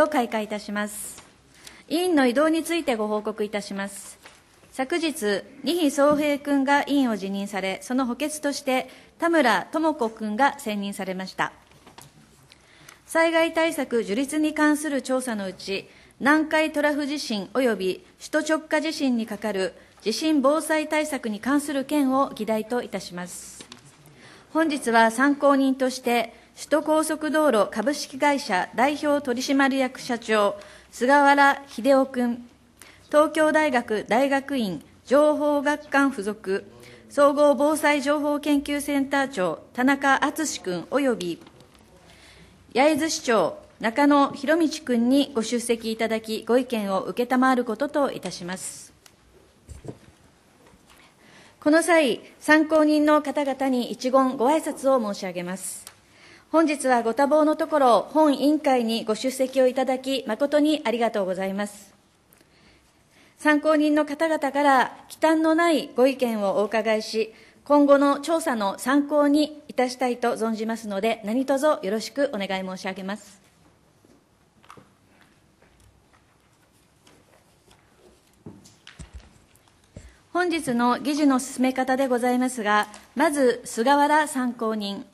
を開会いたします委員の移動についてご報告いたします昨日仁比総平君が委員を辞任されその補欠として田村智子君が選任されました災害対策樹立に関する調査のうち南海トラフ地震及び首都直下地震にかかる地震防災対策に関する件を議題といたします本日は参考人として首都高速道路株式会社代表取締役社長菅原秀夫君東京大学大学院情報学館附属総合防災情報研究センター長田中敦君及び焼津市長中野博道君にご出席いただきご意見を承ることといたしますこの際参考人の方々に一言ご挨拶を申し上げます本日はご多忙のところ、本委員会にご出席をいただき、誠にありがとうございます。参考人の方々から忌憚のないご意見をお伺いし、今後の調査の参考にいたしたいと存じますので、何卒よろしくお願い申し上げます。本日の議事の進め方でございますが、まず菅原参考人。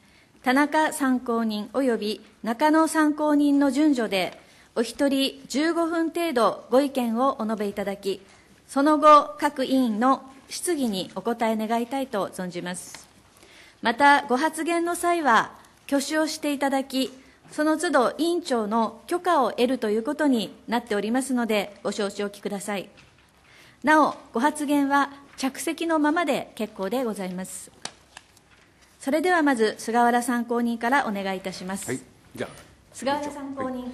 田中参考人及び中野参考人の順序で、お一人15分程度ご意見をお述べいただき、その後、各委員の質疑にお答え願いたいと存じます。また、ご発言の際は、挙手をしていただき、その都度委員長の許可を得るということになっておりますので、ご承知おきください。なお、ご発言は着席のままで結構でございます。それではまず菅原参考人からお願いいたします、はい、じゃ菅原参考人、はい、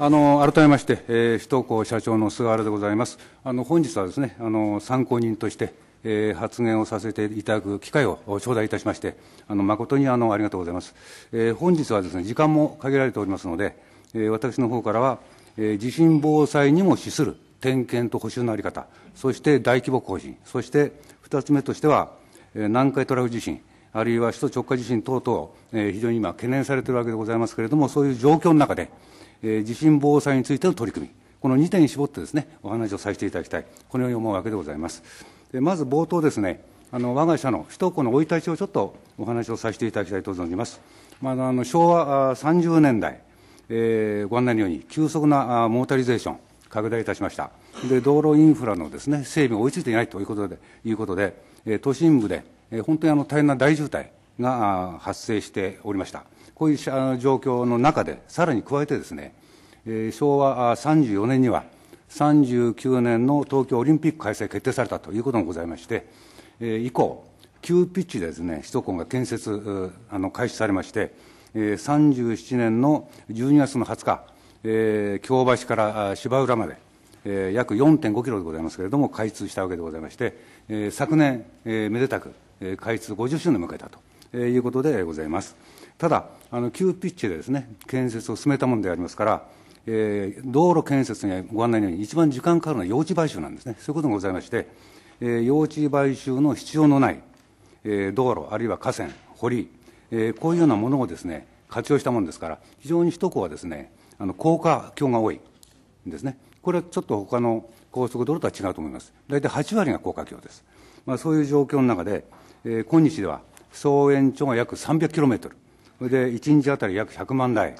あの改めまして、えー、首都高社長の菅原でございます。あの本日はですね、あの参考人として、えー、発言をさせていただく機会を頂戴いたしまして、あの誠にあのありがとうございます、えー、本日はですね時間も限られておりますので、えー、私の方からは、えー、地震防災にも資する点検と補修の在り方、そして大規模更新、そして2つ目としては、えー、南海トラフ地震、あるいは首都直下地震等々、えー、非常に今、懸念されているわけでございますけれども、そういう状況の中で、えー、地震防災についての取り組み、この2点に絞ってですね、お話をさせていただきたい、このように思うわけでございます。でまず冒頭ですね、あの我が社の首都高の生い立ちをちょっとお話をさせていただきたいと存じます。まあ、あの昭和30年代、えー、ご案内のように、急速なモータリゼーション、拡大いたしました。で道路インフラのです、ね、整備が追いついていないということで、いうことでえー、都心部で本当にあの大変な大渋滞が発生しておりました。こういう状況の中で、さらに加えてですね、昭和34年には、39年の東京オリンピック開催決定されたということもございまして、以降、急ピッチでですね、首都高が建設、あの開始されまして、37年の12月の20日、え京橋から芝浦まで、え約4.5キロでございますけれども、開通したわけでございまして、え昨年、えめでたく、開通50周年を迎えたということでございます。ただ、あの急ピッチでです、ね、建設を進めたものでありますから、えー、道路建設にご案内のように、一番時間かかるのは用地買収なんですね、そういうことがございまして、えー、用地買収の必要のない、えー、道路、あるいは河川、堀、えこういうようなものをです、ね、活用したものですから、非常に首都高はです、ね、あの高架橋が多いんですね、これはちょっと他の高速道路とは違うと思います、大体8割が高架橋です。まあ、そういう状況の中で、えー、今日では総延長が約300キロメートル、それで1日当たり約100万台、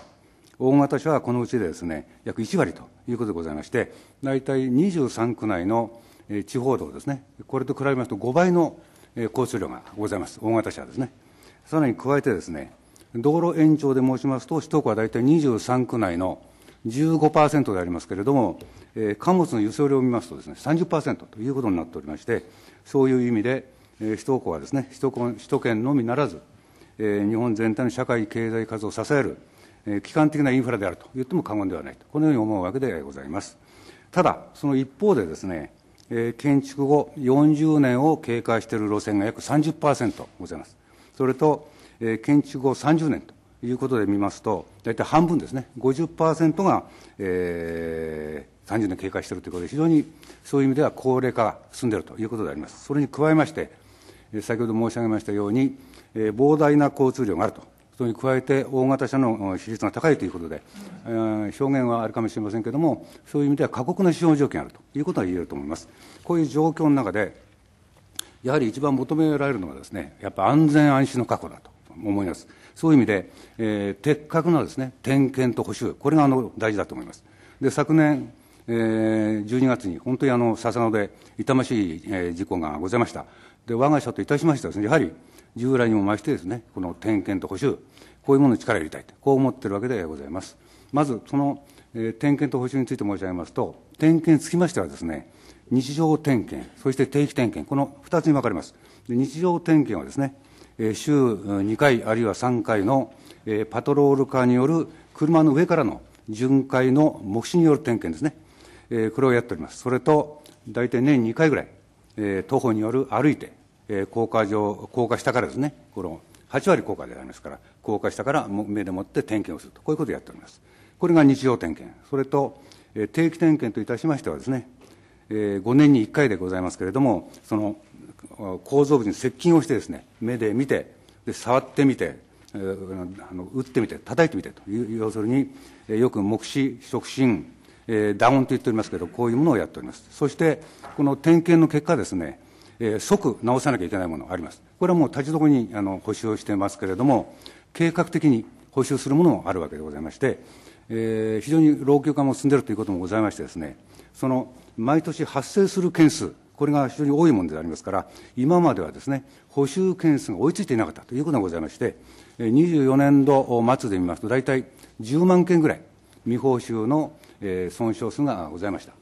大型車はこのうちでですね約1割ということでございまして、大体23区内の地方道ですね、これと比べますと5倍の交通量がございます、大型車ですね。さらに加えてですね、道路延長で申しますと、首都高は大体23区内の15%でありますけれども、えー、貨物の輸送量を見ますとです、ね、30%ということになっておりまして、そういう意味で、首都高はですね首都圏のみならず、日本全体の社会経済活動を支える、基幹的なインフラであると言っても過言ではないと、このように思うわけでございます。ただ、その一方でですね、建築後40年を経過している路線が約30%ございます。それと、建築後30年ということで見ますと、大体半分ですね、50%が、えー、30年経過しているということで、非常にそういう意味では高齢化が進んでいるということであります。それに加えまして、先ほど申し上げましたように、膨大な交通量があると、それに加えて大型車の比率が高いということで、表現はあるかもしれませんけれども、そういう意味では過酷な市場条件があるということは言えると思います。こういう状況の中で、やはり一番求められるのはです、ね、やっぱ安全安心の確保だと思います。そういう意味で、えー、的確なです、ね、点検と補修、これがあの大事だと思います。で昨年えー、12月に本当にあの笹野で痛ましい、えー、事故がございました。で我が社といたしましてはですねやはり従来にも増してですねこの点検と補修こういうものに力を入れたいと、こう思っているわけでございますまずその、えー、点検と補修について申し上げますと点検につきましてはですね日常点検そして定期点検この2つに分かれますで日常点検はですね、えー、週2回あるいは3回の、えー、パトロールカーによる車の上からの巡回の目視による点検ですね、えー、これをやっておりますそれと大体年2回ぐらい、えー、徒歩による歩いてえ高架上、高架下からですね、この8割高架でありますから、高架下から目でもって点検をすると、こういうことをやっております。これが日常点検、それと、え定期点検といたしましてはですね、え5年に1回でございますけれども、その構造物に接近をしてですね、目で見て、で触ってみて、あの打ってみて、叩いてみてという、要するに、えよく目視、触診、えー、ダウンと言っておりますけど、こういうものをやっております。そして、この点検の結果ですね、えー、即直さなきゃいけないものがあります。これはもう立ちどころにあの補修をしてますけれども、計画的に補修するものもあるわけでございまして、えー、非常に老朽化も進んでいるということもございましてですね、その毎年発生する件数、これが非常に多いものでありますから、今まではですね、補修件数が追いついていなかったということがございまして、24年度末で見ますと、大体10万件ぐらい、未報酬の損傷数がございました。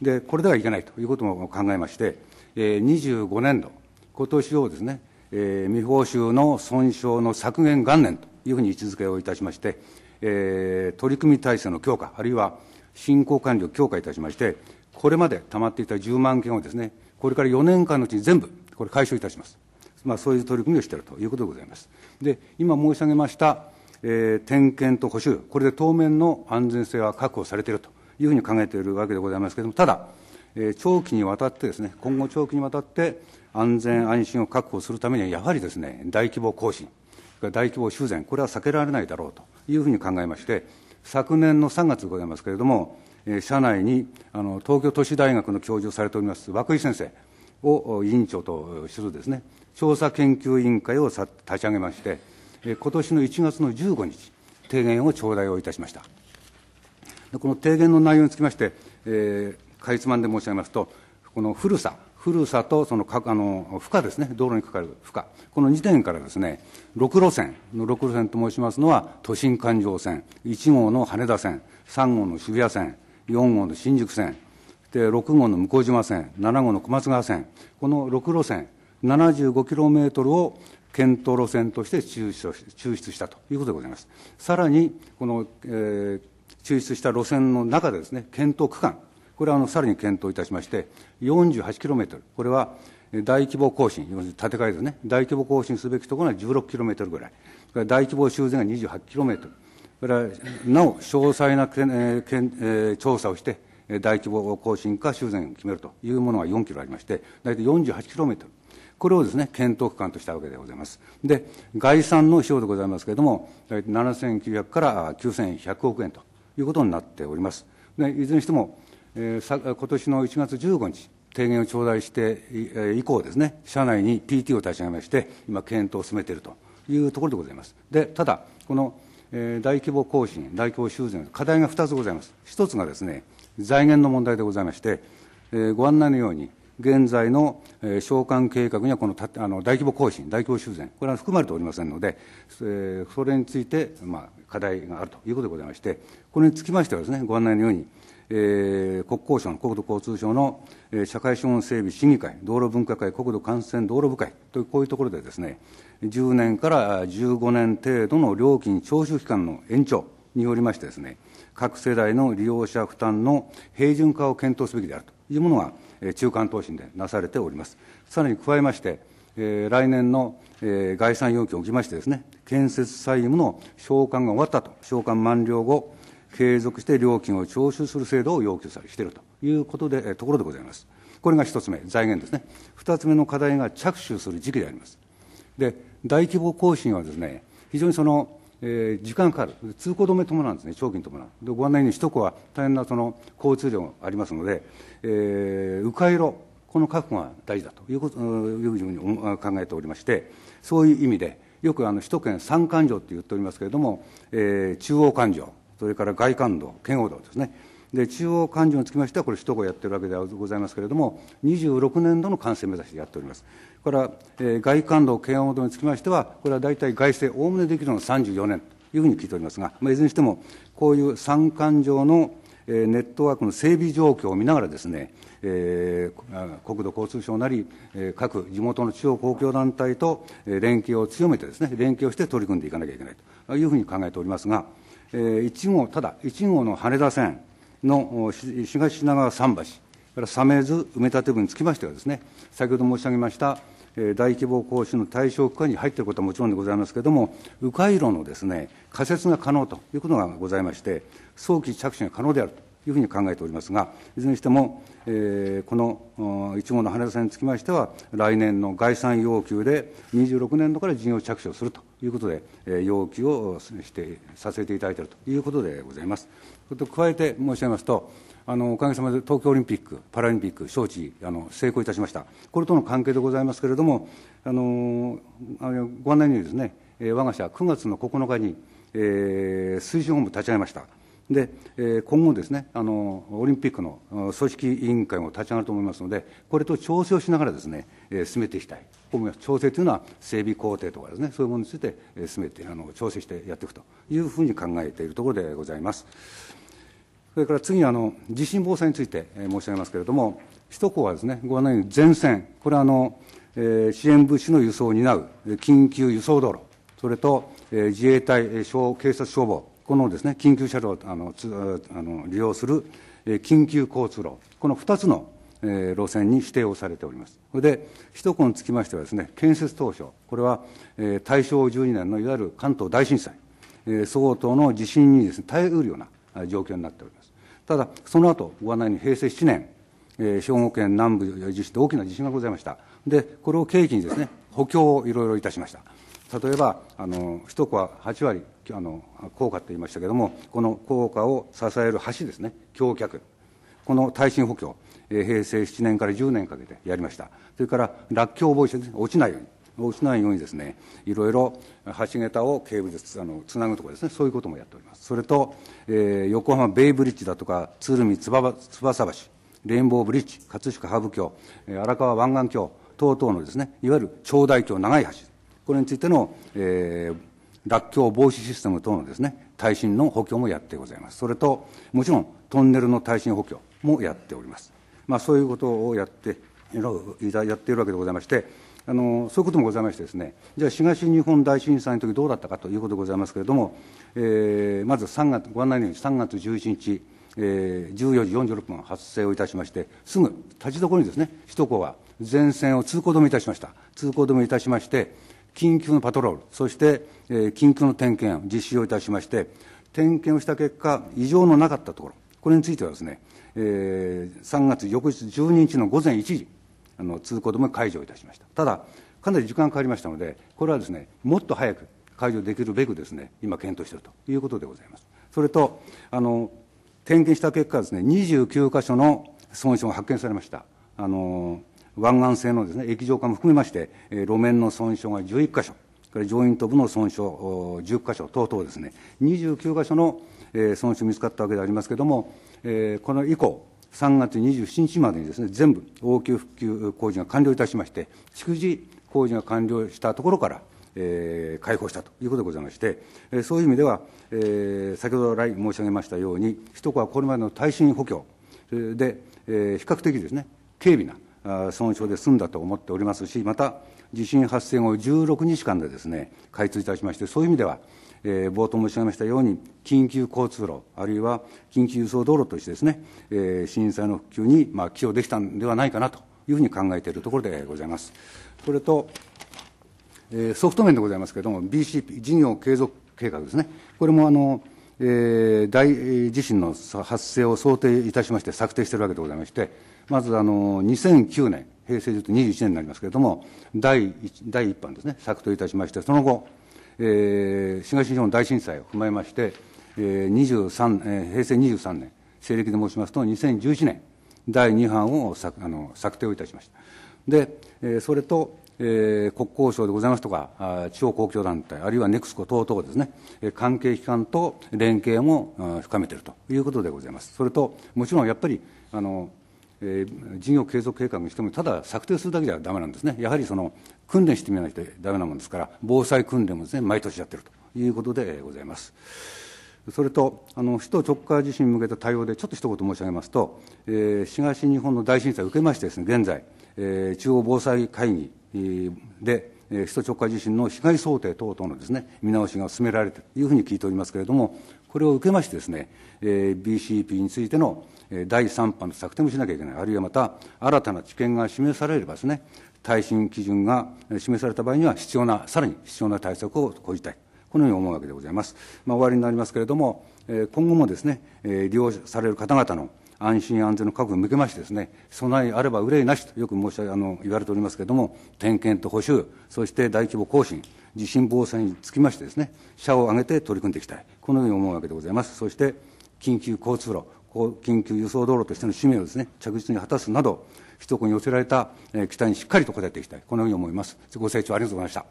で、これではいけないということも考えまして、25年度、ことしをですね、え未報酬の損傷の削減元年というふうに位置づけをいたしまして、え取り組み体制の強化、あるいは振興管理を強化いたしまして、これまでたまっていた10万件をですね、これから4年間のうちに全部、これ解消いたします。まあ、そういう取り組みをしているということでございます。で、今申し上げました、えー、点検と補修、これで当面の安全性は確保されているというふうに考えているわけでございますけれども、ただ、え長期にわたってですね今後長期にわたって安全安心を確保するためにはやはりですね大規模更新大規模修繕これは避けられないだろうというふうに考えまして昨年の3月でございますけれども、え社内にあの東京都市大学の教授をされております涌井先生を委員長とするですね調査研究委員会を立ち上げまして、え今年の1月の15日提言を頂戴をいたしましたこの提言の内容につきまして、えーかいつまんで申し上げますと、この古さ、古さとそのかあの負荷ですね、道路にかかる負荷、この2点からですね、6路線の6路線と申しますのは、都心環状線、1号の羽田線、3号の渋谷線、4号の新宿線、で6号の向島線、7号の小松川線、この6路線、75キロメートルを検討路線として抽出したということでございます。さらにこの、えー抽出した路線の中でですね、検討区間、これはあのさらに検討いたしまして、48キロメートル、これは大規模更新、要するに建て替えですね、大規模更新すべきところが16キロメートルぐらい、大規模修繕が28キロメートル、それからなお詳細なえーけんえー、調査をして、大規模更新か修繕を決めるというものが4キロありまして、大体48キロメートル。これをですね、検討区間としたわけでございます。で、概算の費用でございますけれども、大体7900から9100億円ということになっております。でいずれにしても、えー、今年の1月15日、提言を頂戴して以降ですね、社内に PT を立ち上げまして、今、検討を進めているというところでございます。でただこのえ大規模更新、大規模修繕、課題が2つございます。1つがですね、財源の問題でございまして、えご案内のように、現在の、え償還計画にはこのたあの大規模更新、大規模修繕、これは含まれておりませんので、えそれについて、まあ、課題があるということでございまして、これにつきましてはですね、ご案内のように、えー、国交省の国土交通省の、えー、社会資本整備審議会、道路分科会、国土幹線道路部会という、こういうところでです、ね、10年から15年程度の料金徴収期間の延長によりましてです、ね、各世代の利用者負担の平準化を検討すべきであるというものが、えー、中間答申でなされております。さらに加えまして、えー、来年の、えー、概算要求におきましてですね、建設債務の償還が終わったと、償還満了後、継続して料金を徴収する制度を要求しているということで、ところでございます。これが一つ目、財源ですね。二つ目の課題が着手する時期であります。で、大規模更新はですね、非常にその、えー、時間かかる、通行止め伴うんですね、長期に伴う。で、ご案内に首都高は大変なその交通量がありますので、えー、迂回路、この確保が大事だというこというふうに考えておりまして、そういう意味で、よくあの首都圏三環状と言っておりますけれども、えー、中央環状、それから外環道、圏央道ですね。で中央環状につきましては、これ、首都高やってるわけではございますけれども、26年度の完成目指してやっております。かれえー、外環道、圏央道につきましては、これは大体外製、おおむねできるのは34年というふうに聞いておりますが、まあ、いずれにしても、こういう三環状の、えー、ネットワークの整備状況を見ながらですね、えー、国土交通省なり、えー、各地元の地方公共団体と連携を強めてですね、連携をして取り組んでいかなきゃいけないというふうに考えておりますが、1号、ただ1号の羽田線の東品川桟橋、から鮫ズ埋め立て部につきましてはですね、先ほど申し上げました、大規模講習の対象区間に入っていることはもちろんでございますけれども、迂回路のですね仮設が可能ということがございまして、早期着手が可能であるというふうに考えておりますが、いずれにしても、えー、この1号の羽田線につきましては、来年の概算要求で26年度から事業着手をするということで、要求をしてさせていただいているということでございます。と加えて申し上げますと、あのおかげさまで東京オリンピック・パラリンピック、招致あの、成功いたしました、これとの関係でございますけれども、あのあのご案内にですね、我が社、9月の9日に、えー、推進本部立ち上げました。で、えー、今後ですねあの、オリンピックの組織委員会も立ち上がると思いますので、これと調整をしながらですね、えー、進めていきたいここ調整というのは整備工程とかですねそういうものについて進めてあの調整してやっていくというふうに考えているところでございます。それから次にあの地震防災について申し上げますけれども、首都高はですね、ご案内の前線、これはあの、えー、支援物資の輸送を担う緊急輸送道路、それと、えー、自衛隊、消警察、消防、このですね、緊急車両をあのあの利用する、え緊急交通路、この2つのえ路線に指定をされております。それで、首都高につきましてはですね、建設当初、これは、え大正12年のいわゆる関東大震災、え相当の地震にです、ね、耐えうるような状況になっております。ただ、その後、ご案内に平成7年、え兵庫県南部地震で大きな地震がございました。で、これを契機にですね、補強をいろいろいたしました。例えば、あの首都高は8割あの高架と言いましたけれども、この高架を支える橋ですね、橋脚、この耐震補強、えー、平成7年から10年かけてやりましたそれかららっきょう防止でね落ちないように落ちないようにですねいろいろ橋桁をケーブルでつあのつなぐとかですねそういうこともやっておりますそれと、えー、横浜ベイブリッジだとか鶴見つば翼橋レインボーブリッジ葛飾羽ブ橋、えー、荒川湾岸橋等々のですねいわゆる長大橋長い橋これについての、えー、らっきょう防止システム等のですね耐震の補強もやってございますそれともちろんトンネルの耐震補強もやっておりますまあ、そういうことをやってやっているわけでございまして、あのそういうこともございましてです、ね、じゃあ、東日本大震災の時どうだったかということでございますけれども、えー、まず3月ご案内のように3月11日、えー、14時46分発生をいたしまして、すぐ立ちどころにです、ね、首都高は全線を通行止めいたしました、通行止めいたしまして、緊急のパトロール、そして、えー、緊急の点検を実施をいたしまして、点検をした結果、異常のなかったところ、これについてはですね、えー、3月翌日12日の午前1時あの通行止め解除いたしましたただかなり時間がかかりましたのでこれはですねもっと早く解除できるべくですね今検討しているということでございますそれとあの点検した結果ですね29箇所の損傷が発見されましたあの湾岸線のです、ね、液状化も含めまして、えー、路面の損傷が11箇所、それ乗員と部の損傷10箇所等々ですね、29箇所の損傷見つかったわけでありますけれども、この以降、3月27日までにですね全部応急復旧工事が完了いたしまして、逐次工事が完了したところから、えー、開放したということでございまして、えー、そういう意味では、えー、先ほど来申し上げましたように、首都高はこれまでの耐震補強で、えー、比較的ですね軽微な損傷で済んだと思っておりますし、また地震発生後16日間でですね開通いたしまして、そういう意味では、えー、冒頭申し上げましたように、緊急交通路、あるいは緊急輸送道路としてですね、えー、震災の復旧に、まあ、寄与できたんではないかなというふうに考えているところでございます。それと、えー、ソフト面でございますけれども、BCP、事業継続計画ですね、これもあの、えー、大地震の発生を想定いたしまして、策定しているわけでございまして、まずあの2009年、平成21年になりますけれども、第 1, 第1版ですね、策定いたしまして、その後、えー、東日本大震災を踏まえまして、えーえ平成23年、西暦で申しますと、2011年、第2版を策あの策定をいたしました。で、えー、それと、えー、国交省でございますとか、地方公共団体、あるいはネクスコ等々ですね、関係機関と連携も深めているということでございます。それと、もちろんやっぱり、あのえー、事業継続計画にしても、ただ策定するだけじゃだめなんですね、やはりその訓練してみないとだめなもんですから、防災訓練もです、ね、毎年やってるということでございます。それとあの首都直下地震に向けた対応でちょっと一言申し上げますと、えー、東日本の大震災を受けましてです、ね、現在、えー、中央防災会議で、えー、首都直下地震の被害想定等々のです、ね、見直しが進められているというふうに聞いておりますけれども、これを受けましてですね、えー、BCP についての第3波の策定もしなきゃいけない、あるいはまた新たな知見が示されればですね、耐震基準が示された場合には、必要な、さらに必要な対策を講じたい、このように思うわけでございます。まあ、終わりになりますけれども、今後もですね、利用される方々の安心安全の確保に向けましてですね、備えあれば憂いなしとよく申し上げ、あの、言われておりますけれども、点検と補修、そして大規模更新、地震防災につきましてですね、社を挙げて取り組んでいきたい。このように思うわけでございます。そして、緊急交通路、緊急輸送道路としての使命をですね、着実に果たすなど、秘匿に寄せられた期待にしっかりと応えていきたい、このように思います。ご清聴ありがとうございました。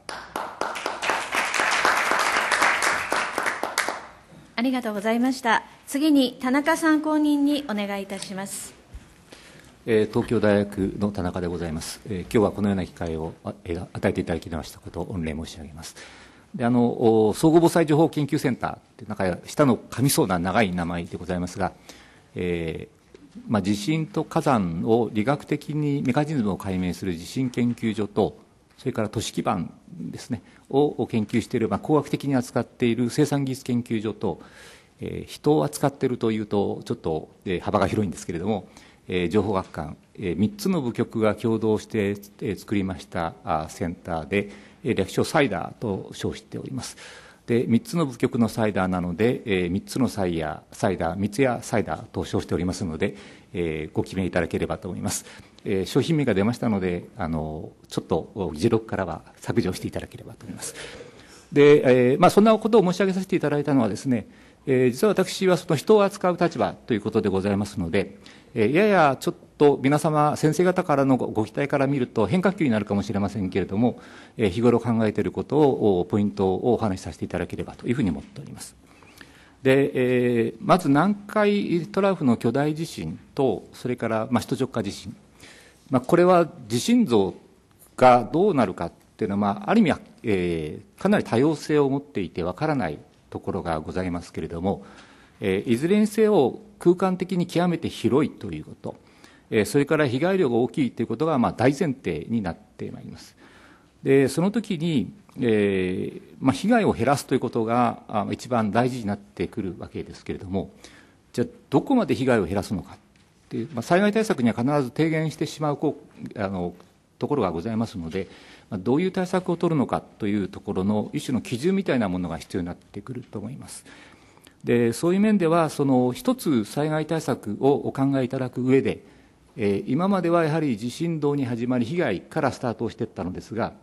ありがとうございました。次に田中参考人にお願いいたします。え東京大学の田中でございます、え今日はこのような機会を、え与えていただきましたことを御礼申し上げますであの総合防災情報研究センターという中下の噛みそうな長い名前でございますがえー、まあ、地震と火山を理学的にメカニズムを解明する地震研究所とそれから都市基盤ですねを研究している、まあ、工学的に扱っている生産技術研究所と、えー、人を扱っているというとちょっと、えー、幅が広いんですけれども、えー、情報学館、えー、3つの部局が共同して、えー、作りましたあセンターで、えー、略称サイダーと称しております。で3つの部局のサイダーなので、えー、3つのサイヤサイダー3つやサイダーと称しておりますので、えー、ご記名いただければと思います、えー、商品名が出ましたのであのちょっと議事録からは削除していただければと思いますで、えーまあ、そんなことを申し上げさせていただいたのはですね、えー、実は私はその人を扱う立場ということでございますので、えややちょっと皆様、先生方からのご期待から見ると変化球になるかもしれませんけれども、え日頃考えていることを、ポイントをお話しさせていただければというふうに思っております。で、えまず南海トラフの巨大地震と、それから、まあ、首都直下地震、まあ、これは地震像がどうなるかっていうのは、まあ、ある意味は、えかなり多様性を持っていてわからないところがございますけれども、えいずれにせよ空間的に極めて広いということ、えそれから被害量が大きいということが、まあ、大前提になってまいります。でその時に、えー、まあ、被害を減らすということがあ一番大事になってくるわけですけれどもじゃあどこまで被害を減らすのかっていう、まあ、災害対策には必ず提言してしまうこうあのところがございますので、まあ、どういう対策を取るのかというところの一種の基準みたいなものが必要になってくると思います。でそういう面ではその一つ災害対策をお考えいただく上で、えー、今まではやはり地震動に始まり被害からスタートしていったのですが、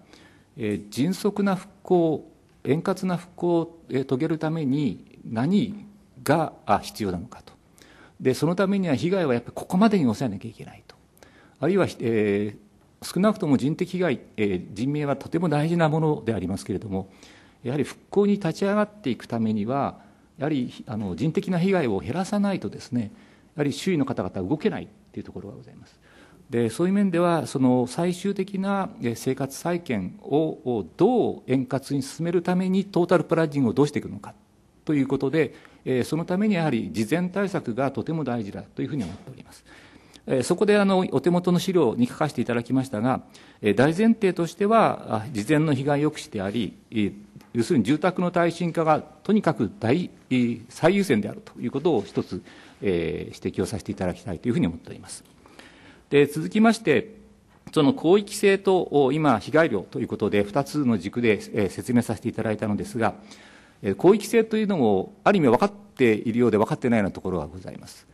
えー、迅速な復興円滑な復興を、え遂げるために何が必要なのかとでそのためには被害はやっぱりここまでに抑えなきゃいけないとあるいは、えー、少なくとも人的被害、えー、人命はとても大事なものでありますけれどもやはり復興に立ち上がっていくためにはやはりあの人的な被害を減らさないとですね、やはり周囲の方々は動けないというところがございます。でそういう面では、その最終的な生活再建をどう円滑に進めるために、トータルプラッジングをどうしていくのかということで、そのためにやはり事前対策がとても大事だというふうに思っております。そこであのお手元の資料に書かせていただきましたが、大前提としては、事前の被害抑止であり、要するに住宅の耐震化がとにかく大最優先であるということを一つ、えー、指摘をさせていただきたいというふうに思っております。で続きまして、その広域性と今、被害量ということで、2つの軸で、えー、説明させていただいたのですが、えー、広域性というのも、ある意味分かっているようで分かってないようなところがございます。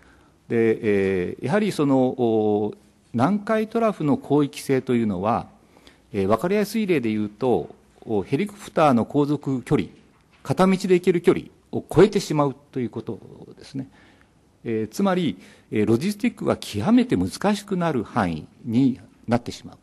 でえー、やはりその南海トラフの広域性というのは、えー、分かりやすい例で言うと、ヘリコプターの航続距離、片道で行ける距離を超えてしまうということですね。えー、つまり、えー、ロジスティックが極めて難しくなる範囲になってしまう。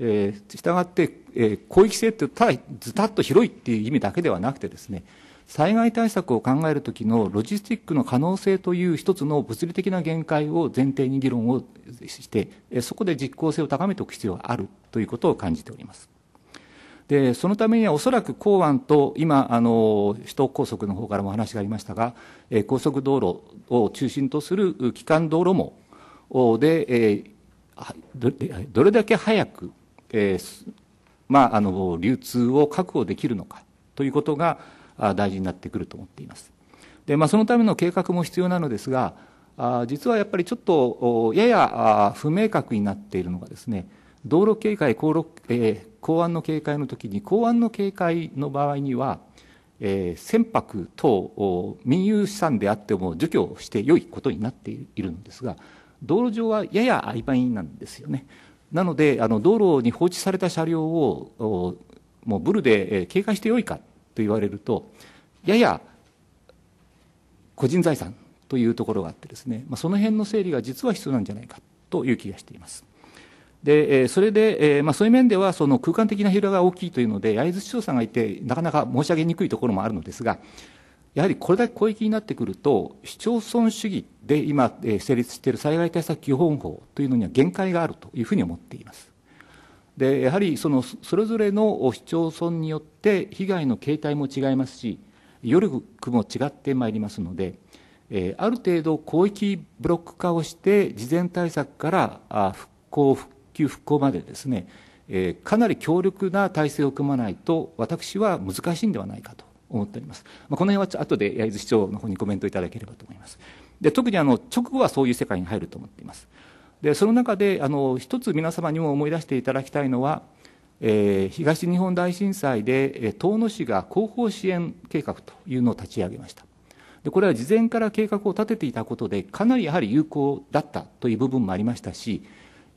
えー、したがって、えー、広域性ってただずたっと広いっていう意味だけではなくてですね、災害対策を考えるときのロジスティックの可能性という一つの物理的な限界を前提に議論をして、そこで実効性を高めておく必要があるということを感じております。でそのためにはおそらく港湾と今あの首都高速の方からも話がありましたが、えー、高速道路を中心とする基幹道路網で、えー、どれだけ早く、えーまあ、あの流通を確保できるのかということが大事になってくると思っています。でまあ、そのための計画も必要なのですがあ実はやっぱりちょっとやや不明確になっているのがですね道路警戒えー、公安の警戒の時に公安の警戒の場合には、えー、船舶等民有資産であっても除去して良いことになっているんですが道路上はやや曖昧なんですよねなのであの道路に放置された車両をもうブルで警戒してよいかと言われるとやや個人財産というところがあってですね、まあ、その辺の整理が実は必要なんじゃないかという気がしています。でそれで、まあ、そういう面ではその空間的な広が大きいというので焼津市長さんがいてなかなか申し上げにくいところもあるのですがやはりこれだけ広域になってくると市町村主義で今、え成立している災害対策基本法というのには限界があるというふうに思っていますでやはりそのそれぞれの市町村によって被害の形態も違いますし余力も違ってまいりますので、えある程度広域ブロック化をして事前対策からあ復興復旧復興までですね、えー、かなり強力な体制を組まないと、私は難しいんではないかと思っております。まあ、この辺は後で焼津市長の方にコメントいただければと思います。で特にあの直後はそういう世界に入ると思っています。でその中であの一つ皆様にも思い出していただきたいのは、えー、東日本大震災で遠野市が後方支援計画というのを立ち上げました。でこれは事前から計画を立てていたことでかなりやはり有効だったという部分もありましたし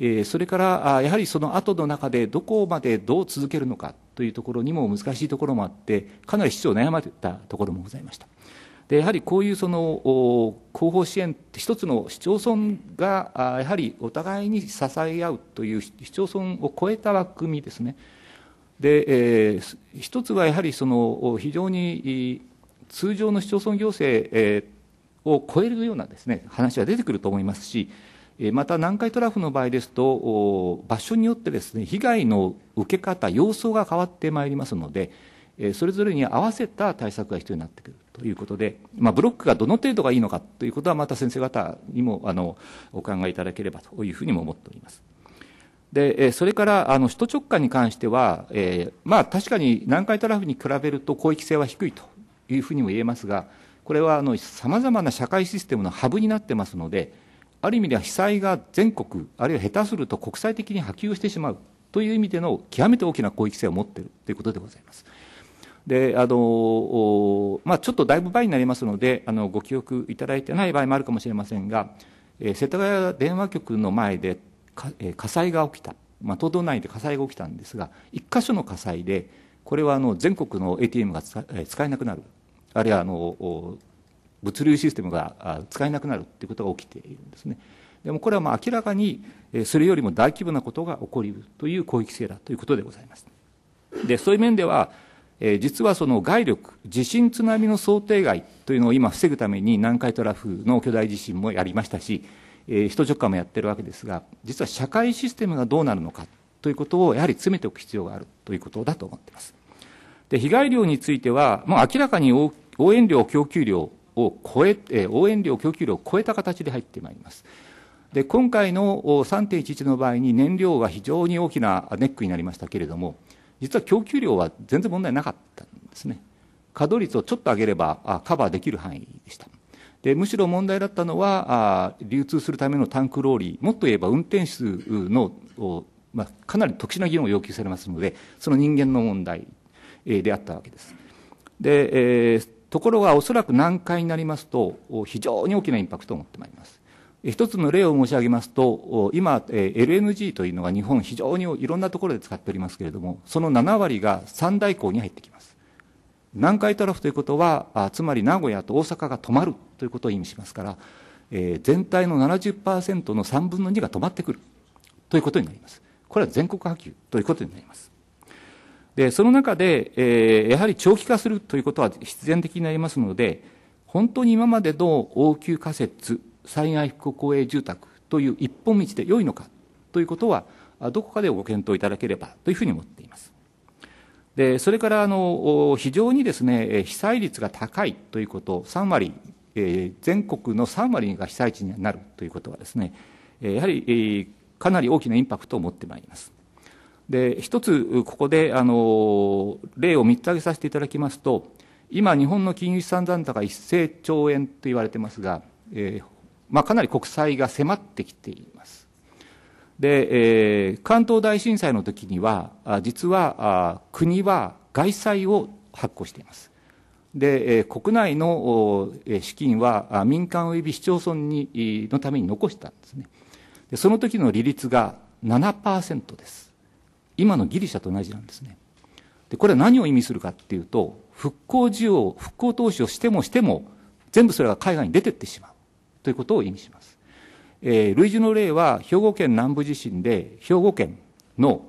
えそれからやはりその後の中でどこまでどう続けるのかというところにも難しいところもあってかなり市長悩まれたところもございました。でやはりこういうその後方支援って一つの市町村がやはりお互いに支え合うという市町村を超えた枠組みですねで、えー、一つはやはりその非常に通常の市町村行政を超えるようなですね話は出てくると思いますしまた南海トラフの場合ですと場所によってですね被害の受け方様相が変わってまいりますのでそれぞれに合わせた対策が必要になってくるということで、まあ、ブロックがどの程度がいいのかということはまた先生方にもあのお考えいただければというふうにも思っております。でそれからあの首都直下に関しては、えー、まあ、確かに南海トラフに比べると広域性は低いというふうにも言えますがこれはさまざまな社会システムのハブになってますので、ある意味では被災が全国、あるいは下手すると国際的に波及してしまうという意味での極めて大きな広域性を持っているということでございます。であのまあ、ちょっとだいぶ前になりますのであのご記憶いただいてない場合もあるかもしれませんが、えー、世田谷電話局の前でえー、火災が起きた、まあ、東道内で火災が起きたんですが1箇所の火災でこれはあの全国の ATM が使えなくなるあるいはあの物流システムが使えなくなるということが起きているんですね。でもこれはまあ明らかに、それよりも大規模なことが起こりうるという広域性だということでございます。で、そういう面では、えー、実はその外力、地震津波の想定外というのを今防ぐために南海トラフの巨大地震もやりましたし、えー、首都直下もやってるわけですが、実は社会システムがどうなるのかということをやはり詰めておく必要があるということだと思っています。で、被害量については、もう明らかに応援量、供給量を超え、応援量、供給量を超えた形で入ってまいります。で今回の3.11の場合に燃料は非常に大きなネックになりましたけれども、実は供給量は全然問題なかったんですね。稼働率をちょっと上げればカバーできる範囲でした。でむしろ問題だったのはあ、流通するためのタンクローリー、もっと言えば運転手の、まあ、かなり特殊な議論を要求されますので、その人間の問題、えであったわけです。でえーところがおそらく難解になりますと非常に大きなインパクトを持ってまいります一つの例を申し上げますと今 LNG というのが日本非常にいろんなところで使っておりますけれどもその7割が三大港に入ってきます南海トラフということはつまり名古屋と大阪が止まるということを意味しますから、え全体の70%の3分の2が止まってくるということになりますこれは全国波及ということになりますでその中で、えー、やはり長期化するということは必然的になりますので本当に今までの応急仮設災害復興公営住宅という一本道で良いのかということはどこかでご検討いただければというふうに思っていますでそれからあの非常にですね被災率が高いということ3割、えー、全国の3割が被災地になるということはですねやはり、えかなり大きなインパクトを持ってまいりますで一つ、ここであの例を3つ挙げさせていただきますと、今、日本の金融資産残高1000兆円と言われてますが、えー、まあ、かなり国債が迫ってきています。で、えー、関東大震災の時には、実は国は外債を発行しています。で、えー、国内の資金は民間及び市町村にのために残したんですね。でその時の利率が7%です。今のギリシャと同じなんですね。で、これは何を意味するかっていうと、復興需要、復興投資をしてもしても、全部それが海外に出てってしまうということを意味します。えー、類似の例は、兵庫県南部地震で、兵庫県の、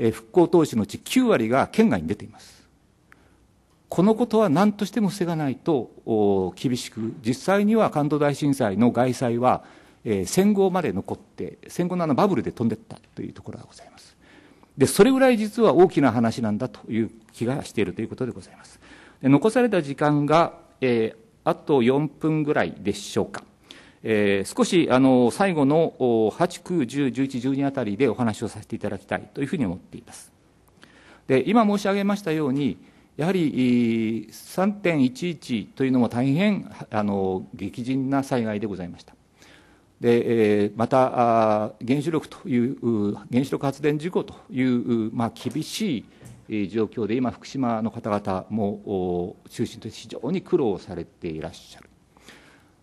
え復興投資のうち9割が県外に出ています。このことは何としても防がないと厳しく、実際には関東大震災の外災は、え戦後まで残って、戦後のあのバブルで飛んでったというところがございます。で、それぐらい実は大きな話なんだという気がしているということでございます。で残された時間が、えー、あと4分ぐらいでしょうか。えー、少しあの最後の8、9、10、11、12あたりでお話をさせていただきたいというふうに思っています。で今申し上げましたように、やはり3.11というのも大変あの激甚な災害でございました。で、えまた原子力という原子力発電事故という、まあ、厳しい状況で今福島の方々も中心として非常に苦労されていらっしゃる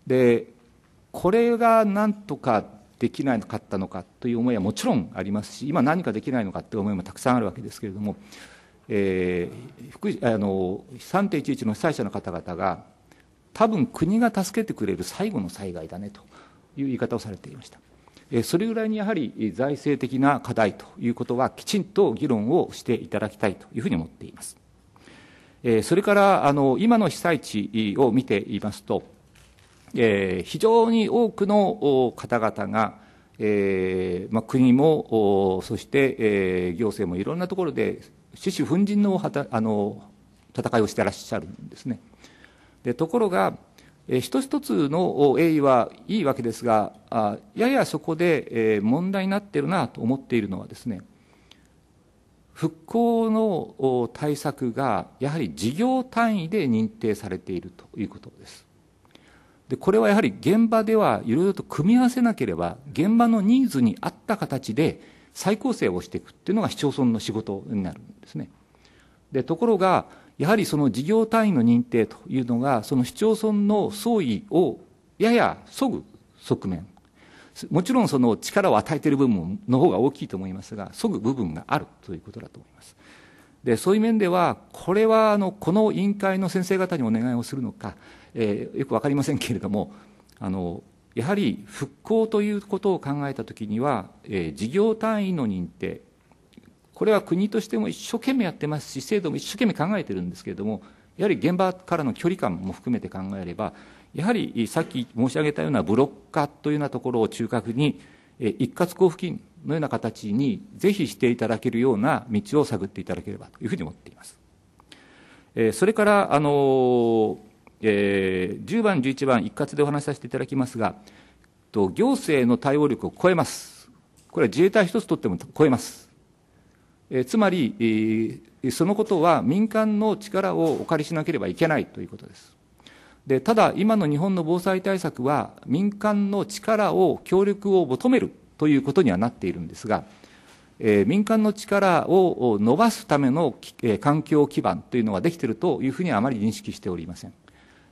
でこれがなんとかできなかったのかという思いはもちろんありますし今何かできないのかという思いもたくさんあるわけですけれども、えー、福あの3.11の被災者の方々が多分国が助けてくれる最後の災害だねと。いう言い方をされていました。それぐらいにやはり財政的な課題ということは、きちんと議論をしていただきたいというふうに思っています。それからあの今の被災地を見ていますと、え非常に多くの方々が、えま国もそして、え行政もいろんなところで死守奮陣のはたあの戦いをしてらっしゃるんですね。でところがえ一つ一つの栄誉はいいわけですがあややそこで、え問題になっているなと思っているのはですね復興の対策がやはり事業単位で認定されているということですでこれはやはり現場ではいろいろと組み合わせなければ現場のニーズに合った形で再構成をしていくっていうのが市町村の仕事になるんですねでところがやはりその事業単位の認定というのが、その市町村の総意をややそぐ側面、もちろんその力を与えている部分の方が大きいと思いますが、そぐ部分があるということだと思います。でそういう面では、これはあのこの委員会の先生方にお願いをするのか、えー、よく分かりませんけれども、あのやはり復興ということを考えたときには、えー、事業単位の認定、これは国としても一生懸命やってますし、制度も一生懸命考えてるんですけれども、やはり現場からの距離感も含めて考えれば、やはりさっき申し上げたようなブロッカーというようなところを中核に、一括交付金のような形にぜひしていただけるような道を探っていただければというふうに思っています。それから、あのえー、10番、11番、一括でお話しさせていただきますが、行政の対応力を超えます、これは自衛隊一つとっても超えます、えつまり、そのことは民間の力をお借りしなければいけないということです。でただ、今の日本の防災対策は、民間の力を、協力を求めるということにはなっているんですが、えー、民間の力を伸ばすための、えー、環境基盤というのができているというふうにはあまり認識しておりません。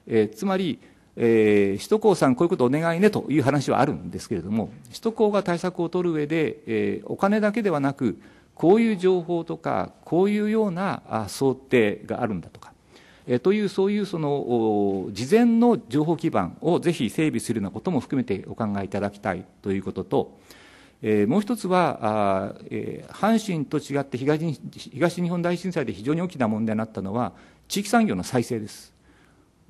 えー、つまり、えー、首都高さん、こういうことお願いねという話はあるんですけれども、首都高が対策を取る上で、えー、お金だけではなく、こういう情報とかこういうような想定があるんだとかえというそういうその事前の情報基盤をぜひ整備するようなことも含めてお考えいただきたいということと、えー、もう一つはあ、えー、阪神と違って東東日本大震災で非常に大きな問題になったのは地域産業の再生です。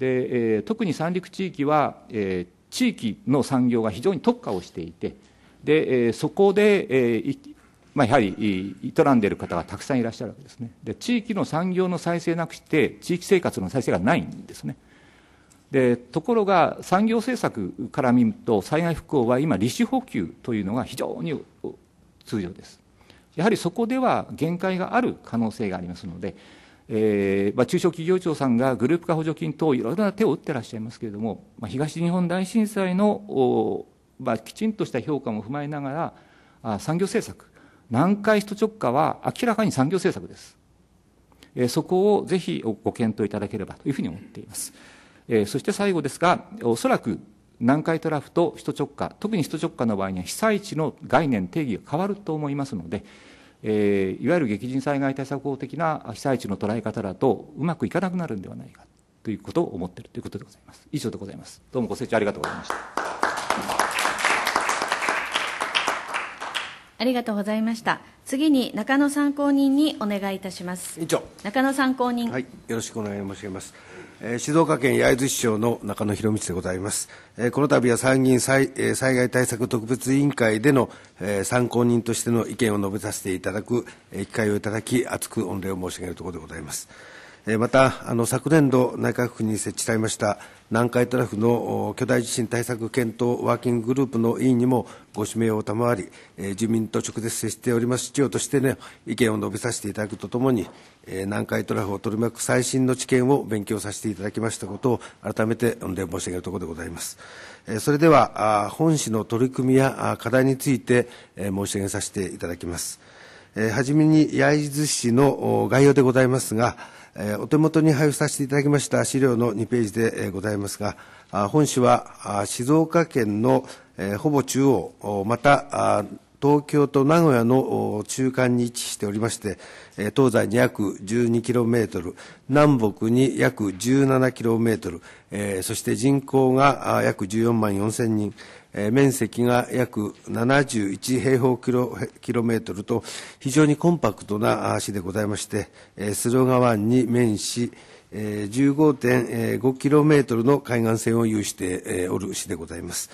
でえー、特に三陸地域は、えー、地域の産業が非常に特化をしていてで、えそこで、えまあ、やはり営んでいる方がたくさんいらっしゃるわけですねで地域の産業の再生なくして地域生活の再生がないんですねでところが産業政策から見ると災害復興は今利子補給というのが非常に通常ですやはりそこでは限界がある可能性がありますので、えーまあ、中小企業庁さんがグループ化補助金等いろいろな手を打ってらっしゃいますけれども、まあ、東日本大震災の、まあ、きちんとした評価も踏まえながらあ産業政策南海首都直下は明らかに産業政策です。えそこをぜひご検討いただければというふうに思っています。えそして最後ですが、おそらく南海トラフと首都直下、特に首都直下の場合には被災地の概念、定義が変わると思いますので、えいわゆる激甚災害対策法的な被災地の捉え方だとうまくいかなくなるんではないかということを思っているということでございます。以上でございます。どうもご清聴ありがとうございました。ありがとうございました。次に中野参考人にお願いいたします。委員長。中野参考人。はい、よろしくお願い申し上げます。えー、静岡県焼津市長の中野博道でございます。えー、この度は参議院災,、えー、災害対策特別委員会での、えー、参考人としての意見を述べさせていただく、えー、機会をいただき、厚く御礼を申し上げるところでございます。えまた、あの昨年度、内閣府に設置されました南海トラフの巨大地震対策検討ワーキンググループの委員にもご指名を賜り、えー、住民と直接接しております市長として、ね、意見を述べさせていただくとともに、えー、南海トラフを取り巻く最新の知見を勉強させていただきましたことを、改めて御礼申し上げるところでございます。えー、それでは、あ本市の取り組みやあ課題について、えー、申し上げさせていただきます。えー、はじめに焼津市の概要でございますが、お手元に配布させていただきました資料の2ページでございますが、本市は静岡県のほぼ中央、また東京と名古屋の中間に位置しておりまして、東西に約12キロメートル、南北に約17キロメートル、そして人口が約14万4千人、面積が約71平方キロキロメートルと、非常にコンパクトな市でございまして、駿河湾に面し、15.5キロメートルの海岸線を有しておる市でございます。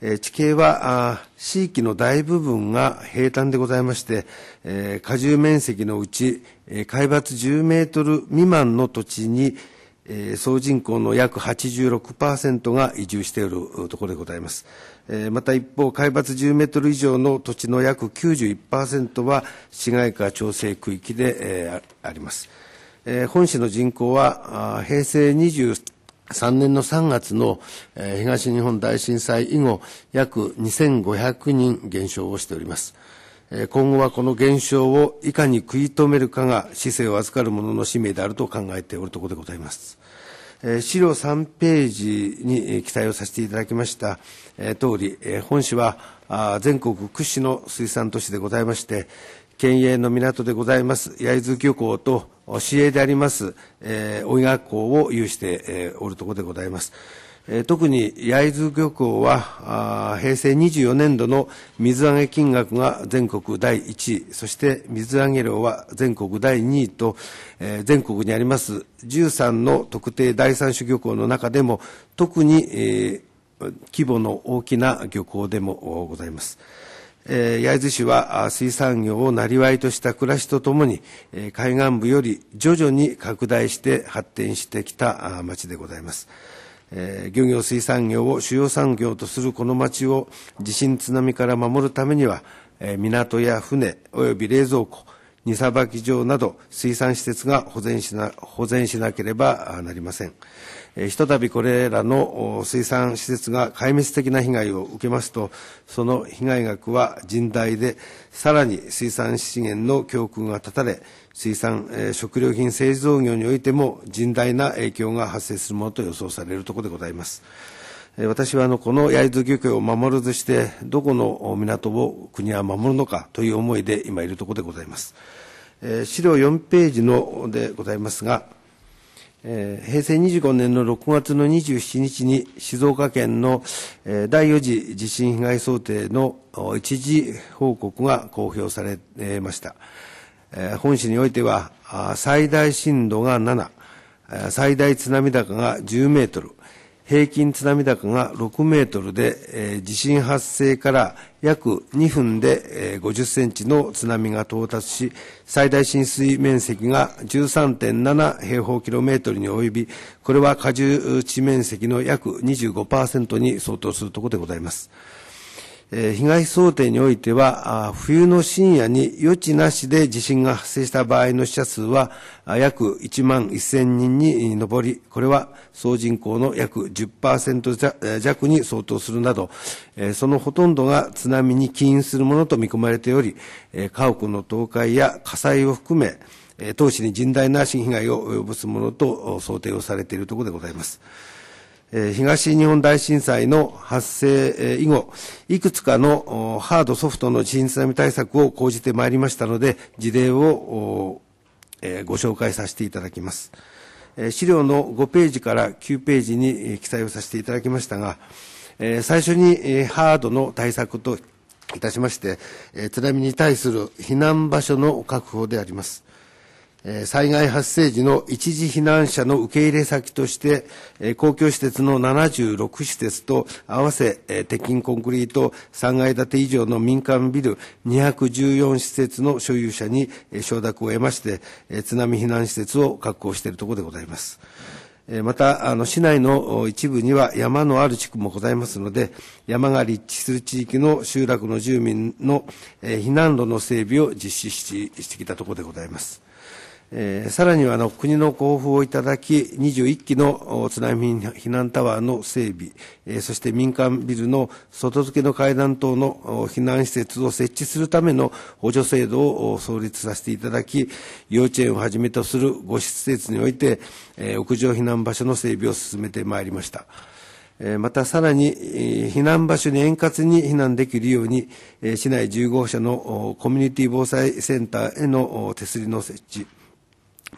地形は地域の大部分が平坦でございまして、果汁面積のうち、海抜10メートル未満の土地に、総人口の約86%が移住しているところでございます。また一方、海抜10メートル以上の土地の約91%は市街化調整区域であります。本市の人口は平成23 3年の3月の東日本大震災以後、約2500人減少をしております。今後はこの減少をいかに食い止めるかが、市政を預かる者の使命であると考えておるところでございます。資料3ページに記載をさせていただきました通り、本市は全国屈指の水産都市でございまして、県営の港でございます焼津漁港と市営であります、えー、大井を有して、えー、おるところでございます。えー、特に焼津漁港はあ平成24年度の水揚げ金額が全国第1位、そして水揚げ量は全国第2位と、えー、全国にあります13の特定第三種漁港の中でも特に、えー、規模の大きな漁港でもございます。えー、焼津市は水産業を生りとした暮らしとともに、えー、海岸部より徐々に拡大して発展してきた町でございます。えー、漁業水産業を主要産業とするこの町を地震津波から守るためには、えー、港や船および冷蔵庫、荷さばき場など水産施設が保全しな保全しなければなりません。ひとたびこれらの水産施設が壊滅的な被害を受けますと、その被害額は甚大で、さらに水産資源の教訓が断たれ、水産、え食料品製造業においても甚大な影響が発生するものと予想されるところでございます。私はあのこの焼津漁協を守るとして、どこの港を国は守るのかという思いで今いるところでございます。え資料4ページのでございますが、えー、平成25年の6月の27日に静岡県の、えー、第4次地震被害想定の一時報告が公表され、えました。えー、本市においては、最大震度が7、最大津波高が10メートル、平均津波高が6メートルで、えー、地震発生から約2分で、えー、50センチの津波が到達し、最大浸水面積が13.7平方キロメートルに及び、これは過重地面積の約25%に相当するところでございます。被害想定においては、冬の深夜に余地なしで地震が発生した場合の死者数は約1万1000人に上り、これは総人口の約10%弱に相当するなど、そのほとんどが津波に起因するものと見込まれており、家屋の倒壊や火災を含め、当市に甚大な被害を及ぼすものと想定をされているところでございます。東日本大震災の発生以後、いくつかのハード、ソフトの震災対策を講じてまいりましたので、事例をご紹介させていただきます。資料の5ページから9ページに記載をさせていただきましたが、最初にハードの対策といたしまして、津波に対する避難場所の確保であります。災害発生時の一時避難者の受け入れ先として、公共施設の76施設と合わせ、鉄筋コンクリート3階建て以上の民間ビル214施設の所有者に承諾を得まして、津波避難施設を確保しているところでございます。また、あの、市内の一部には山のある地区もございますので、山が立地する地域の集落の住民の避難路の整備を実施してきたところでございます。えー、さらにはあの国の交付をいただき、21基の津波避難タワーの整備、えー、そして民間ビルの外付けの階段等の避難施設を設置するための補助制度を創立させていただき、幼稚園をはじめとするご施設において、えー、屋上避難場所の整備を進めてまいりました。またさらに避難場所に円滑に避難できるように市内1号社のコミュニティ防災センターへの手すりの設置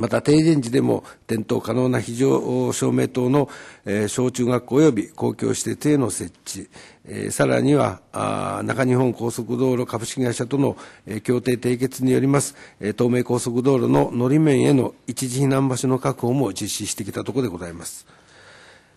また停電時でも点灯可能な非常照明灯の、え小中学校及び公共施設への設置、えさらにはあ中日本高速道路株式会社との、え協定締結によります、え東名高速道路ののり面への一時避難場所の確保も実施してきたところでございます。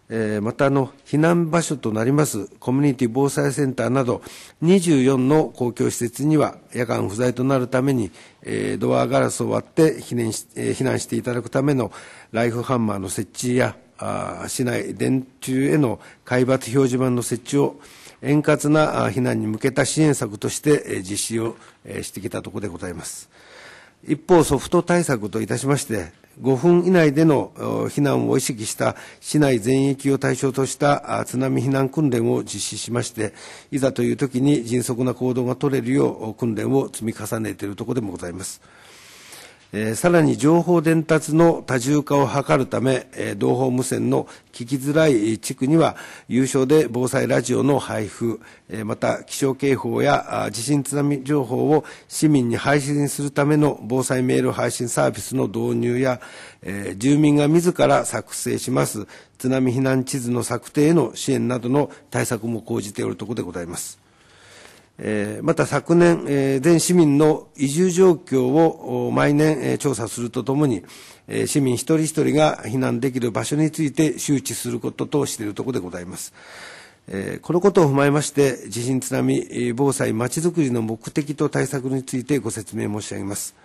えー、またの避難場所となりますコミュニティ防災センターなど24の公共施設には夜間不在となるために、えー、ドアガラスを割って避難し,、えー、避難していただくためのライフハンマーの設置やあ市内電柱への海抜表示板の設置を円滑な避難に向けた支援策として実施をしてきたところでございます。一方、ソフト対策といたしまして、5分以内での避難を意識した市内全域を対象とした津波避難訓練を実施しまして、いざという時に迅速な行動が取れるよう訓練を積み重ねているところでもございます。えさらに情報伝達の多重化を図るため、え同胞無線の聞きづらい地区には、有償で防災ラジオの配布、えまた気象警報や地震津波情報を市民に配信するための防災メール配信サービスの導入や、え住民が自ら作成します津波避難地図の策定への支援などの対策も講じておるところでございます。えまた昨年、え全市民の移住状況を毎年、え調査するとともに、え市民一人一人が避難できる場所について周知することとしているところでございます。えこのことを踏まえまして、地震津波防災まちづくりの目的と対策についてご説明申し上げます。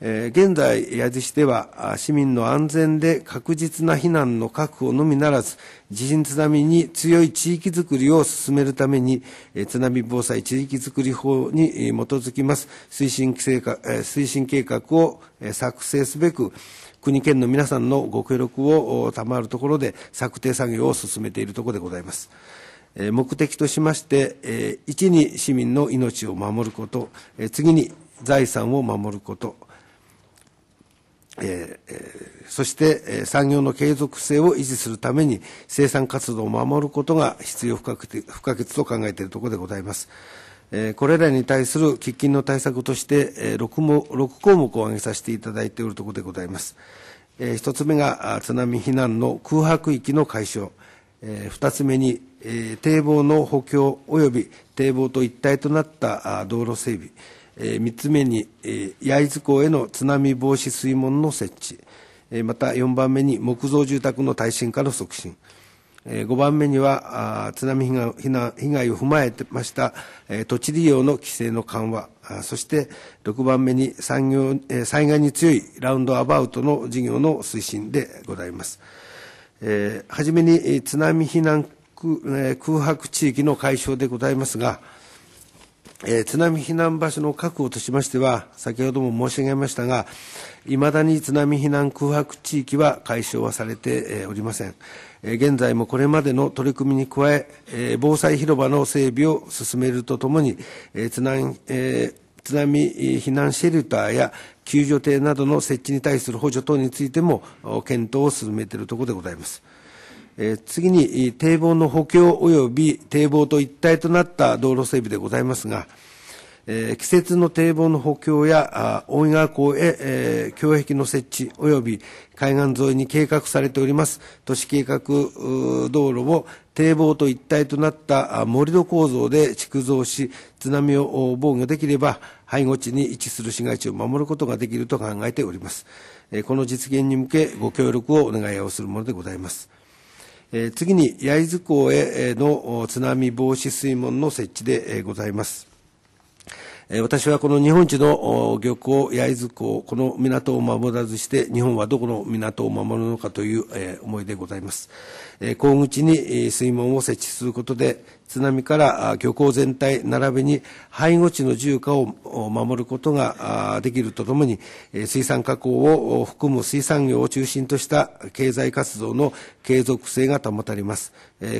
現在、矢印市では市民の安全で確実な避難の確保のみならず、地震津波に強い地域づくりを進めるために、津波防災地域づくり法に基づきます推進計画推進計画を作成すべく、国県の皆さんのご協力を賜るところで策定作業を進めているところでございます。目的としまして、1に市民の命を守ること、次に財産を守ること、えー、そして、えー、産業の継続性を維持するために生産活動を守ることが必要不可欠不可欠と考えているところでございます。えー、これらに対する喫緊の対策として、えー、6, も6項目を挙げさせていただいておるところでございます。えー、1つ目が津波避難の空白域の解消、えー、2つ目に、えー、堤防の補強及び堤防と一体となった道路整備、えー、3つ目に、えー、焼津港への津波防止水門の設置、えー、また4番目に木造住宅の耐震化の促進、えー、5番目にはあ津波被害被害を踏まえてました、えー、土地利用の規制の緩和あそして6番目に産業、えー、災害に強いラウンドアバウトの事業の推進でございます。えー、はじめに津波避難空白地域の解消でございますが、えー、津波避難場所の確保としましては、先ほども申し上げましたが、いまだに津波避難空白地域は解消はされて、えー、おりません、えー。現在もこれまでの取り組みに加え、えー、防災広場の整備を進めるとともに、えー、津波、えー津波避難シェルターや救助艇などの設置に対する補助等についても検討を進めているところでございます。え次に堤防の補強及び堤防と一体となった道路整備でございますが、え季節の堤防の補強や大井川港へ、え橋壁の設置及び海岸沿いに計画されております都市計画道路を堤防と一体となった盛土構造で築造し津波を防御できれば背後地に位置する市街地を守ることができると考えておりますこの実現に向けご協力をお願いをするものでございます。え次に焼津港への津波防止水門の設置でございます。私はこの日本一の漁港、焼津港、この港を守らずして、日本はどこの港を守るのかという思いでございます。港口に水門を設置することで、津波から漁港全体並びに背後地の住家を守ることができるとともに、水産加工を含む水産業を中心とした経済活動の継続性が保たれます。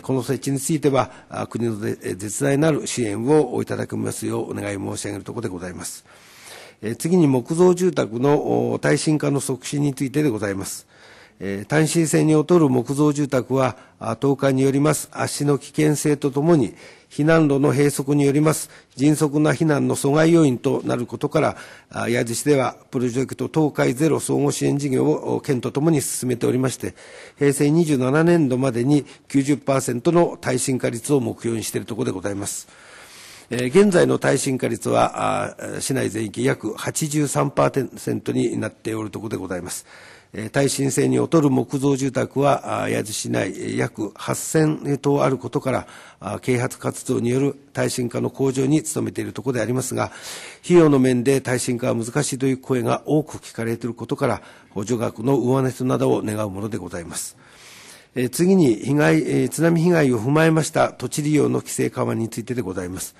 この設置については、国の絶大なる支援をいただきますようお願い申し上げるところでございます。次に木造住宅の耐震化の促進についてでございます。え震単身性に劣る木造住宅は、倒壊によります圧死の危険性とともに、避難路の閉塞によります迅速な避難の阻害要因となることから、矢重市ではプロジェクト東海ゼロ総合支援事業を県とともに進めておりまして、平成27年度までに90%の耐震化率を目標にしているところでございます。現在の耐震化率は、市内全域約83%になっておるところでございます。耐震性に劣る木造住宅は焼津市内約8000棟あることから啓発活動による耐震化の向上に努めているところでありますが費用の面で耐震化は難しいという声が多く聞かれていることから補助額の上乗せなどを願うものでございます。次に被害津波被害を踏まえました土地利用の規制緩和についてでございます。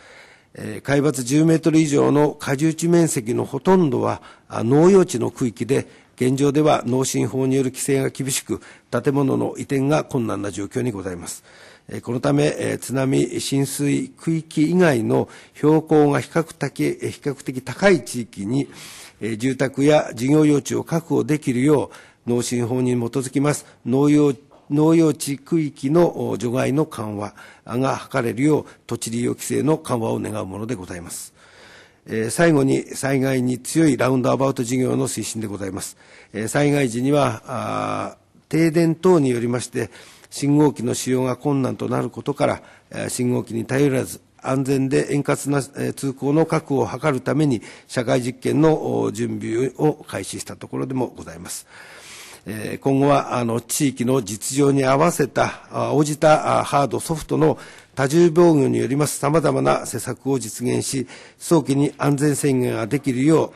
海抜10メートル以上の果樹地面積のほとんどは農用地の区域で現状では農信法による規制が厳しく建物の移転が困難な状況にございますこのため津波浸水区域以外の標高が比較的比較的高い地域に住宅や事業用地を確保できるよう農信法に基づきます農用農用地区域の除外の緩和が図れるよう土地利用規制の緩和を願うものでございます。え最後に災害に強いラウンドアバウト事業の推進でございます。え災害時には停電等によりまして、信号機の使用が困難となることから、信号機に頼らず、安全で円滑な通行の確保を図るために、社会実験の準備を開始したところでもございます。今後はあの地域の実情に合わせた、応じたハード、ソフトの多重防御によります様々な施策を実現し、早期に安全宣言ができるよ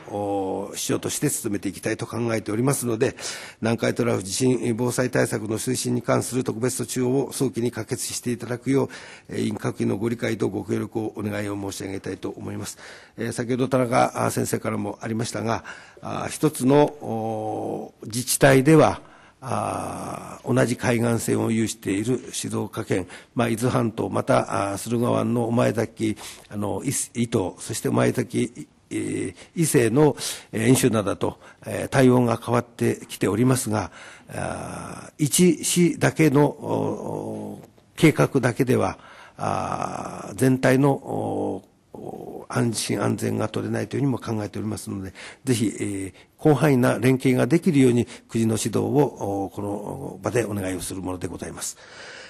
う、市長として努めていきたいと考えておりますので、南海トラフ地震防災対策の推進に関する特別措置を早期に可決していただくよう、委員閣議のご理解とご協力をお願いを申し上げたいと思います。え先ほど田中先生からもありましたが、一つの自治体では、あ同じ海岸線を有している静岡県、まあ、伊豆半島また駿河湾の御前崎あの伊東そして御前崎伊勢の演習灘と対応が変わってきておりますが一市だけの計画だけでは全体の安心安全が取れないというふうにも考えておりますので、ぜひ、えー、広範囲な連携ができるように、国の指導をこの場でお願いをするものでございます。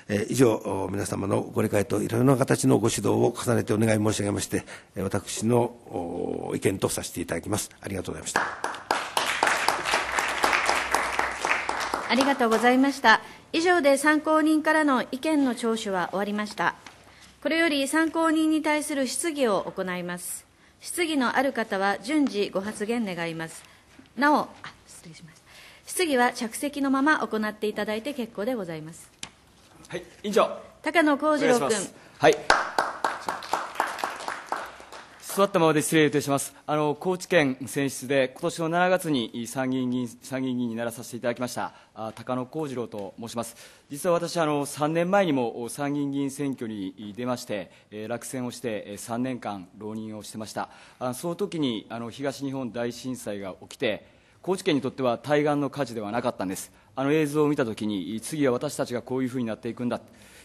えー、以上、皆様のご理解といろいろな形のご指導を重ねてお願い申し上げまして、私の意見とさせていただきます。ありがとうございました。ありがとうございました。以上で参考人からの意見の聴取は終わりました。これより参考人に対する質疑を行います。質疑のある方は順次ご発言願います。なお、あ失礼しました。質疑は着席のまま行っていただいて結構でございます。はい、委員長。高野幸次郎君。はい。座ったままで失礼いたします。あの高知県選出で今年の7月に参議院議員参議院議員にならさせていただきました高野幸次郎と申します。実は私あの3年前にも参議院議員選挙に出まして、え落選をして3年間浪人をしてました。あその時にあの東日本大震災が起きて高知県にとっては対岸の火事ではなかったんです。あの映像を見たときに次は私たちがこういうふうになっていくんだ。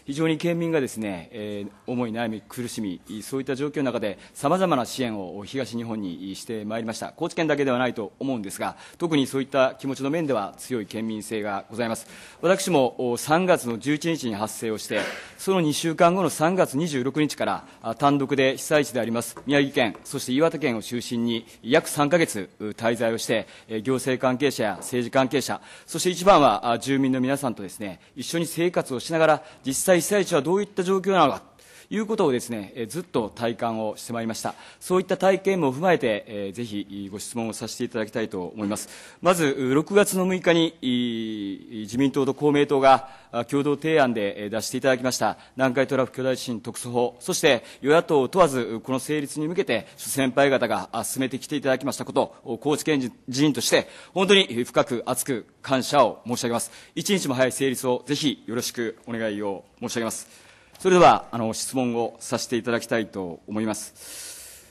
非常に県民がですね、えー、思い悩み苦しみそういった状況の中でさまざまな支援を東日本にしてまいりました高知県だけではないと思うんですが特にそういった気持ちの面では強い県民性がございます私も3月の11日に発生をしてその2週間後の3月26日から単独で被災地であります宮城県そして岩手県を中心に約3か月滞在をして行政関係者や政治関係者そして一番は住民の皆さんとですね一緒に生活をしながら実際被災地はどういった状況なのか。いうことをですね、えずっと体感をしてまいりましたそういった体験も踏まえて、えー、ぜひご質問をさせていただきたいと思いますまず6月の6日に自民党と公明党が共同提案で出していただきました南海トラフ巨大地震特措法そして与野党問わずこの成立に向けて先輩方が進めてきていただきましたこと高知県人として本当に深く熱く感謝を申し上げます一日も早い成立をぜひよろしくお願いを申し上げますそれではあの質問をさせていただきたいと思います。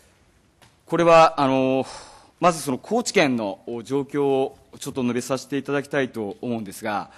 これはあのまずその高知県の状況をちょっと述べさせていただきたいと思うんですが、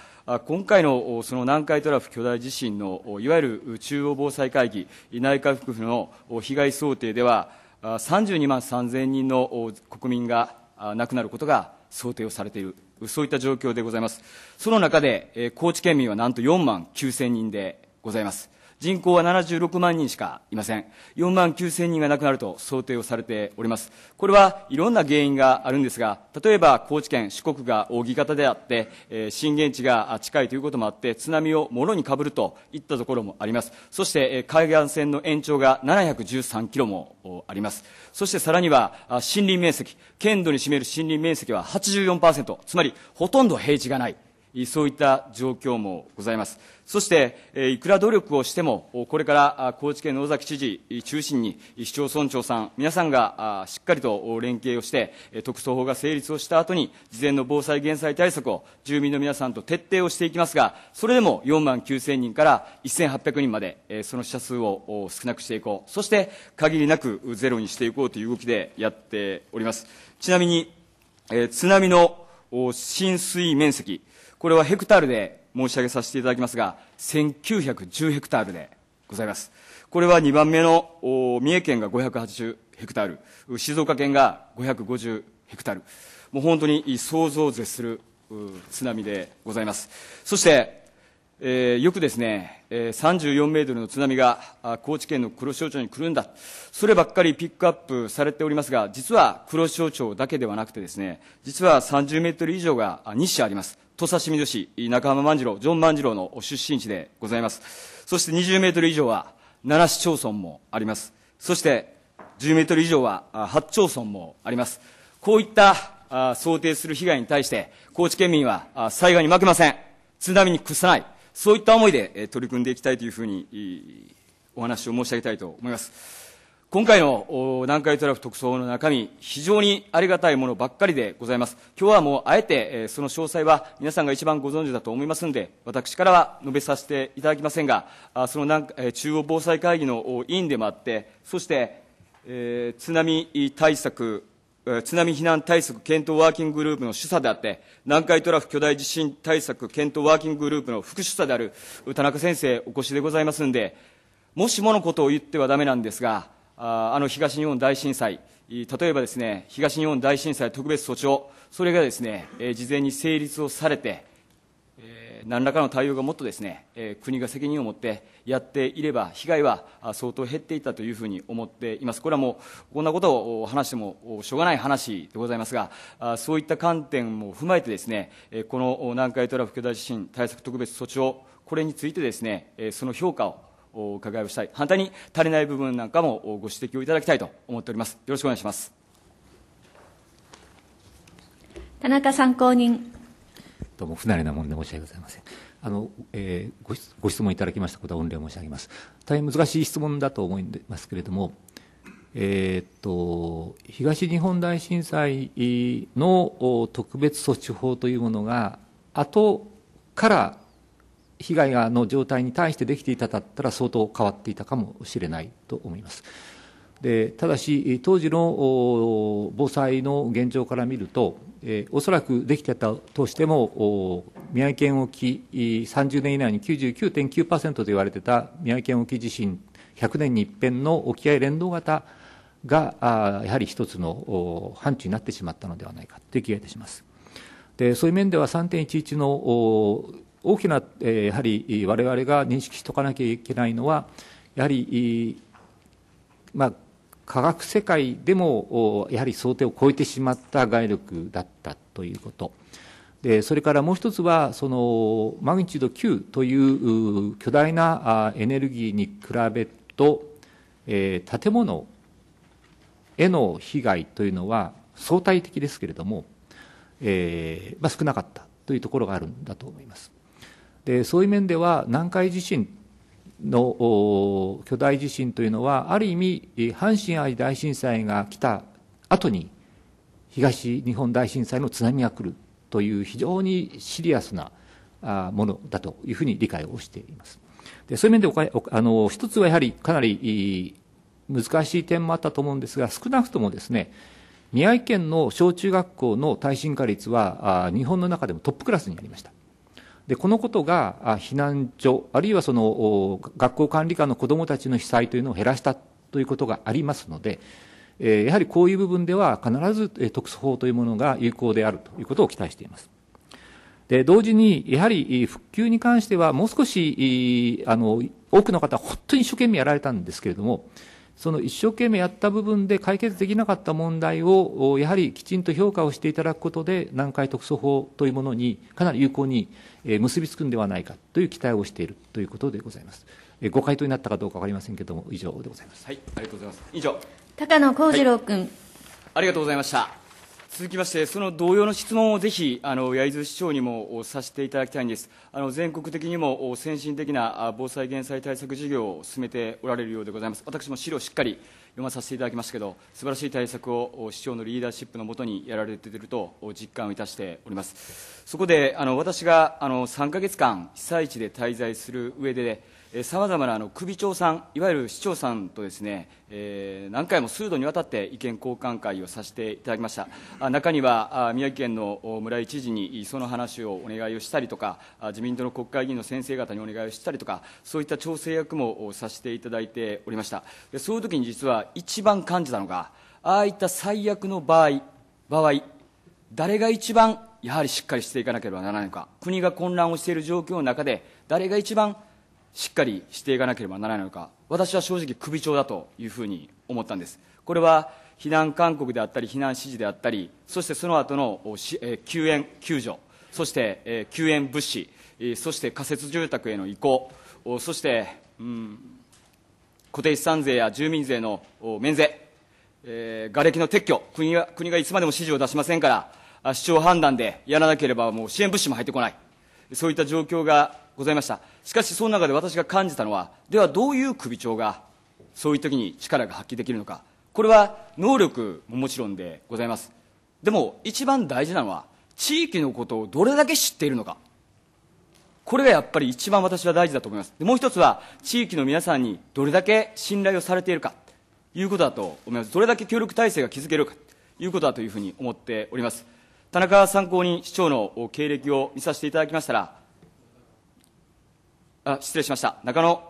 今回のその南海トラフ巨大地震のいわゆる中央防災会議、内閣府の被害想定では、32万3000人の国民が亡くなることが想定をされている、そういった状況でございます。その中で、高知県民はなんと4万9000人でございます。人口は76万人しかいません。4万9000人が亡くなると想定をされております。これはいろんな原因があるんですが、例えば高知県、四国が扇形であって、えー、震源地が近いということもあって、津波をもろにかぶるといったところもあります。そして、えー、海岸線の延長が713キロもあります。そしてさらには、森林面積、県土に占める森林面積は84%、つまりほとんど平地がない。そういった状況もございます。そして、いくら努力をしても、これから高知県の尾崎知事中心に、市町村長さん、皆さんがしっかりと連携をして、特措法が成立をした後に、事前の防災・減災対策を住民の皆さんと徹底をしていきますが、それでも4万9000人から1800人まで、その死者数を少なくしていこう、そして限りなくゼロにしていこうという動きでやっております。ちなみに、津波の浸水面積、これはヘクタールで申し上げさせていただきますが、1910ヘクタールでございます。これは2番目の三重県が580ヘクタール、静岡県が550ヘクタール。もう本当に想像を絶する津波でございます。そして、えー、よくですね、えー、34メートルの津波が高知県の黒潮町に来るんだ。そればっかりピックアップされておりますが、実は黒潮町だけではなくてですね、実は30メートル以上が2社あります。土佐清水市中浜万次郎ジョン万次郎の出身地でございますそして20メートル以上は奈良市町村もありますそして10メートル以上は8町村もありますこういった想定する被害に対して高知県民は災害に負けません津波に屈さないそういった思いで取り組んでいきたいというふうにお話を申し上げたいと思います今回の南海トラフ特捜の中身、非常にありがたいものばっかりでございます。今日はもうあえて、その詳細は皆さんが一番ご存知だと思いますので、私からは述べさせていただきませんが、その中央防災会議の委員でもあって、そして、えー、津波対策、津波避難対策検討ワーキンググループの主査であって、南海トラフ巨大地震対策検討ワーキンググループの副主査である田中先生、お越しでございますんで、もしものことを言ってはだめなんですが、あの東日本大震災、例えばですね、東日本大震災特別措置法、それがですね、事前に成立をされて、何らかの対応がもっとですね、国が責任を持ってやっていれば、被害は相当減っていたというふうに思っています。これはもう、こんなことを話してもしょうがない話でございますが、そういった観点も踏まえてですね、この南海トラフ巨大地震対策特別措置法、これについてですね、その評価をお伺いをしたい反対に足りない部分なんかもご指摘をいただきたいと思っておりますよろしくお願いします田中参考人どうも不慣れなもので申し訳ございませんあの、えー、ごご質問いただきましたことは御礼申し上げます大変難しい質問だと思いますけれどもえー、っと東日本大震災の特別措置法というものが後から被害の状態に対してできていただったら相当変わっていたかもしれないと思います。でただし、当時の防災の現状から見ると、えー、おそらくできてたとしても、宮城県沖、30年以内に99.9%と言われてた宮城県沖地震、100年に一遍の沖合連動型が、あやはり一つの範疇になってしまったのではないかという気がいたします。でそういう面では3.11の大きな、やはり我々が認識しておかなきゃいけないのは、やはり、まあ、科学世界でもやはり想定を超えてしまった外力だったということ。でそれからもう一つはそのマグニチュード9という巨大なエネルギーに比べると、えー、建物への被害というのは相対的ですけれども、えーまあ、少なかったというところがあるんだと思います。でそういう面では南海地震の巨大地震というのはある意味阪神・淡路大震災が来た後に東日本大震災の津波が来るという非常にシリアスなものだというふうに理解をしています。でそういう面であの一つはやはりかなり難しい点もあったと思うんですが少なくともですね宮城県の小中学校の耐震化率は日本の中でもトップクラスになりました。でこのことが避難所あるいはその学校管理下の子どもたちの被災というのを減らしたということがありますので、えやはりこういう部分では必ず、え特措法というものが有効であるということを期待しています。で同時に、やはり復旧に関しては、もう少しあの多くの方、本当に一生懸命やられたんですけれども、その一生懸命やった部分で解決できなかった問題を、やはりきちんと評価をしていただくことで、南海特措法というものにかなり有効に結びつくんではないかという期待をしているということでございます。ご回答になったかどうか分かりませんけども、以上でございます。はい、ありがとうございます。以上。高野幸次郎君、はい、ありがとうございました。続きまして、その同様の質問をぜひ、あの焼津市長にもさせていただきたいんです、あの全国的にも先進的な防災・減災対策事業を進めておられるようでございます、私も資料をしっかり読まさせていただきましたけど、素晴らしい対策を市長のリーダーシップのもとにやられていると実感をいたしております。そこであの私があの3ヶ月間、被災地で滞在する上で、さまざまなあの首長さん、いわゆる市長さんとですね、えー、何回も数度にわたって意見交換会をさせていただきました、あ中にはあ宮城県の村井知事にその話をお願いをしたりとか、自民党の国会議員の先生方にお願いをしたりとか、そういった調整役もさせていただいておりました、でそういう時に実は一番感じたのが、ああいった最悪の場合、場合誰が一番やはりしっかりしていかなければならないのか、国が混乱をしている状況の中で、誰が一番しっかりしていかなければならないのか、私は正直、首長だというふうに思ったんです。これは避難勧告であったり、避難指示であったり、そしてその後の救援、救助、そして救援物資、そして仮設住宅への移行、そして、うん、固定資産税や住民税の免税、えれ瓦礫の撤去国が、国がいつまでも指示を出しませんから、市長判断でやらなければもう支援物資も入ってこない、そういった状況がございましたしかしその中で私が感じたのはではどういう首長がそういう時に力が発揮できるのかこれは能力ももちろんでございますでも一番大事なのは地域のことをどれだけ知っているのかこれがやっぱり一番私は大事だと思いますもう一つは地域の皆さんにどれだけ信頼をされているかということだと思いますどれだけ協力体制が築けるかということだというふうに思っております田中参考人市長の経歴を見させていただきましたらあ失礼しました、中野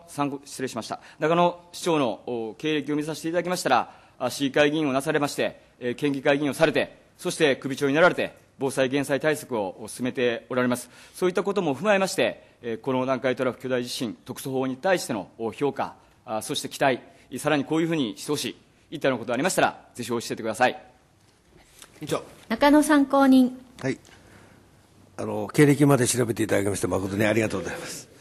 失礼しました中野市長の経歴を見させていただきましたら、市議会議員をなされまして、え県議会議員をされて、そして首長になられて、防災・減災対策を進めておられます、そういったことも踏まえまして、えこの南海トラフ巨大地震特措法に対しての評価、あそして期待、さらにこういうふうにしてほしい、いったようなことがありましたら、ぜひ教えてください。中野参考人、はい、あの経歴まで調べていただきまして、誠にありがとうございます。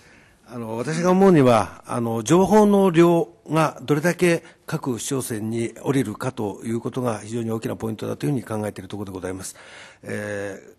あの私が思うにはあの、情報の量がどれだけ各市町村に降りるかということが非常に大きなポイントだというふうに考えているところでございます。えー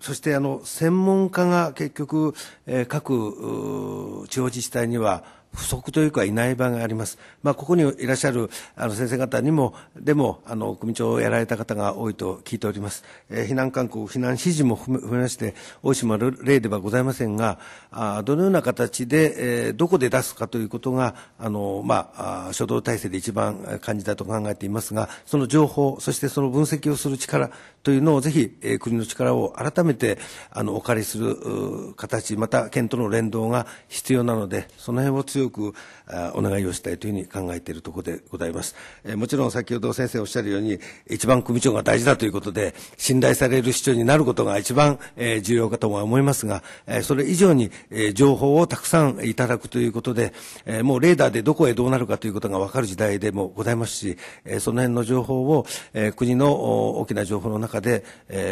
そしてあの専門家が結局、え各地方自治体には不足というかいない場があります。まあ、ここにいらっしゃるあの先生方にも、でも、あの、組長をやられた方が多いと聞いております。えー、避難勧告、避難指示も含めまして、大島の例ではございませんが、あどのような形で、えー、どこで出すかということが、あの、まあ、初動体制で一番感じたと考えていますが、その情報、そしてその分析をする力、というのをぜひ、えー、国の力を改めてあのお借りする形また県との連動が必要なのでその辺を強くお願いをしたいというふうに考えているところでございます。もちろん先ほど先生おっしゃるように、一番組長が大事だということで、信頼される市長になることが一番重要かとは思いますが、それ以上に情報をたくさんいただくということで、もうレーダーでどこへどうなるかということがわかる時代でもございますし、その辺の情報を国の大きな情報の中で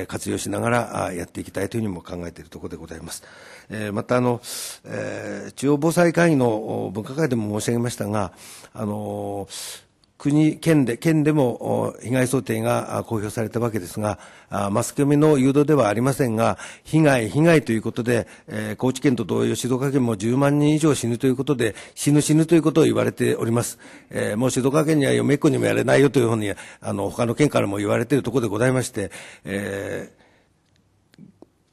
活用しながらやっていきたいというふうにも考えているところでございます。えー、またあの、えー、中央防災会議の分科会でも申し上げましたが、あの国、県で、県でも被害想定が公表されたわけですが、マスコミの誘導ではありませんが、被害、被害ということで、えー、高知県と同様静岡県も10万人以上死ぬということで、死ぬ死ぬということを言われております。えー、もう静岡県には嫁っ子にもやれないよというふうに、あの、他の県からも言われているところでございまして、えー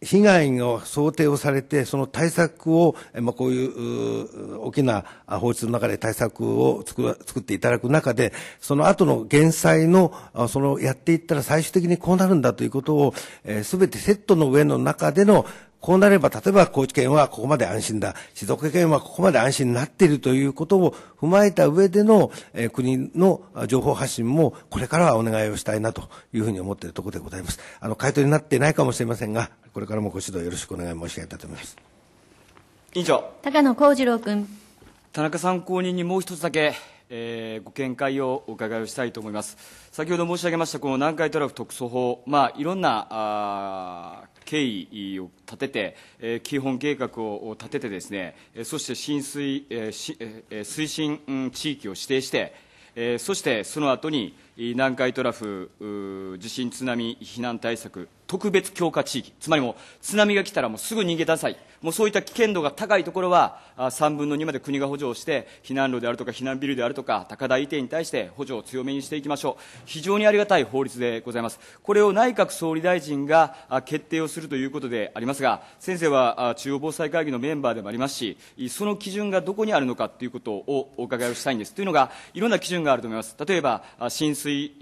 被害を想定をされて、その対策を、まあ、こういう大きな法律の中で対策を作作っていただく中で、その後の減災の、そのやっていったら最終的にこうなるんだということを、す、えー、べ、てセットの上の中でのこうなれば、例えば高知県はここまで安心だ、静岡県はここまで安心になっているということを踏まえた上での、えー、国の情報発信もこれからはお願いをしたいなというふうに思っているところでございます。あの、回答になってないかもしれませんが、これからもご指導よろしくお願い申し上げたいと思います。委員長。高野幸次郎君。田中参考人にもう一つだけ、えー、ご見解をお伺いをしたいと思います先ほど申し上げましたこの南海トラフ特措法、まあ、いろんなあ経緯を立てて、え基本計画を立ててですね、そして浸水、えしえ推進地域を指定して、えそしてその後に南海トラフ地震津波避難対策特別強化地域つまりもう津波が来たらもうすぐ逃げなさいもうそういった危険度が高いところは3分の2まで国が補助をして避難路であるとか避難ビルであるとか高台移転に対して補助を強めにしていきましょう非常にありがたい法律でございますこれを内閣総理大臣が決定をするということでありますが先生は中央防災会議のメンバーでもありますしその基準がどこにあるのかということをお伺いをしたいんですというのがいろんな基準があると思います例えば浸水水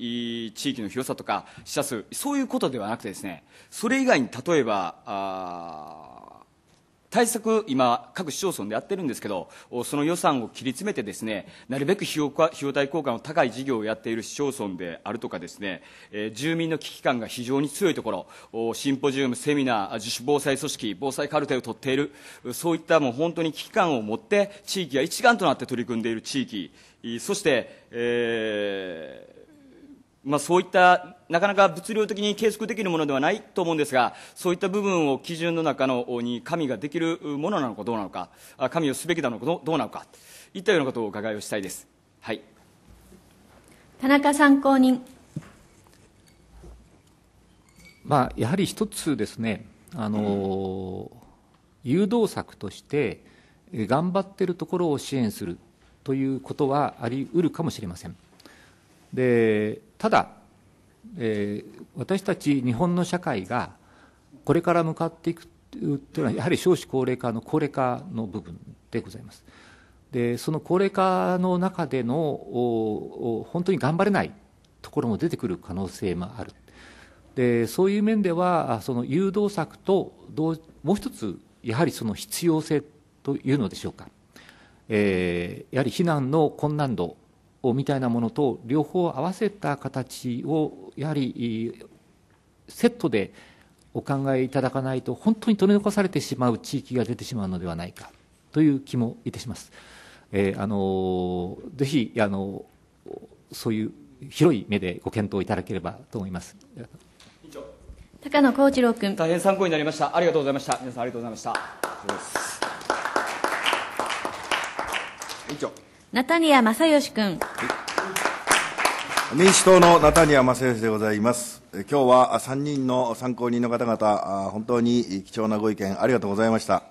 地域の広さとか死者数そういうことではなくてですねそれ以外に例えば対策、今、各市町村でやってるんですけど、その予算を切り詰めて、ですねなるべく費用費用対効果の高い事業をやっている市町村であるとか、ですね、えー、住民の危機感が非常に強いところ、シンポジウム、セミナー、自主防災組織、防災カルテを取っている、そういったもう本当に危機感を持って、地域が一丸となって取り組んでいる地域、そして、えーまあ、そういったなかなか物量的に計測できるものではないと思うんですがそういった部分を基準の中のに神ができるものなのかどうなのか神をすべきなのかどうなのかいったようなことをお伺いをしたいです、はい、田中参考人、まあ、やはり一つですねあの、誘導策として頑張っているところを支援するということはありうるかもしれません。でただ、えー、私たち日本の社会がこれから向かっていくというのは、やはり少子高齢化の高齢化の部分でございます。でその高齢化の中での本当に頑張れないところも出てくる可能性もあるでそういう面ではその誘導策とどうもう一つやはりその必要性というのでしょうか、えー、やはり避難の困難度みたいなものと両方合わせた形をやはりセットでお考えいただかないと本当に取り残されてしまう地域が出てしまうのではないかという気もいたします。えー、あのぜひあのそういう広い目でご検討いただければと思います。高野光一郎君。大変参考になりました。ありがとうございました。皆さんありがとうございました。委員長。ナタニヤ正義君、民主党のナタニヤ正義でございます今日は三人の参考人の方々本当に貴重なご意見ありがとうございました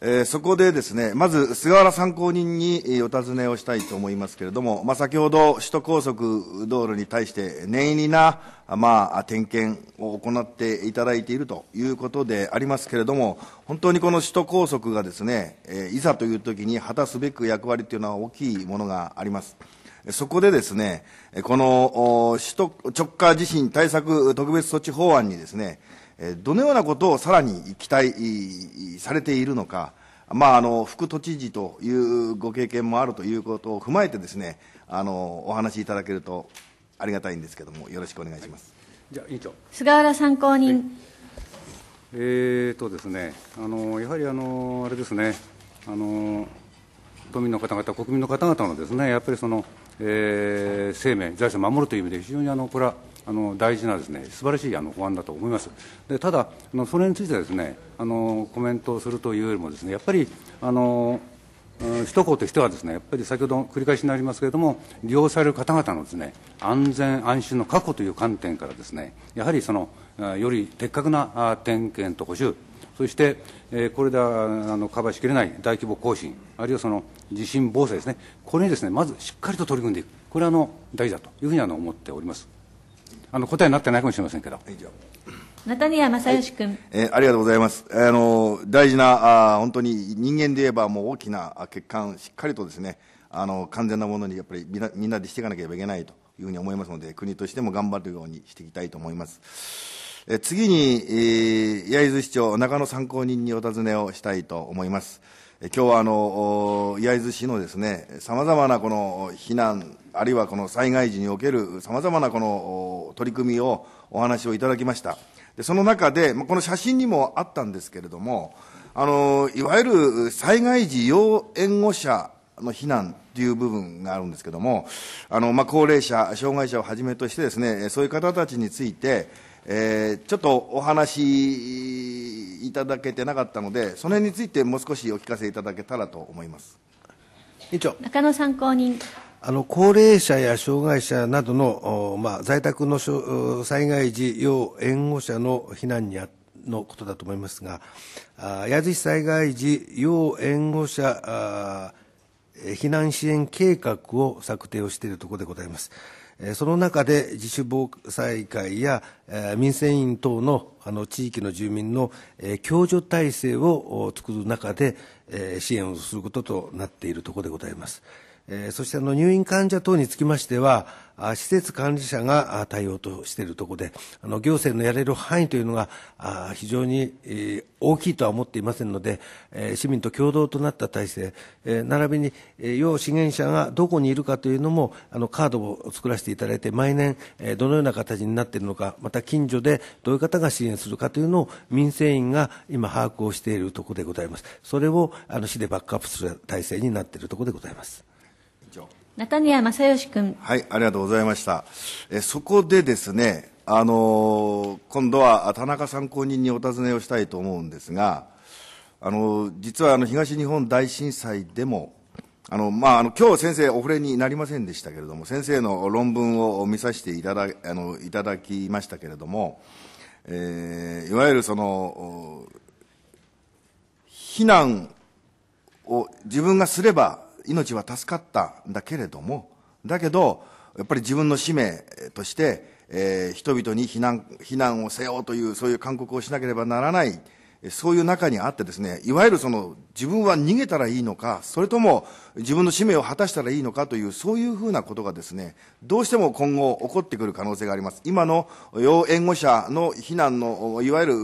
えー、そこでですね、まず菅原参考人にお尋ねをしたいと思いますけれども、まあ、先ほど首都高速道路に対して念入りな、まあ、点検を行っていただいているということでありますけれども、本当にこの首都高速がですね、えー、いざというときに果たすべく役割というのは大きいものがあります。そこでですね、この首都直下地震対策特別措置法案にですね、どのようなことをさらに期待されているのか、まあ、あの副都知事というご経験もあるということを踏まえてです、ね、あのお話しいただけるとありがたいんですけれども、よろしくお願いします。じゃ委員長菅原参考人、はい、えーとですね、あのやはりあのあれですねあの、都民の方々、国民の方々のですねやっぱりその、えー、生命、財産を守るという意味で、非常にあのこれはあの大事なですね素晴らしいあの法案だと思います。でただあのそれについてですねあのコメントをするというよりもですねやっぱりあの一言としてはですねやっぱり先ほど繰り返しになりますけれども利用される方々のですね安全安心の確保という観点からですねやはりそのより的確な点検と補修そして、えー、これではあのカバーしきれない大規模更新、あるいはその地震防災ですね、これにです、ね、まずしっかりと取り組んでいく、これはあの大事だというふうにあの思っております。あの答えになってないかもしれませんけど。中谷正義君、はい、えー、ありがとうございます。あの大事なあ本当に人間で言えばもう大きな欠陥、しっかりとですねあの完全なものにやっぱりみんなみんなでしていかなければいけないというふうに思いますので国としても頑張るようにしていきたいと思います。え次に、えー、焼津市長中野参考人にお尋ねをしたいと思います。今日はあの焼津市のですねさまざまなこの避難あるいはこの災害時におけるさまざまなこの取り組みをお話をいただきましたでその中でこの写真にもあったんですけれどもあのいわゆる災害時要援護者の避難という部分があるんですけれども、あのまあ、高齢者、障害者をはじめとしてです、ね、そういう方たちについて、えー、ちょっとお話いただけてなかったので、その辺についてもう少しお聞かせいただけたらと思います委員長中野参考人あの高齢者や障害者などの、まあ、在宅の災害時要援護者の避難にあのことだと思いますが、八津災害時要援護者避難支援計画を策定をしているところでございます。その中で自主防災会や民生委員等のあの地域の住民の共助体制を作る中で支援をすることとなっているところでございます。そしてあの入院患者等につきましては、施設管理者が対応としているところで、あの行政のやれる範囲というのが非常に大きいとは思っていませんので、市民と共同となった体制、並びに要資源者がどこにいるかというのも、あのカードを作らせていただいて、毎年どのような形になっているのか、また近所でどういう方が支援するかというのを民生委員が今、把握をしているところでございます。それをあの市でバックアップする体制になっているところでございます。中宮正義君はいありがとうございましたえそこでですねあの今度は田中参考人にお尋ねをしたいと思うんですがあの実はあの東日本大震災でもあのまあ、あの今日先生、お触れになりませんでしたけれども、先生の論文を見させていただあのいただきましたけれども、えー、いわゆるその避難を自分がすれば命は助かったんだけれども、だけど、やっぱり自分の使命として、えー、人々に避難避難をせよという、そういう勧告をしなければならない、そういう中にあってですね、いわゆるその自分は逃げたらいいのか、それとも自分の使命を果たしたらいいのかという、そういうふうなことがですね、どうしても今後起こってくる可能性があります。今の要援護者の避難の、いわゆる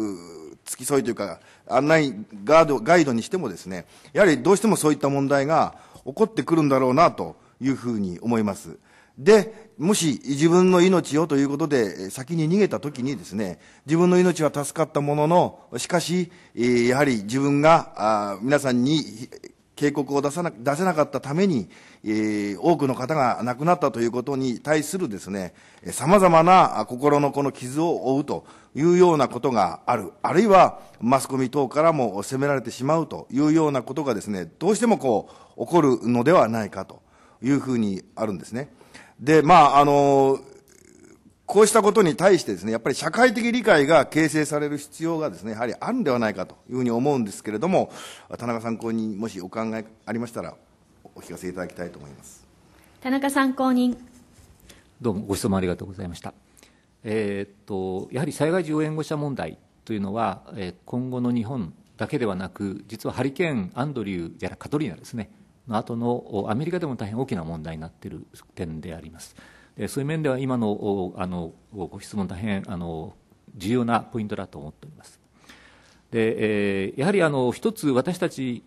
付き添いというか、案内ガードガイドにしてもですね、やはりどうしてもそういった問題が起こってくるんだろうなというふうに思います。で、もし自分の命をということで、先に逃げたときにですね、自分の命は助かったものの、しかし、やはり自分が皆さんに警告を出さな出せなかったために、えー、多くの方が亡くなったということに対するですね、様々な心のこの傷を負うというようなことがある。あるいは、マスコミ等からも責められてしまうというようなことがですね、どうしてもこう、起こるのではないかというふうにあるんですね。で、まあ、あの、こうしたことに対してですね、やっぱり社会的理解が形成される必要がですね、やはりあるんではないかというふうに思うんですけれども、田中参考人、もしお考えありましたら、お聞かせいただきたいと思います田中参考人。どうもご質問ありがとうございました。えー、っと、やはり災害時応援護者問題というのは、えー、今後の日本だけではなく、実はハリケーン、アンドリューじゃカトリーナですね、の後のアメリカでも大変大きな問題になっている点であります。でそういう面では今のあのご質問大変あの重要なポイントだと思っております。でえー、やはりあの一つ私たち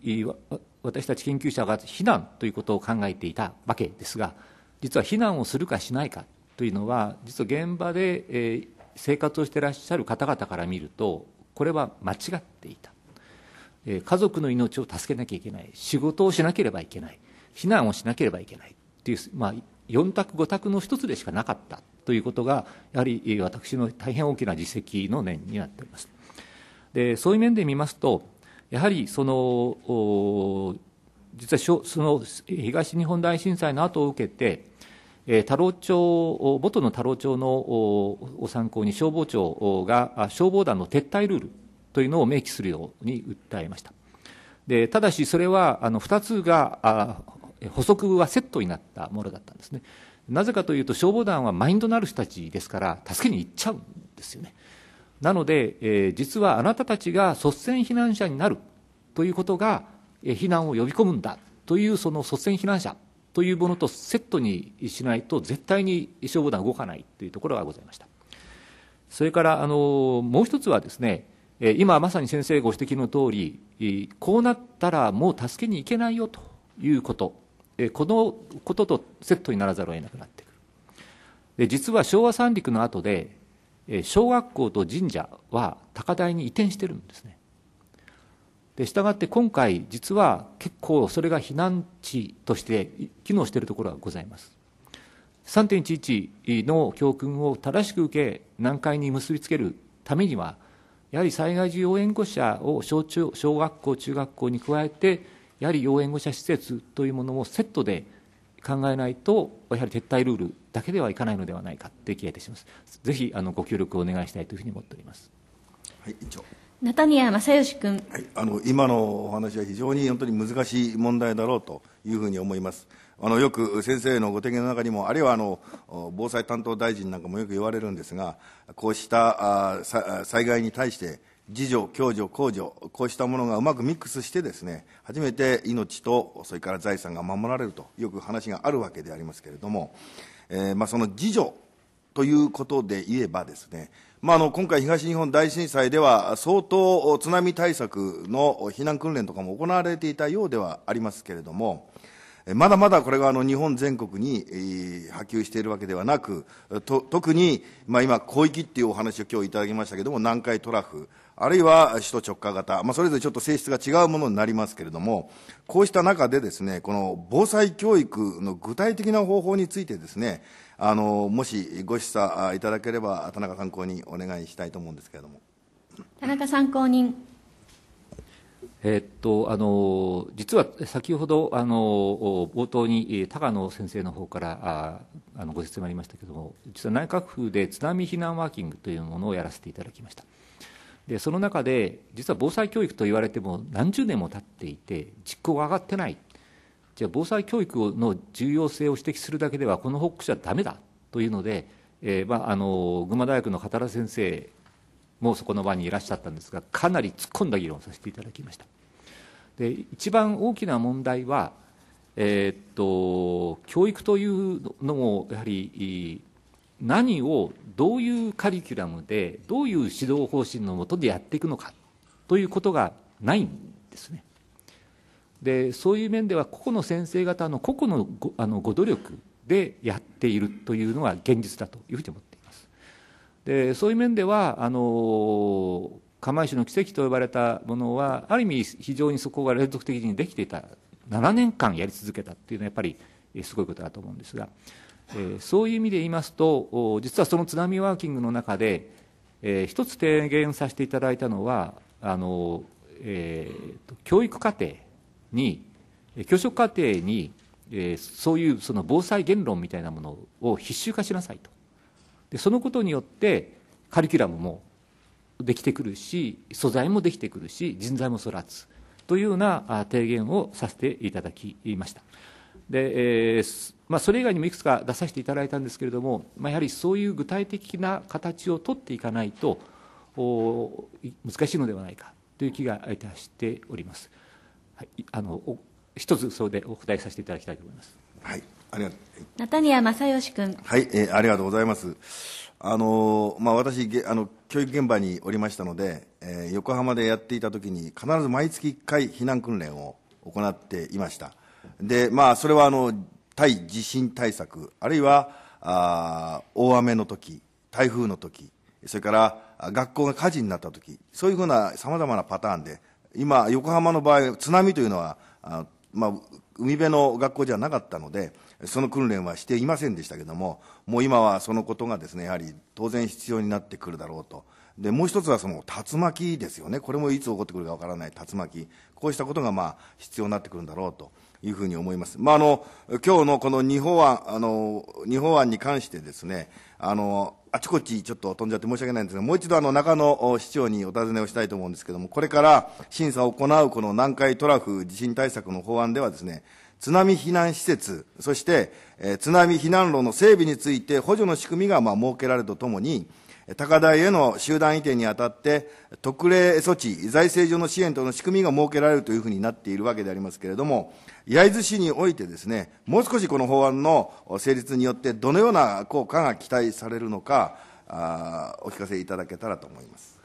私たち研究者が避難ということを考えていたわけですが実は避難をするかしないかというのは実は現場で、えー、生活をしていらっしゃる方々から見るとこれは間違っていた、え家族の命を助けなきゃいけない仕事をしなければいけない避難をしなければいけないという、まあ、4択5択の1つでしかなかったということがやはり私の大変大きな実績の面になっておりますでそういう面で見ますとやはりその実はその東日本大震災の後を受けて太郎町元の太郎町のを参考に消防庁が消防団の撤退ルールというのを明記するように訴えましたでただしそれはあの2つが補足はセットになったものだったんですねなぜかというと消防団はマインドのある人たちですから助けに行っちゃうんですよねなので、えー、実はあなたたちが率先避難者になるということが、えー、避難を呼び込むんだというその率先避難者というものとセットにしないと絶対に消防団動かないというところがございましたそれからあのもう一つはですね今まさに先生ご指摘の通りこうなったらもう助けに行けないよということえこのこととセットにならざるを得なくなってくるで実は昭和三陸の後で、え小学校と神社は高台に移転してるんですねで従って今回実は結構それが避難地として機能しているところはございます3.11の教訓を正しく受け南海に結びつけるためにはやはり災害時要援護者を小中小学校中学校に加えてやはり要援護者施設というものもセットで考えないと、やはり撤退ルールだけではいかないのではないかという気がいたします。ぜひあのご協力をお願いしたいというふうに思っております。はい、委員長。中宮正義君、はい、あの今のお話は非常に本当に難しい問題だろうというふうに思います。あのよく先生のご提言の中にも、あるいはあの防災担当大臣なんかもよく言われるんですが、こうしたあ災害に対して、自助、共助、公助、こうしたものがうまくミックスしてですね、初めて命と、それから財産が守られると、よく話があるわけでありますけれども、えー、まあ、その自助ということで言えばですね、まあ、あの今回、東日本大震災では、相当津波対策の避難訓練とかも行われていたようではありますけれども、まだまだこれがあの日本全国に波及しているわけではなく、と特に、まあ、今、広域っていうお話を今日いただきましたけれども、南海トラフ、あるいは首都直下型、まあ、それぞれちょっと性質が違うものになりますけれども、こうした中でですね、この防災教育の具体的な方法についてですね、あの、もしご示唆いただければ、田中参考人お願いしたいと思うんですけれども。田中参考人。えっと、あの実は先ほどあの冒頭に高野先生の方からああのご説明ありましたけれども、実は内閣府で津波避難ワーキングというものをやらせていただきました。でその中で実は防災教育と言われても何十年も経っていて実行が上がってないじゃあ防災教育の重要性を指摘するだけではこの報告書はだめだというので、えー、まあ、あの群馬大学の片田先生もそこの場にいらっしゃったんですがかなり突っ込んだ議論をさせていただきましたで一番大きな問題は、えー、っと教育というのもやはり何をどういうカリキュラムでどういう指導方針のもとでやっていくのかということがないんですね。でそういう面では個々の先生方の個々のごあのご努力でやっているというのが現実だというふうに思っています。でそういう面ではあの釜石の奇跡と呼ばれたものはある意味非常にそこが連続的にできていた7年間やり続けたっていうのはやっぱりすごいことだと思うんですが。えそういう意味で言いますと、実はその津波ワーキングの中で、え一つ提言させていただいたのは、あのえー、教育課程に、教職課程に、えそういうその防災言論みたいなものを必修化しなさいと、でそのことによって、カリキュラムもできてくるし、素材もできてくるし、人材も育つというような提言をさせていただきました。で、えーまあ、それ以外にもいくつか出させていただいたんですけれども、まあ、やはりそういう具体的な形を取っていかないとお難しいのではないかという気がいたしております。はい、あの一つそれでお答えさせていただきたいと思います。はい、ありがとう。ナタニ正義君。はい、えー、ありがとうございます。あのまあ、私あの、教育現場におりましたので、えー、横浜でやっていたときに、必ず毎月1回避難訓練を行っていました。で、まあ、それはあの対地震対策、あるいはあ大雨の時台風の時それから学校が火事になった時そういうふうなさまざまなパターンで、今、横浜の場合、津波というのは、あまあ、海辺の学校じゃなかったので、その訓練はしていませんでしたけれども、もう今はそのことがですねやはり当然必要になってくるだろうと、でもう一つはその竜巻ですよね、これもいつ起こってくるかわからない竜巻、こうしたことがまあ必要になってくるんだろうと。いうふうに思います。まあ、あの、今日のこの日本案、あの、日本案に関してですね、あの、あちこちちょっと飛んじゃって申し訳ないんですが、もう一度あの中野市長にお尋ねをしたいと思うんですけれども、これから審査を行うこの南海トラフ地震対策の法案ではですね、津波避難施設、そして、えー、津波避難路の整備について補助の仕組みがまあ設けられるとともに、高台への集団移転にあたって、特例措置、財政上の支援等の仕組みが設けられるというふうになっているわけでありますけれども、焼津市においてですね、もう少しこの法案の成立によって、どのような効果が期待されるのか、あお聞かせいただけたらと思います。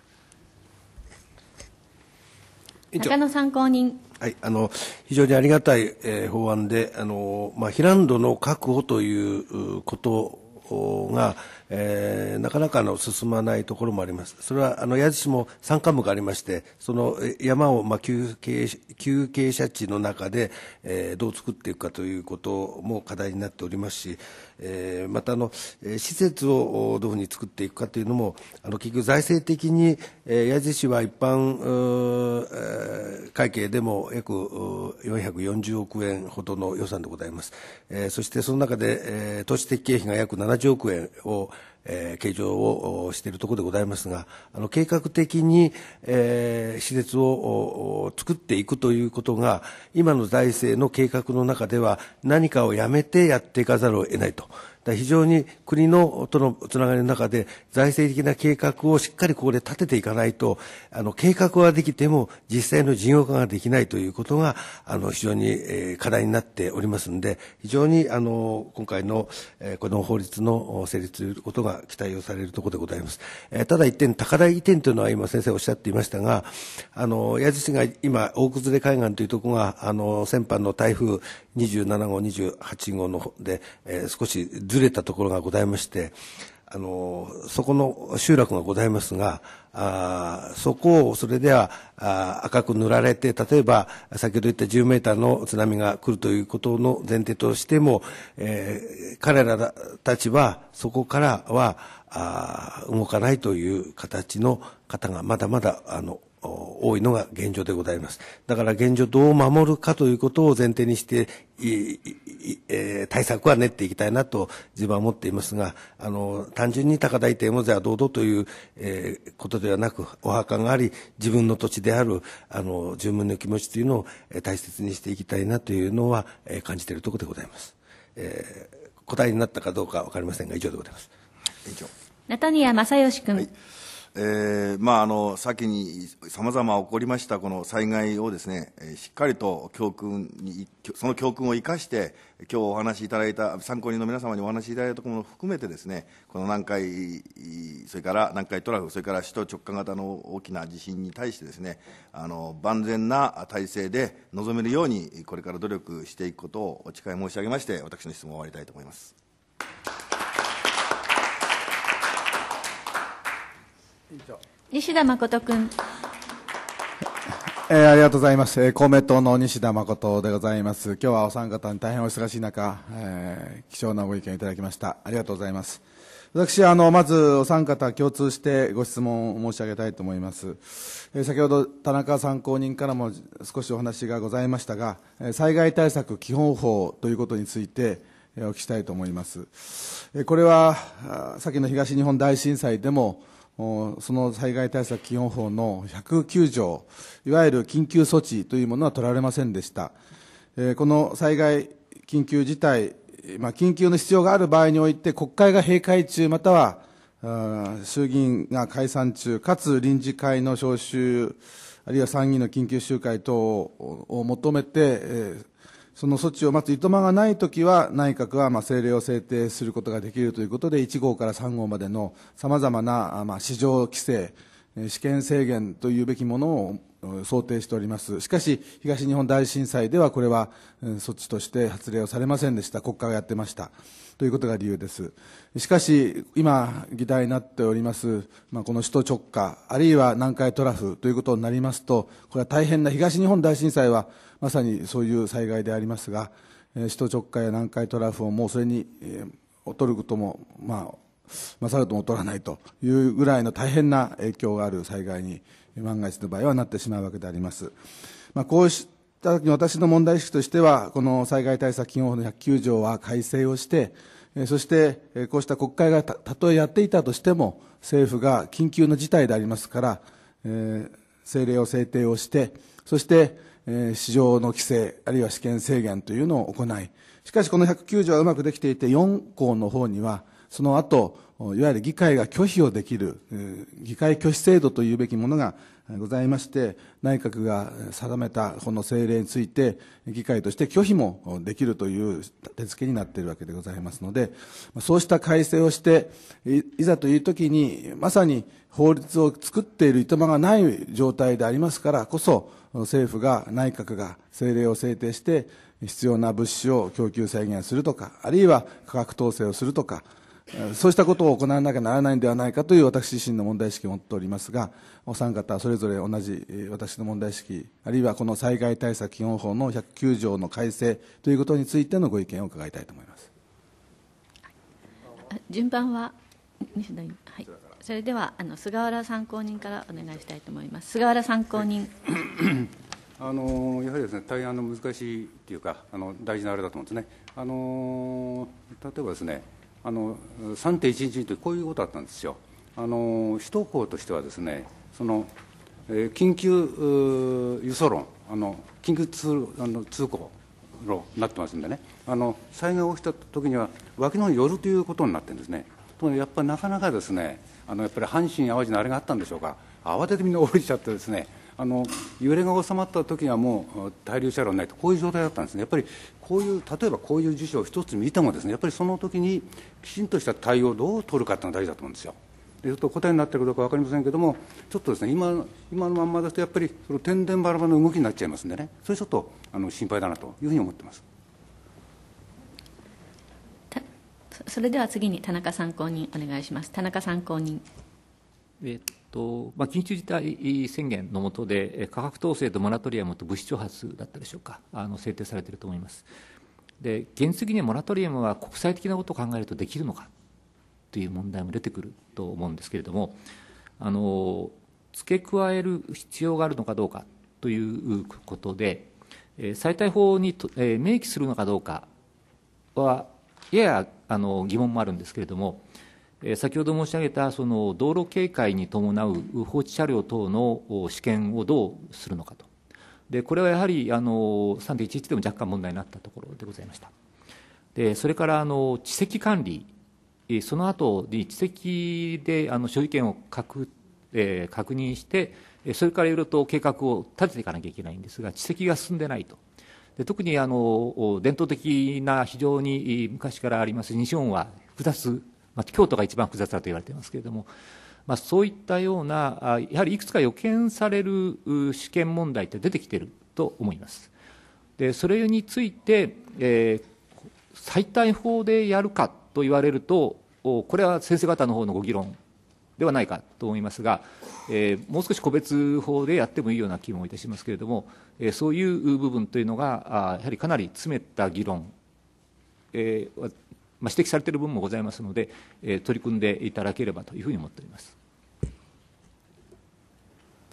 中野参考人。はい、あの非常にありがたい、えー、法案で、あのまあ、避難度の確保ということが、えー、なかなかの進まないところもあります。それは、あの、矢印も山間部がありまして、その山を、まあ、休憩、休憩者地の中で、えー、どう作っていくかということも課題になっておりますし、えー、またあの、え施設をどういうふうに作っていくかというのも、あの結局、財政的に、えー、矢印は一般、えー、会計でも約440億円ほどの予算でございます。えー、そしてその中で、えー、都市的経費が約70億円を、えー、計上をしているところでございますが、あの計画的に、えー、施設を作っていくということが、今の財政の計画の中では、何かをやめてやっていかざるを得ないと。非常に国のとのつながりの中で、財政的な計画をしっかりここで立てていかないと、あの、計画はできても、実際の事業化ができないということが、あの、非常に、え課題になっておりますんで、非常に、あの、今回の、えこの法律の成立ということが期待をされるところでございます。えただ一点、高台移転というのは今先生おっしゃっていましたが、あの、矢印が今、大崩れ海岸というところが、あの、先般の台風27号、28号ので、え少しずずれたところがございまして、あの、そこの集落がございますが、あそこをそれではあ赤く塗られて、例えば先ほど言った10メーターの津波が来るということの前提としても、えー、彼らたちはそこからはあ動かないという形の方がまだまだあの多いのが現状でございます。だから現状どう守るかということを前提にして、え対策は練っていきたいなと自分は思っていますが、あの、単純に高台亭もゃあ堂々という、えー、ことではなく、お墓があり、自分の土地である、あの、住民の気持ちというのを、え大切にしていきたいなというのは、えー、感じているところでございます。えー、答えになったかどうかわかりませんが、以上でございます。以上。ナ正義君。はいえーまあ、あの先にさまざま起こりましたこの災害をですね、えしっかりと教訓にその教訓を生かして、今日お話しいただいた、参考人の皆様にお話しいただいたところも含めて、ですねこの南海、それから南海トラフ、それから首都直下型の大きな地震に対して、ですねあの万全な体制で臨めるように、これから努力していくことをお誓い申し上げまして、私の質問を終わりたいと思います。西田誠君。えー、ありがとうございます、えー、公明党の西田誠でございます、今日はお三方に大変お忙しい中、えー、貴重なご意見いただきました、ありがとうございます。私あの、まずお三方共通してご質問を申し上げたいと思います、えー、先ほど田中参考人からも少しお話がございましたが、え災害対策基本法ということについて、えお聞きしたいと思います。えー、これは先の東日本大震災でもその災害対策基本法の109条、いわゆる緊急措置というものは取られませんでした。この災害緊急事態、まあ、緊急の必要がある場合において、国会が閉会中、または衆議院が解散中、かつ臨時会の召集、あるいは参議院の緊急集会等を求めて、その措置を待ついとまがないときは、内閣はまあ政令を制定することができるということで、1号から3号までのさまざまな市場規制、試験制限というべきものを想定しております。しかし、東日本大震災ではこれは措置として発令をされませんでした。国会がやってました。ということが理由です。しかし、今、議題になっております、まあ、この首都直下、あるいは南海トラフということになりますと、これは大変な東日本大震災は、まさにそういう災害でありますが、首都直下や南海トラフをもうそれに、え劣ることも、まあ、勝るとも劣らないというぐらいの大変な影響がある災害に、万が一の場合はなってしまうわけであります。まあ、こうした時に私の問題意識としては、この災害対策基本法の109条は改正をして、そしてこうした国会がたとえやっていたとしても、政府が緊急の事態でありますから、えー、政令を制定をして、そして市場の規制、あるいは試験制限というのを行い、しかしこの109条はうまくできていて、4項の方には、その後、いわゆる議会が拒否をできる、議会拒否制度というべきものがございまして内閣が定めたこの政令について議会として拒否もできるという手付けになっているわけでございますのでそうした改正をしていざという時にまさに法律を作っているいとまがない状態でありますからこそ政府が内閣が政令を制定して必要な物資を供給制限するとかあるいは価格統制をするとかそうしたことを行わなきゃならないんではないかという私自身の問題意識を持っておりますが、お三方それぞれ同じ私の問題意識、あるいはこの災害対策基本法の109条の改正ということについてのご意見を伺いたいと思います。順番は、西田委員。はい。それではあの菅原参考人からお願いしたいと思います。菅原参考人。あのやはりですね、対案の難しいというか、あの大事なあれだと思うんですね。あの例えばですね、あの3.11の時こういうことだったんですよ。あの首都高としてはですねその、えー、緊急輸送論あの緊急通あの通行路になってますんでねあの災害が起きた時には脇の方に寄るということになってるんですねとやっぱりなかなかですねあのやっぱり阪神・淡路のあれがあったんでしょうか慌ててみんな降りちゃってですねあの揺れが収まった時はもう滞留車両ないとこういう状態だったんですねやっぱりこういう例えばこういう事象を一つ見てもですねやっぱりその時にきちんとした対応をどう取るかっていうのが大事だと思うんですよ。でちょっと答えになってるかどうか分かりませんけどもちょっとですね今今のまんまだとやっぱりその天然バラバラの動きになっちゃいますんでねそれちょっとあの心配だなというふうに思ってます。それでは次に田中参考人お願いします。田中参考人。えっとまあ、緊急事態宣言の下で、価格統制とモラトリアムと物資挑発だったでしょうか、あの制定されていると思います。で、現実的にモラトリアムは国際的なことを考えるとできるのかという問題も出てくると思うんですけれども、あの付け加える必要があるのかどうかということで、再逮捕にと、えー、明記するのかどうかは、ややあの疑問もあるんですけれども、先ほど申し上げたその道路警戒に伴う放置車両等の試験をどうするのかと、でこれはやはりあの3.11でも若干問題になったところでございました。でそれからあの地籍管理、その後に地籍であの所有権を確,、えー、確認して、それからいろいろと計画を立てていかなきゃいけないんですが、地籍が進んでないと。で特にあの伝統的な非常に昔からあります西日本は複雑まあ、京都が一番複雑だと言われていますけれども、まあ、そういったような、やはりいくつか予見される試験問題って出てきていると思います。でそれについて、えー、最大法でやるかと言われると、これは先生方の方のご議論ではないかと思いますが、えー、もう少し個別法でやってもいいような気もいたしますけれども、えー、そういう部分というのが、やはりかなり詰めた議論、えー、まあ、指摘されている部分もございますので、えー、取り組んでいただければというふうに思っております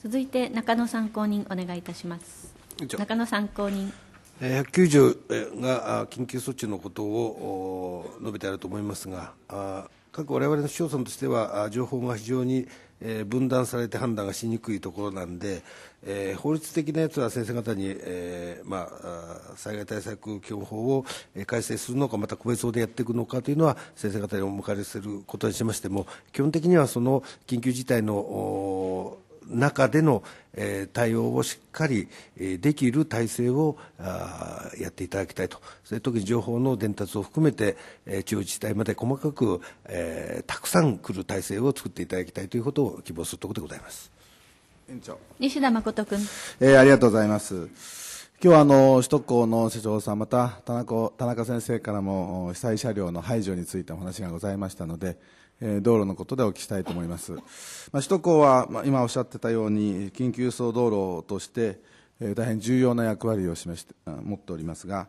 続いて中野参考人お願いいたします中野参考人190が緊急措置のことを述べてあると思いますが、各我々の市町村としては、情報が非常にえー、分断されて判断がしにくいところなんで、えー、法律的なやつは先生方に、えーまあ、災害対策基本法を改正するのか、また個別法でやっていくのかというのは、先生方にお迎えすることにしましても、基本的にはその緊急事態の中での、え対応をしっかり、えできる体制をあやっていただきたいと、それ特に情報の伝達を含めて、え地方自治体まで細かく、えたくさん来る体制を作っていただきたいということを希望するところでございます。西田誠君、えー、ありがとうございます。今日はあの首都高の社長さん、また田中田中先生からも被災車両の排除についてお話がございましたので、え道路のことでお聞きしたいと思います。まあ、首都高は、まあ、今おっしゃってたように、緊急輸送道路として、え大変重要な役割を示して持っておりますが、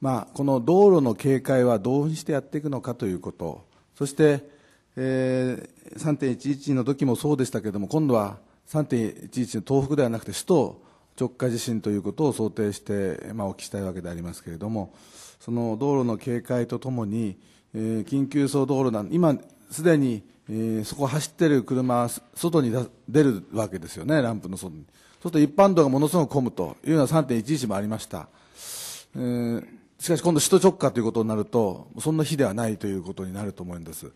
まあ、この道路の警戒はどうしてやっていくのかということ、そして、えー、3.11の時もそうでしたけれども、今度は3.11の東北ではなくて首都直下地震ということを想定して、まあ、お聞きしたいわけでありますけれども、その道路の警戒とともに、えー、緊急走道路なん、今、すでに、えー、そこ走っている車は外に出るわけですよね、ランプの外に。そうと一般道がものすごく混むというのは3.11もありました。えー、しかし今度首都直下ということになると、そんな日ではないということになると思うんです。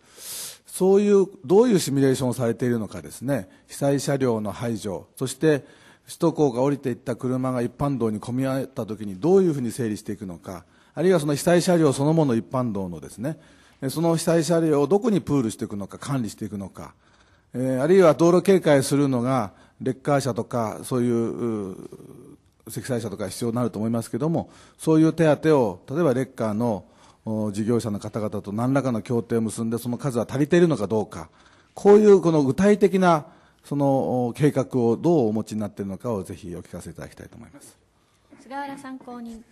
そういう、どういうシミュレーションをされているのかですね、被災車両の排除、そして、首都高が降りていった車が一般道に混み合った時にどういうふうに整理していくのかあるいはその被災車両そのもの一般道のですねその被災車両をどこにプールしていくのか管理していくのか、えー、あるいは道路警戒するのがレッカー車とかそういう積載車とか必要になると思いますけどもそういう手当を例えばレッカーの事業者の方々と何らかの協定を結んでその数は足りているのかどうかこういうこの具体的なその計画をどうお持ちになっているのかをぜひお聞かせいただきたいと思います菅原参考人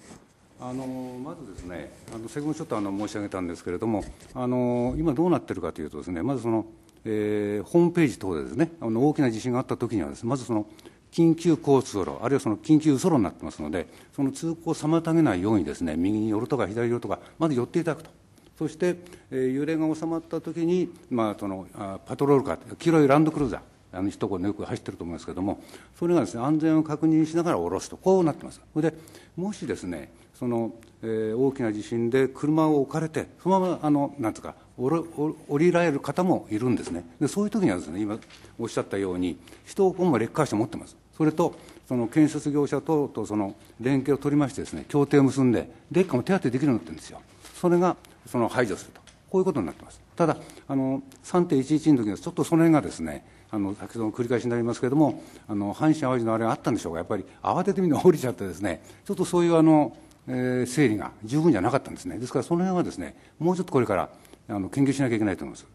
あのまずですね、あの先ほどちょっとあの申し上げたんですけれども、あの今どうなっているかというとです、ね、まずその、えー、ホームページ等でです、ね、あの大きな地震があったときにはです、ね、まずその緊急交通路、あるいはその緊急ソロになってますので、その通行を妨げないようにです、ね、右に寄るとか左に寄るとか、まず寄っていただくと。そして、えー、揺れが収まったときに、まあ、そのあパトロールカー、黄色いランドクルーザー、あの一言よく走ってると思いますけれどもそれがですね安全を確認しながら下ろすとこうなってますそれでもしですねその、えー、大きな地震で車を置かれてそのままあのなんつうか降りられる方もいるんですねでそういう時にはですね今おっしゃったように首都高も劣化して持ってますそれとその建設業者等とその連携を取りましてですね協定を結んでカーも手当てできるようになってるんですよそれがその排除するとこういうことになってますただあの3.11の時はちょっとその辺がですねあの先ほど繰り返しになりますけれどもあの阪神・淡路のあれがあったんでしょうがやっぱり慌ててみんな降りちゃってですねちょっとそういうあの、えー、整理が十分じゃなかったんですねですからその辺はですねもうちょっとこれからあの研究しなきゃいけないと思います。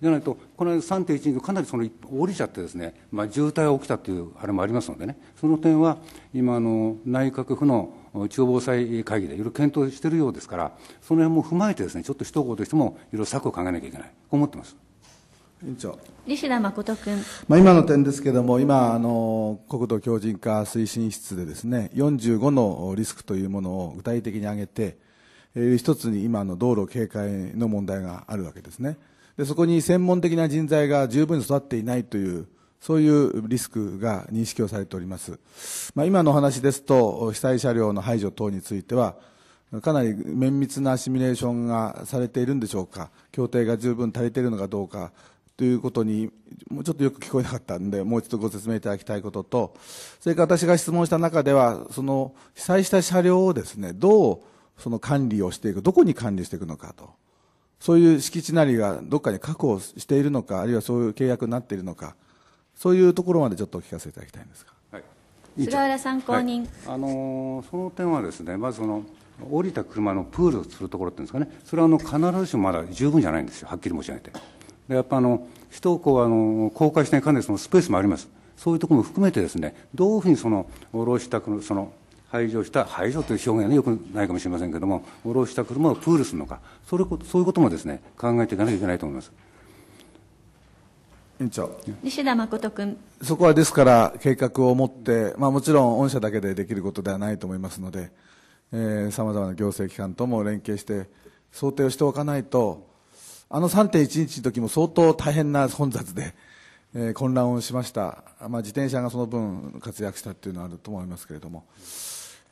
じゃないと、この3.1のかなりその降りちゃってですね、まあ、渋滞が起きたというあれもありますのでね、その点は今の、内閣府の地方防災会議でいろいろ検討しているようですから、その辺も踏まえてですね、ちょっと都言としてもいろいろ策を考えなきゃいけない、こう思ってます。委員長西田誠君、まあ、今の点ですけれども、今あの、国土強靭化推進室でです、ね、45のリスクというものを具体的に挙げて、えー、一つに今の道路警戒の問題があるわけですねで、そこに専門的な人材が十分に育っていないという、そういうリスクが認識をされております、まあ、今のお話ですと、被災車両の排除等については、かなり綿密なシミュレーションがされているんでしょうか、協定が十分足りているのかどうか、ということにもうちょっとよく聞こえなかったんでもう一度ご説明いただきたいこととそれから私が質問した中ではその被災した車両をですねどうその管理をしていくどこに管理していくのかとそういう敷地なりがどっかに確保しているのかあるいはそういう契約になっているのかそういうところまでちょっとお聞かせいただきたいんですが。はい、菅原参考人、はい、あのその点はですねまずその降りた車のプールをするところっていうんですかね、それはあの必ずしもまだ十分じゃないんですよ、はっきり申し上げて。やっぱあの首都高はあの公開しないかなりそのスペースもあります。そういうところも含めてですね、どういうふうにその卸したくその排除した排除という表現は、ね、よくないかもしれませんけれども、卸した車をプールするのか、それそういうこともですね考えていかなきゃいけないと思います。委員長西田誠君そこはですから計画を持って、まあ、もちろん御社だけでできることではないと思いますのでさまざまな行政機関とも連携して想定をしておかないとあの3.11の時も相当大変な混雑で、えー、混乱をしました、まあ、自転車がその分活躍したというのはあると思いますけれども、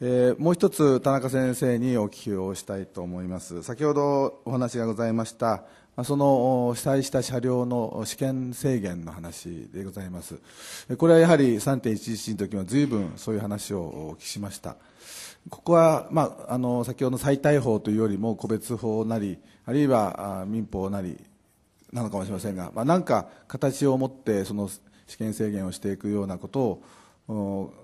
えー、もう一つ、田中先生にお聞きをしたいと思います。先ほどお話がございましたその被災した車両の試験制限の話でございます。これはやはり3.11の時も随分そういう話をお聞きしました。ここは、まあ、あの、先ほどの再逮捕というよりも個別法なり、あるいは民法なりなのかもしれませんが、まあ、なんか形を持ってその試験制限をしていくようなことを、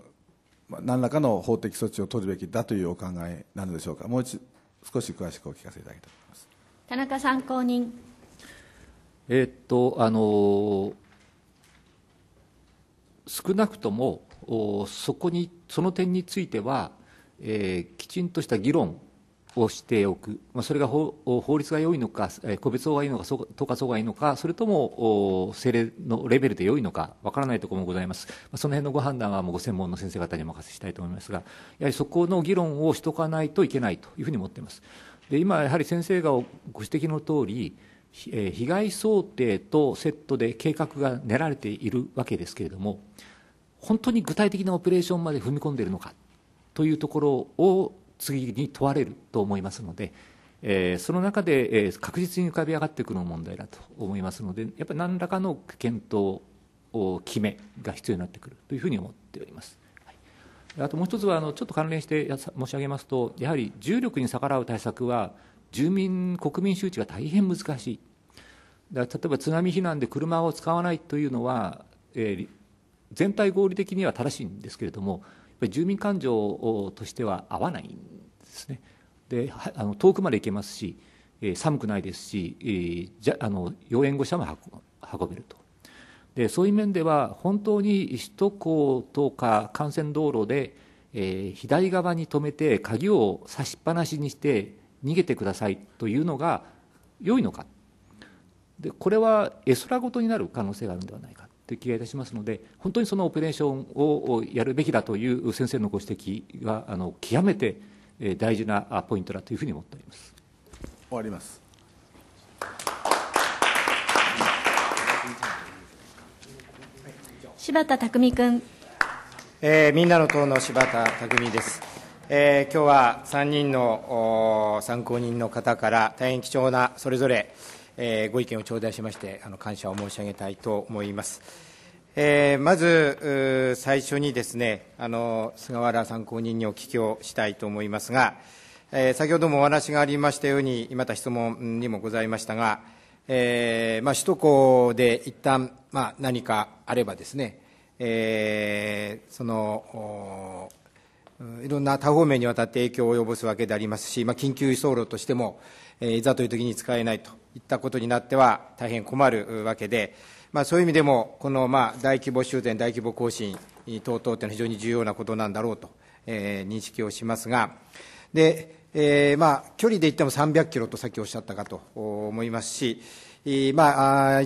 まあ、何らかの法的措置を取るべきだというお考えなのでしょうか、もう一少し詳しくお聞かせいただきたいと思います田中参考人。えー、っとあの少なくともそこにその点については、えー、きちんとした議論をしておく、まあ、それが法律が良いのか、個別法がいいのか、統括法がいいのか、それとも政令のレベルで良いのか、わからないところもございます、その辺のご判断はもうご専門の先生方にお任せしたいと思いますが、やはりそこの議論をしとかないといけないというふうに思っています。で今やはり先生がご指摘の通り被害想定とセットで計画が練られているわけですけれども、本当に具体的なオペレーションまで踏み込んでいるのかというところを次に問われると思いますので、えー、その中で、えー、確実に浮かび上がってくる問題だと思いますので、やっぱり何らかの検討を決めが必要になってくるというふうに思っております。あともう一つはあの、ちょっと関連して申し上げますと、やはり重力に逆らう対策は、住民、国民周知が大変難しい、だ例えば津波避難で車を使わないというのは、えー、全体合理的には正しいんですけれども、ぱり住民感情としては合わないんですねであの遠くまで行けますし、え寒くないですし、じゃあの要援護者も運べるとでそういう面では本当に首都高とか幹線道路で、えー、左側に止めて鍵を差しっぱなしにして逃げてくださいというのが良いのかでこれは絵空事になる可能性があるんではないかという気がいたしますので、本当にそのオペレーションをやるべきだという先生のご指摘は、あの極めて大事なポイントだというふうに思っております終わります。柴田匠君、えー、みんなの党の柴田匠です。えー、今日は3人の参考人の方から大変貴重なそれぞれ、えー、ご意見を頂戴しましてあの感謝を申し上げたいと思います。えー、まず最初にですねあの菅原参考人にお聞きをしたいと思いますが、えー、先ほどもお話がありましたように、また質問にもございましたが、えーまあ、首都高で一旦まあ何かあればですね、えー、そのいろんな多方面にわたって影響を及ぼすわけでありますし、まあ、緊急輸送路としても、えー、いざという時に使えないといったことになっては大変困るわけで。まあ、そういう意味でも、このまあ大規模修繕、大規模更新等々というのは非常に重要なことなんだろうと、えー、認識をしますが、でえーまあ、距離で言っても300キロとさっきおっしゃったかと思いますし、まあ、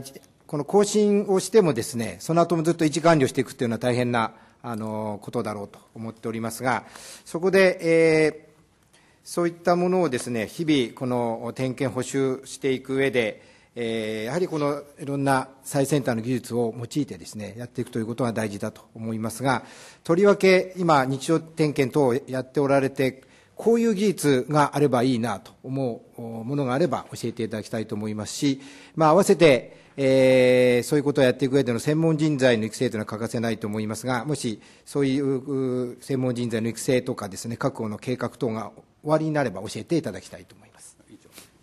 この更新をしてもですね、その後もずっと維持管理をしていくというのは大変なあのことだろうと思っておりますが、そこで、えー、そういったものをですね、日々、この点検補修していく上で、えー、やはりこのいろんな最先端の技術を用いてですねやっていくということが大事だと思いますがとりわけ今日常点検等をやっておられてこういう技術があればいいなと思うものがあれば教えていただきたいと思いますし、まあ、合わせて、えー、そういうことをやっていく上での専門人材の育成というのは欠かせないと思いますが、もしそういう専門人材の育成とかですね、確保の計画等が終わりになれば教えていただきたいと思います。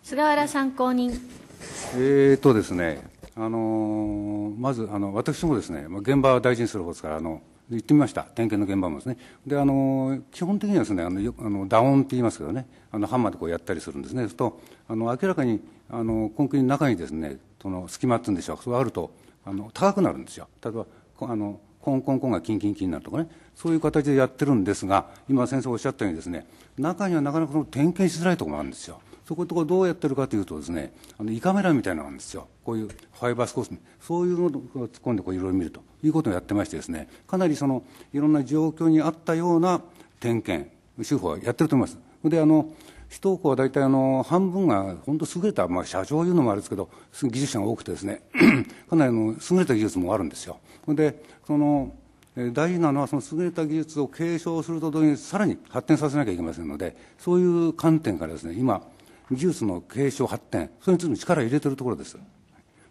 菅原参考人。えーとですね、あのまずあの私もですね、現場は大事にする方ですから、あの行ってみました、点検の現場もですね、であの基本的にはですねあのあの、打音って言いますけどね、あのハンマーでこうやったりするんですね、そうすると、あの明らかにあのコンクリの中にですねその隙間っていうんでしょう、それがあるとあの高くなるんですよ、例えばあのコンコンコンがキンキンキンになるとかね、そういう形でやってるんですが、今、先生おっしゃったようにですね、中にはなかなかその点検しづらいところもあるんですよ。そことこどうやってるかというとですねあの胃カメラみたいなのがあるんですよこういうファイバースコースそういうのを突っ込んでいろいろ見るということをやってましてですねかなりそのいろんな状況に合ったような点検手法はやってると思いますであの首都高は大体あの半分が本当優れた、まあ、社長いうのもあるんですけど技術者が多くてですね かなりの優れた技術もあるんですよでその大事なのはその優れた技術を継承すると同時にさらに発展させなきゃいけませんのでそういう観点からですね今技術の継承発展、それについても力を入れてるところです。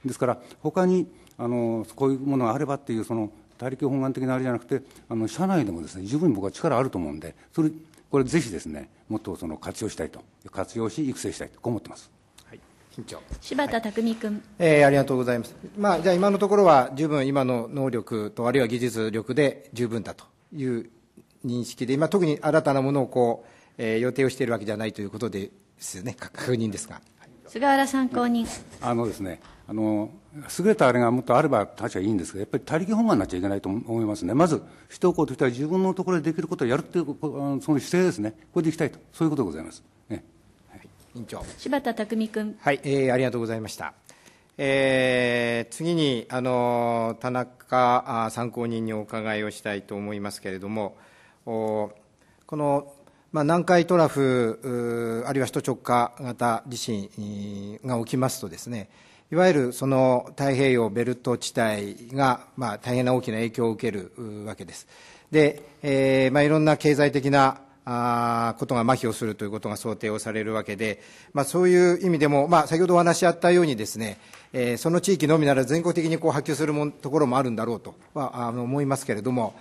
ですから、他にあのこういうものがあればっていう、その大陸本願的なあれじゃなくて、あの社内でもですね十分に僕は力あると思うんで、それこれぜひですね、もっとその活用したいと、活用し、育成したいと、こう思ってます。はい、柴田匠君、はい、えー、ありがとうございます、まあ、じゃあ、今のところは十分、今の能力と、あるいは技術力で十分だという認識で、今、特に新たなものをこう、えー、予定をしているわけじゃないということでですよね確認ですが菅原参考人あのですねあの優れたあれがもっとあれば確かにいいんですけやっぱり他力本願になっちゃいけないと思いますねまず人をこうとしては自分のところでできることをやるっていうその姿勢ですねこれでいきたいとそういうことでございます、ねはい、委員長柴田匠君はい、えー、ありがとうございましたえー、次にあの田中参考人にお伺いをしたいと思いますけれども、このまあ、南海トラフ、あるいは首都直下型地震が起きますとですね、いわゆるその太平洋ベルト地帯が、まあ、大変な大きな影響を受けるわけです。で、えーまあ、いろんな経済的なあことが麻痺をするということが想定をされるわけで、まあ、そういう意味でも、まあ、先ほどお話しあったようにですね、えー、その地域のみなら全国的にこう波及するもところもあるんだろうとはあの思いますけれども、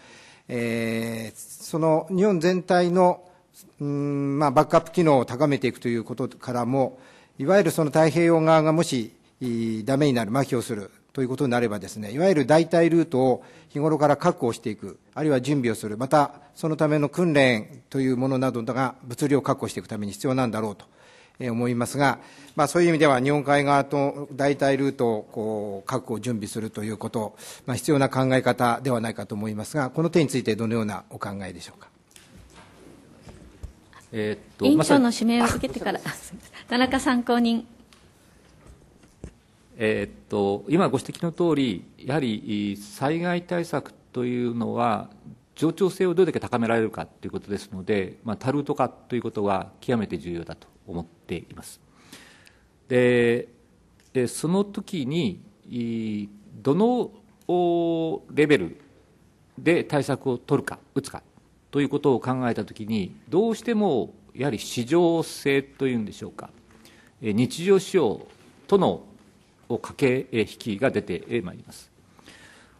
えー、その日本全体のうんまあ、バックアップ機能を高めていくということからも、いわゆるその太平洋側がもしだめになる、麻痺をするということになればですね、いわゆる代替ルートを日頃から確保していく、あるいは準備をする、またそのための訓練というものなどが物流を確保していくために必要なんだろうと思いますが、まあ、そういう意味では日本海側と代替ルートをこう確保、準備するということ、まあ、必要な考え方ではないかと思いますが、この点についてどのようなお考えでしょうか。えー、っと委員長の指名を受けてから、田中参考人。えー、っと今ご指摘の通り、やはり災害対策というのは、冗長性をどれだけ高められるかということですので、まあ、タルト化ということは極めて重要だと思っています。でその時にどのレベルで対策を取るか打つかということを考えたときに、どうしてもやはり市場性というんでしょうか、日常使用との掛け引きが出てまいります。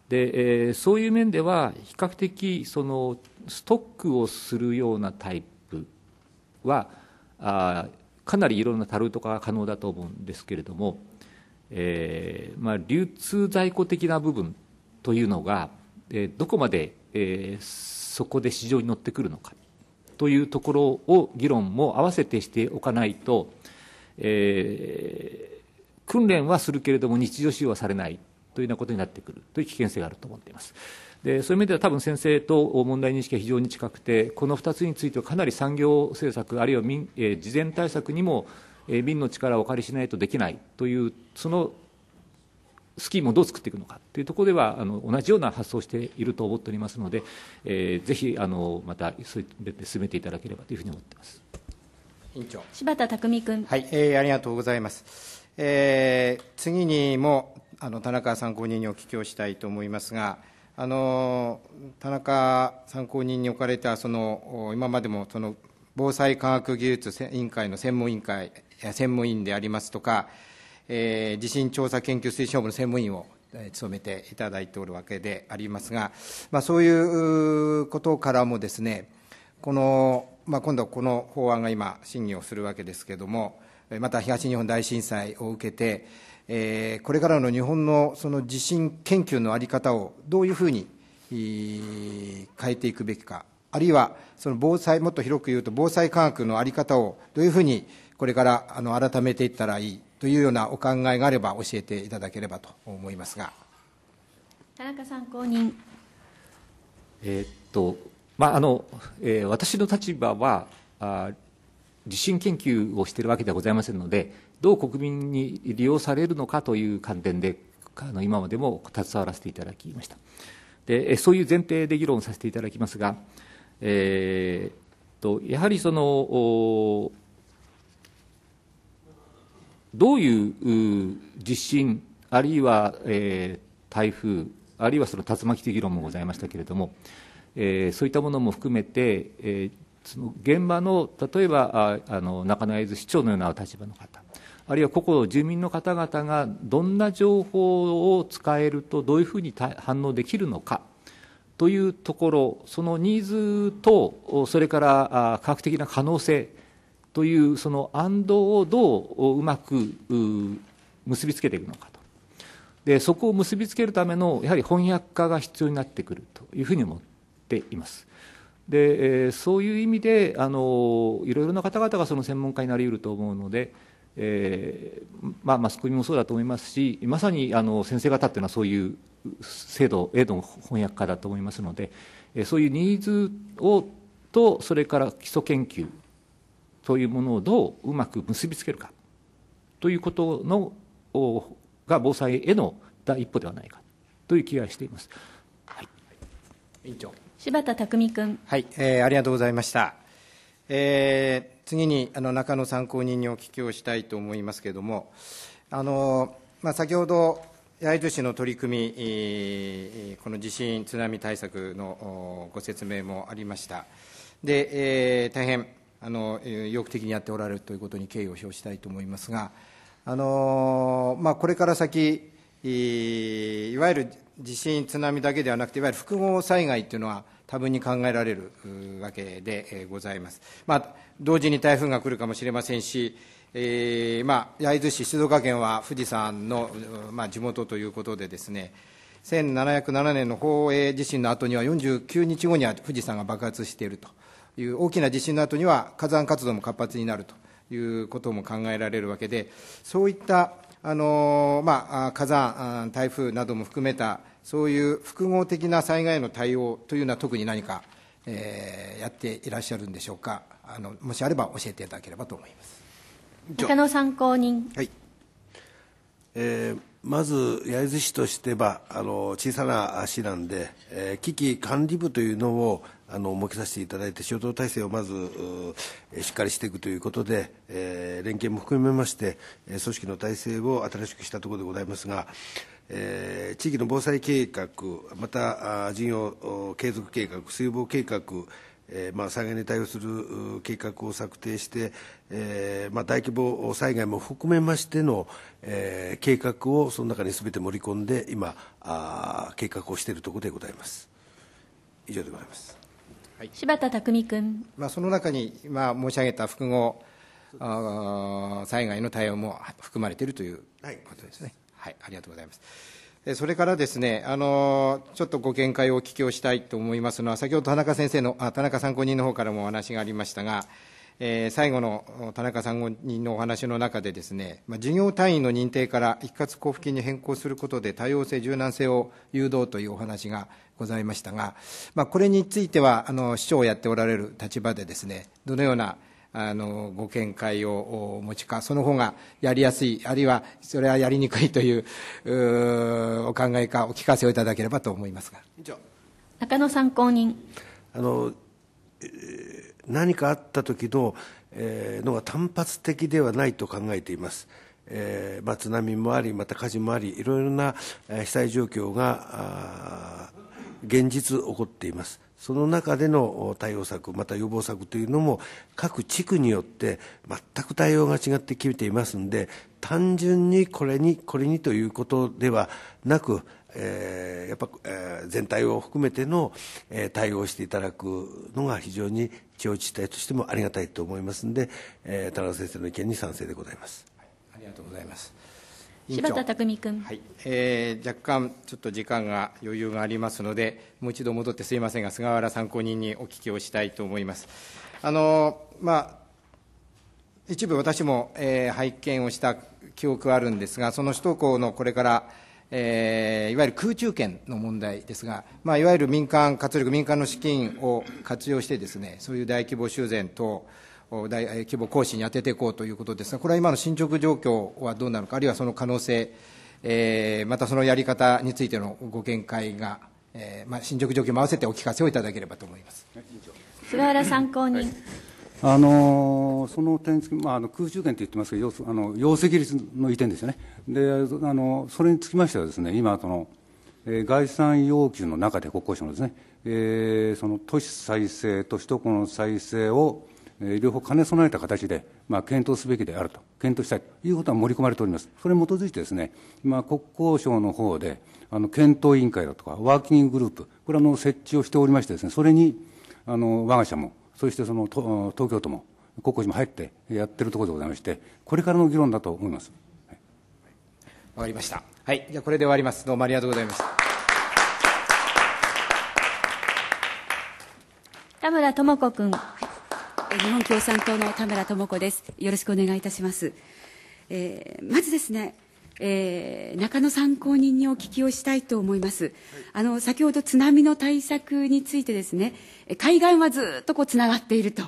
でそういう面では、比較的そのストックをするようなタイプは、あかなりいろんなタルト化が可能だと思うんですけれども、えーまあ、流通在庫的な部分というのが、えー、どこまで、えー、そこで市場に乗ってくるのかというところを議論も合わせてしておかないと、えー、訓練はするけれども日常使用はされないというようなことになってくるという危険性があると思っています。でそういう意味では多分先生と問題認識が非常に近くてこの2つについてはかなり産業政策あるいは民、えー、事前対策にも、えー、民の力をお借りしないとできないというそのスキーもどう作っていくのかというところではあの同じような発想をしていると思っておりますので、えー、ぜひあのまた進めていただければというふうに思っています委員長柴田匠君、はいえー、ありがとうございます、えー、次にもあの田中参考人にお聞きをしたいと思いますがあの田中参考人におかれたその今までもその防災科学技術委員会の専門委員会専門委員でありますとかえー、地震調査研究推進本部の専務委員を務めていただいておるわけでありますが、まあ、そういうことからもですね、このまあ、今度、この法案が今、審議をするわけですけれども、また東日本大震災を受けて、えー、これからの日本のその地震研究の在り方をどういうふうに、変えていくべきか、あるいはその防災、もっと広く言うと、防災科学の在り方をどういうふうにこれからあの改めていったらいいというようなお考えがあれば教えていただければと思いますが田中参考人。えー、っとまああのえー、私の立場はあ地震研究をしているわけではございませんのでどう国民に利用されるのかという観点であの今までも携わらせていただきましたでそういう前提で議論させていただきますが、えー、とやはりそのどういう地震、あるいは、えー、台風、あるいはその竜巻的論もございましたけれども、えー、そういったものも含めて、えー、その現場の例えばああの中野会津市長のような立場の方、あるいは個々住民の方々がどんな情報を使えると、どういうふうに反応できるのか。というところ、そのニーズと、それから科学的な可能性、というその安動をどううまく結びつけていくのかとでそこを結びつけるためのやはり翻訳家が必要になってくるというふうに思っています。でそういう意味であのいろいろな方々がその専門家になりうると思うので、えーまあ、マスコミもそうだと思いますしまさにあの先生方っていうのはそういう制度への翻訳家だと思いますのでそういうニーズをとそれから基礎研究というものをどううまく結びつけるかということのが防災への第一歩ではないかという気がしています。はい、委員長柴田匠君、はいえー、ありがとうございました、えー、次にあの中野参考人にお聞きをしたいと思いますけれどもあの、まあ、先ほど焼津市の取り組み、この地震・津波対策のご説明もありました。で、えー、大変あの意欲的にやっておられるということに敬意を表したいと思いますが、あのまあ、これから先、いわゆる地震、津波だけではなくて、いわゆる複合災害というのは多分に考えられるわけでございます。まあ、同時に台風が来るかもしれませんし、えーまあ、焼津市、静岡県は富士山の、まあ、地元ということでですね、1707年の宝永地震の後には49日後には富士山が爆発していると。いう大きな地震の後には火山活動も活発になるということも考えられるわけでそういったあの、まあ、火山、台風なども含めたそういう複合的な災害への対応というのは特に何か、えー、やっていらっしゃるんでしょうかあのもしあれば教えていただければと思います中野参考人、はいえー、まず焼津市としてはあの小さな市なんで、えー、危機管理部というのをあの設けさせていただいて、仕事体制をまずしっかりしていくということで、えー、連携も含めまして、組織の体制を新しくしたところでございますが、えー、地域の防災計画、また事業継続計画、水防計画、えーまあ、災害に対応する計画を策定して、えーまあ、大規模災害も含めましての、えー、計画をその中にすべて盛り込んで、今あ、計画をしているところでございます。以上でございます。はい、柴田匠君、まあ、その中に、まあ、申し上げた複合あ災害の対応も含まれているということですね、はい、はい、ありがとうございますそれからですねあのちょっとご見解をお聞きをしたいと思いますのは先ほど田中先生のあ田中参考人の方からもお話がありましたがえー、最後の田中参考人のお話の中でですね、まあ、事業単位の認定から一括交付金に変更することで多様性、柔軟性を誘導というお話がございましたが、まあ、これについてはあの市長をやっておられる立場でですねどのようなあのご見解をお持ちかその方がやりやすいあるいはそれはやりにくいというお考えかお聞かせをいただければと思いますが中野参考人あのえ何かあった時の,、えー、のは単発的ではないと考えています。えーまあ、津波もあり、また火事もあり、いろいろな被災状況が現実起こっていますその中での対応策また予防策というのも各地区によって全く対応が違ってきていますので単純にこれにこれにということではなくえー、やっぱ、えー、全体を含めての、えー、対応していただくのが非常に地方自治体としてもありがたいと思いますので、えー、田中先生の意見に賛成でございます。ありがとうございます。柴田匠君、はいえー、若干、ちょっと時間が余裕がありますので、もう一度戻ってすみませんが、菅原参考人にお聞きをしたいと思います。あのまあ一部私も、えー、拝見をした記憶があるんですが、その首都高のこれから、えー、いわゆる空中権の問題ですが、まあ、いわゆる民間活力、民間の資金を活用してです、ね、そういう大規模修繕等、大規模行使に当てていこうということですが、これは今の進捗状況はどうなのか、あるいはその可能性、えー、またそのやり方についてのご見解が、えーまあ、進捗状況も合わせてお聞かせをいただければと思います菅原参考人、はい、あのその点まあ、あの空中権と言ってますけど、あの容積率の移転ですよね、であのそれにつきましてはです、ね、今その、えー、概算要求の中で国交省のですね、えー、その都市再生と首都高の再生を両方兼ね備えた形で、まあ、検討すべきであると、検討したいということが盛り込まれております。それに基づいてですね、今、国交省の方で、あの、検討委員会だとか、ワーキンググループ、これの設置をしておりましてですね、それに、あの、我が社も、そしてその、東京都も、国交省も入ってやってるところでございまして、これからの議論だと思います。わ、かりました。はい、じゃこれで終わります。どうもありがとうございました。田村智子君。日本共産党の田村智子ですよろしくお願いいたします、えー、まずですねえー、中野参考人にお聞きをしたいと思います、あの先ほど津波の対策についてですね海岸はずっとこうつながっていると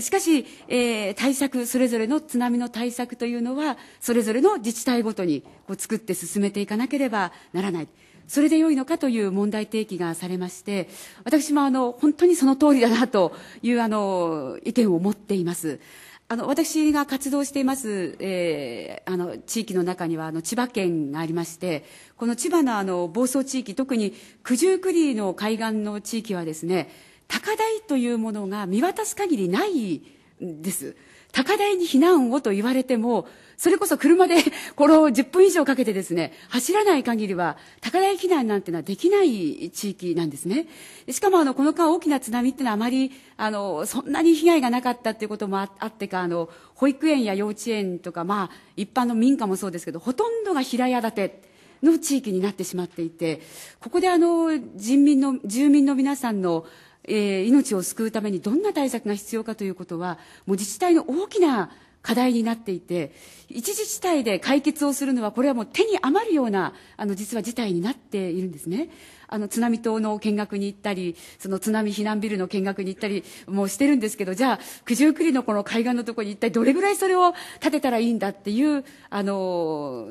しかし、えー、対策、それぞれの津波の対策というのは、それぞれの自治体ごとにこう作って進めていかなければならない。それで良いのかという問題提起がされまして、私もあの、本当にその通りだなというあの、意見を持っています。あの、私が活動しています、えー、あの、地域の中には、あの、千葉県がありまして、この千葉のあの、房総地域、特に九十九里の海岸の地域はですね、高台というものが見渡す限りないんです。高台に避難をと言われても、それこそ車で、この10分以上かけてですね、走らない限りは、高台避難なんてのはできない地域なんですね。しかも、あの、この間大きな津波っていうのはあまり、あの、そんなに被害がなかったっていうこともあってか、あの、保育園や幼稚園とか、まあ、一般の民家もそうですけど、ほとんどが平屋建て。の地域になってしまっていて、ここであの人民の、住民の皆さんの、えー、命を救うためにどんな対策が必要かということは、もう自治体の大きな課題になっていて、一自治体で解決をするのは、これはもう手に余るような、あの、実は事態になっているんですね。あの津波島の見学に行ったりその津波避難ビルの見学に行ったりもしてるんですけどじゃあ九十九里のこの海岸のとこに一体どれぐらいそれを建てたらいいんだっていうあの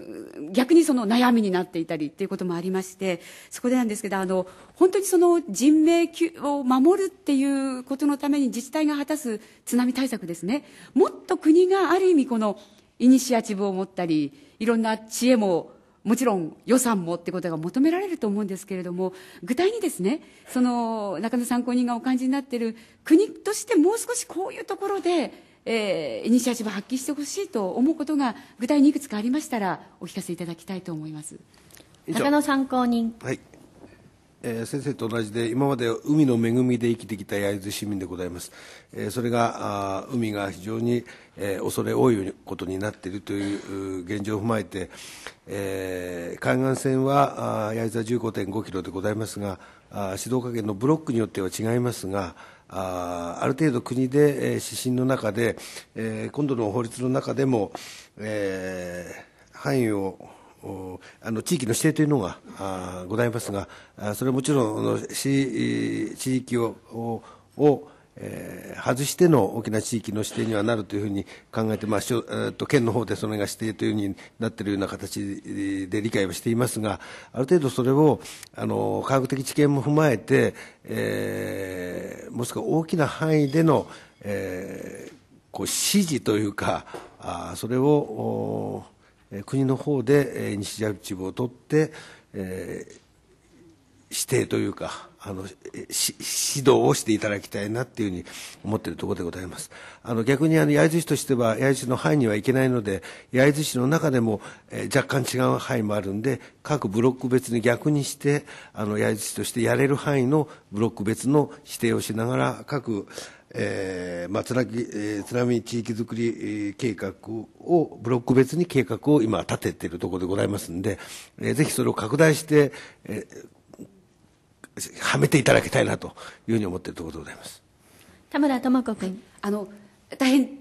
逆にその悩みになっていたりっていうこともありましてそこでなんですけどあの本当にその人命を守るっていうことのために自治体が果たす津波対策ですねもっと国がある意味このイニシアチブを持ったりいろんな知恵ももちろん予算もってことが求められると思うんですけれども、具体にですね、その中野参考人がお感じになっている国としてもう少しこういうところで、えー、イニシアチブを発揮してほしいと思うことが具体にいくつかありましたらお聞かせいただきたいと思います。中野参考人。はい。えー、先生と同じで今まで海の恵みで生きてきた焼津市民でございます、えー、それが海が非常に、えー、恐れ多いことになっているという現状を踏まえて、えー、海岸線は焼津は15.5キロでございますが静岡県のブロックによっては違いますがあある程度国で、えー、指針の中で、えー、今度の法律の中でも、えー、範囲をあの地域の指定というのがございますが、それはもちろん市地域ををえー、外しての大きな地域の指定にはなるというふうに考えて、まあしょえー、と県の方でそれが指定というふうになっているような形で理解はしていますが、ある程度それをあの科学的知見も踏まえて、えー、もしくは大きな範囲での、えー、こう指示というか、あそれを。お国の方で西ジャ蛇口を取って、えー、指定というかあの指導をしていただきたいなっていうふうに思っているところでございますあの逆にあの焼津市としては焼津市の範囲にはいけないので焼津市の中でも、えー、若干違う範囲もあるんで各ブロック別に逆にしてあの焼津市としてやれる範囲のブロック別の指定をしながら各えーまあ、津波津波地域づくり計画をブロック別に計画を今立てているところでございますんで、えー、ぜひそれを拡大して、えー、はめていただきたいなというふうに思っているところでございます田村智子君あの大変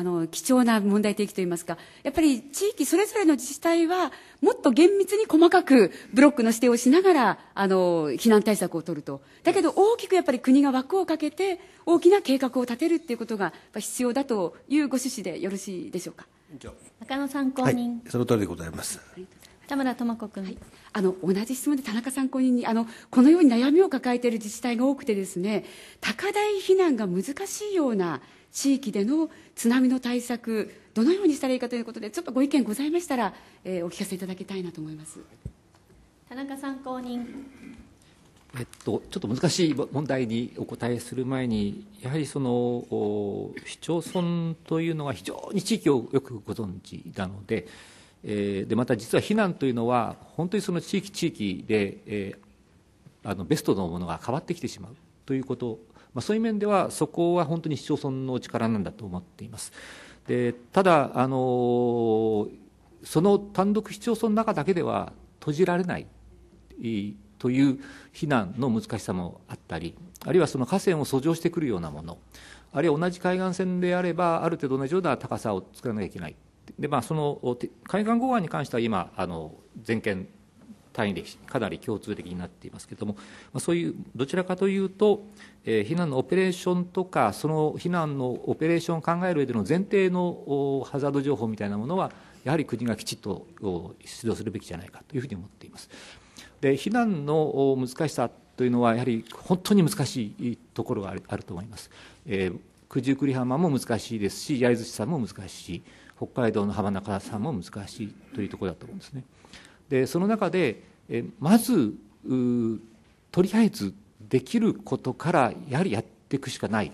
あの貴重な問題提起といいますかやっぱり地域それぞれの自治体はもっと厳密に細かくブロックの指定をしながらあの避難対策を取るとだけど大きくやっぱり国が枠をかけて大きな計画を立てるっていうことが必要だというご趣旨でよろしいでしょうか中野参考人、はい、その通りでございます田村智子君、はい、あの同じ質問で田中参考人にあのこのように悩みを抱えている自治体が多くてですね高台避難が難しいような地域での津波の対策どのようにしたらいいかということでちょっとご意見ございましたら、えー、お聞かせいただきたいなと思います田中参考人えっと、ちょっと難しい問題にお答えする前に、やはりその市町村というのは非常に地域をよくご存知なので、えー、でまた実は避難というのは、本当にその地域地域で、えー、あのベストのものが変わってきてしまうということまあ、そういう面では、そこは本当に市町村の力なんだと思っています。でただあの、その単独市町村の中だけでは閉じられないという避難の難しさもあったり、あるいはその河川を遡上してくるようなもの、あるいは同じ海岸線であれば、ある程度同じような高さを作らなきゃいけない。でまあ、その海岸護岸に関しては今あの全県単位でかなり共通的になっていますけれども、まあ、そういうどちらかというと、えー、避難のオペレーションとかその避難のオペレーションを考える上での前提のハザード情報みたいなものはやはり国がきちっと出動するべきじゃないかというふうに思っています。で避難の難しさというのはやはり本当に難しいところがあると思います。えー、九十九里浜も難しいですし焼津市さんも難しい北海道の浜中さんも難しいというところだと思うんですね。でその中でまずとりあえずできることからやはりやっていくしかない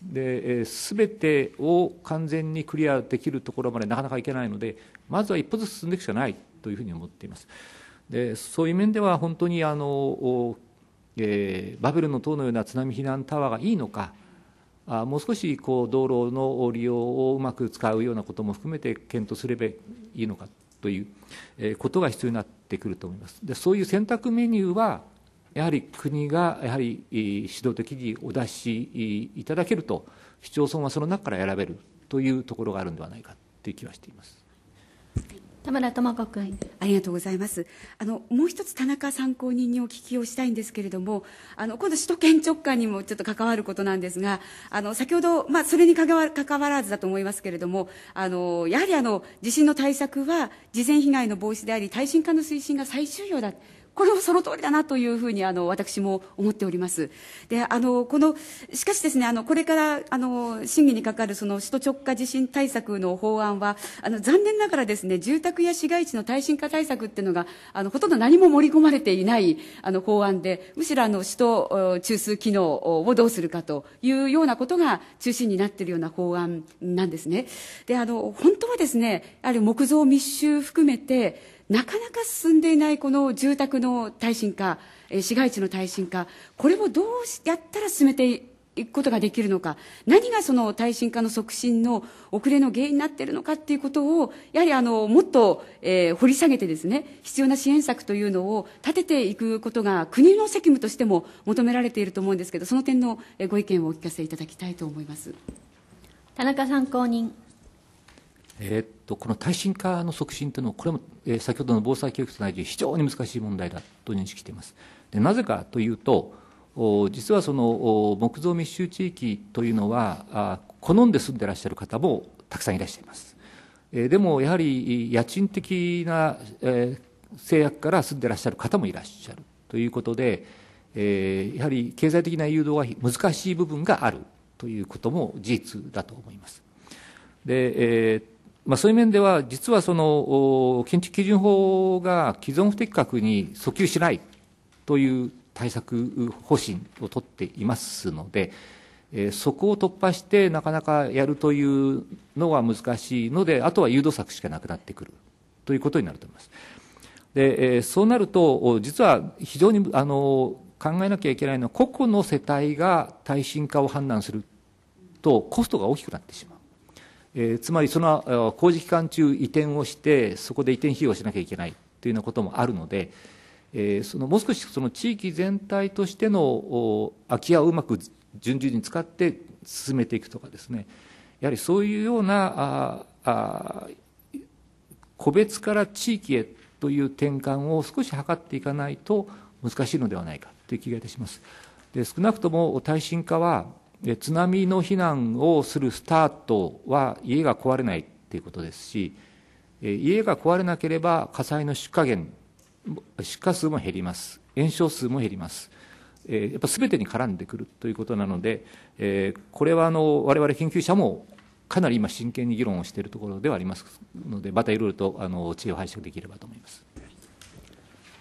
でべてを完全にクリアできるところまでなかなかいけないのでまずは一歩ずつ進んでいくしかないというふうに思っていますでそういう面では本当にあの、えー、バベルの塔のような津波避難タワーがいいのかあもう少しこう道路の利用をうまく使うようなことも含めて検討すればいいのかということが必要になってくると思います。でそういう選択メニューはやはり国がやはり指導的にお出しいただけると市町村はその中から選べるというところがあるんではないかという気はしています。田村智子君、ありがとうございますあのもう一つ田中参考人にお聞きをしたいんですけれどもあの今度首都圏直下にもちょっと関わることなんですがあの先ほど、まあ、それに関わ関わらずだと思いますけれどもあのやはりあの地震の対策は事前被害の防止であり耐震化の推進が最重要だこれもその通りだなというふうにあの私も思っております。であのこのしかしですねあのこれからあの審議にかかるその首都直下地震対策の法案はあの残念ながらですね住宅や市街地の耐震化対策っていうのがあのほとんど何も盛り込まれていないあの法案でむしろあの首都中枢機能をどうするかというようなことが中心になっているような法案なんですね。であの本当はですねある木造密集含めてなかなか進んでいないこの住宅の耐震化、市街地の耐震化、これをどうやったら進めていくことができるのか、何がその耐震化の促進の遅れの原因になっているのかっていうことを、やはりあのもっと、えー、掘り下げてですね、必要な支援策というのを立てていくことが国の責務としても求められていると思うんですけど、その点のご意見をお聞かせいただきたいと思います。田中参考人。えー、っとこの耐震化の促進というのは、これも、えー、先ほどの防災教育と同じ非常に難しい問題だと認識しています。でなぜかというと、実はその木造密集地域というのは、好んで住んでらっしゃる方もたくさんいらっしゃいます。えー、でもやはり家賃的な、えー、制約から住んでらっしゃる方もいらっしゃるということで、えー、やはり経済的な誘導は難しい部分があるということも事実だと思います。で、えー、まあ、そういう面では、実はその建築基準法が既存不適格に訴求しないという対策方針を取っていますので、えー、そこを突破してなかなかやるというのは難しいので、あとは誘導策しかなくなってくるということになると思います。で、えー、そうなると、実は非常にあの考えなきゃいけないのは、個々の世帯が耐震化を判断すると、コストが大きくなってしまう。えー、つまりその工事期間中移転をしてそこで移転費用をしなきゃいけないというようなこともあるので、えー、そのもう少しその地域全体としての空き家をうまく順々に使って進めていくとかですねやはりそういうようなああ個別から地域へという転換を少し図っていかないと難しいのではないかという気がいたします。で少なくとも耐震化はで津波の避難をするスタートは家が壊れないっていうことですし家が壊れなければ火災の出火源出火数も減ります延焼数も減りますやっぱ全てに絡んでくるということなのでこれはあの我々研究者もかなり今真剣に議論をしているところではありますのでまたいろいろとあの知恵を拝借できればと思います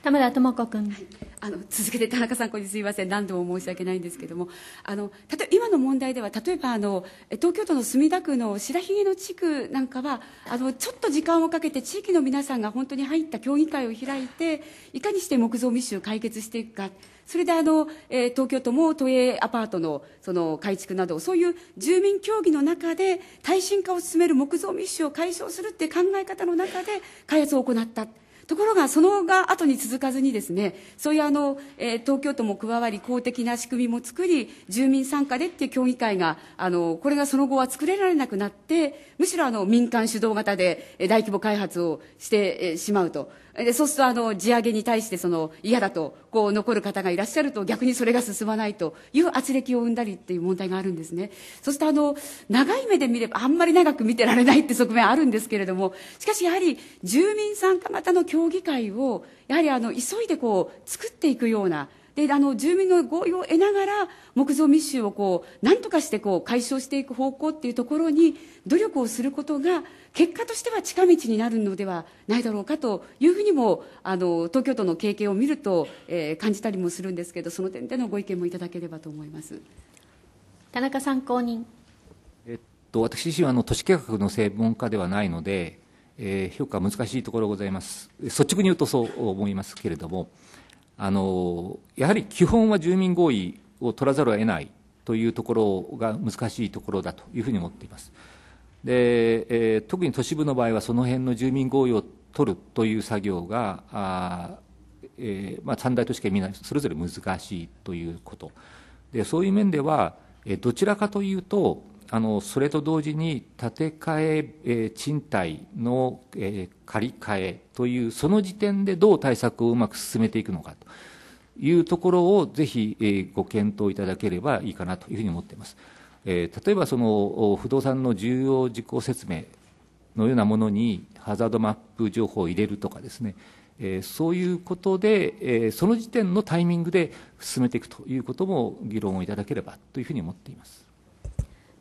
田村智子君あの続けて田中さんこれすみません何度も申し訳ないんですけどもあの例え今の問題では例えばあの東京都の墨田区の白髭の地区なんかはあのちょっと時間をかけて地域の皆さんが本当に入った協議会を開いていかにして木造密集を解決していくか。それであの、え東京都も都営アパートのその改築など、そういう住民協議の中で、耐震化を進める木造密集を解消するっていう考え方の中で、開発を行った。ところが、そのが後に続かずにですね、そういうあの、えー、東京都も加わり、公的な仕組みも作り、住民参加でっていう協議会が、あの、これがその後は作れられなくなって、むしろあの、民間主導型で大規模開発をしてしまうと。で、そうすると、あの、地上げに対して、その、嫌だと、こう、残る方がいらっしゃると、逆にそれが進まないという圧力を生んだりっていう問題があるんですね。そうすると、あの、長い目で見れば、あんまり長く見てられないって側面あるんですけれども、しかし、やはり、住民参加型の協議会を、やはり、あの、急いでこう、作っていくような、で、あの、住民の合意を得ながら、木造密集をこう、なんとかしてこう、解消していく方向っていうところに努力をすることが、結果としては近道になるのではないだろうかというふうにも、あの、東京都の経験を見ると、えー、感じたりもするんですけど、その点でのご意見もいただければと思います。田中参考人。えっと、私自身はあの、都市計画の専門家ではないので、えー、評価難しいところございます。率直に言うとそう思いますけれども、あのやはり基本は住民合意を取らざるを得ないというところが難しいところだというふうに思っています。でえー、特に都市部の場合は、その辺の住民合意を取るという作業が、あえー、まあ、三大都市圏、みんなそれぞれ難しいということ、でそういう面では、えどちらかというと、あのそれと同時に建て替ええー、賃貸の、えー、借り換えというその時点でどう対策をうまく進めていくのかというところをぜひ、えー、ご検討いただければいいかなというふうに思っています、えー、例えばその不動産の重要事項説明のようなものにハザードマップ情報を入れるとかですねえそういうことで、えその時点のタイミングで進めていくということも議論をいただければというふうに思っています。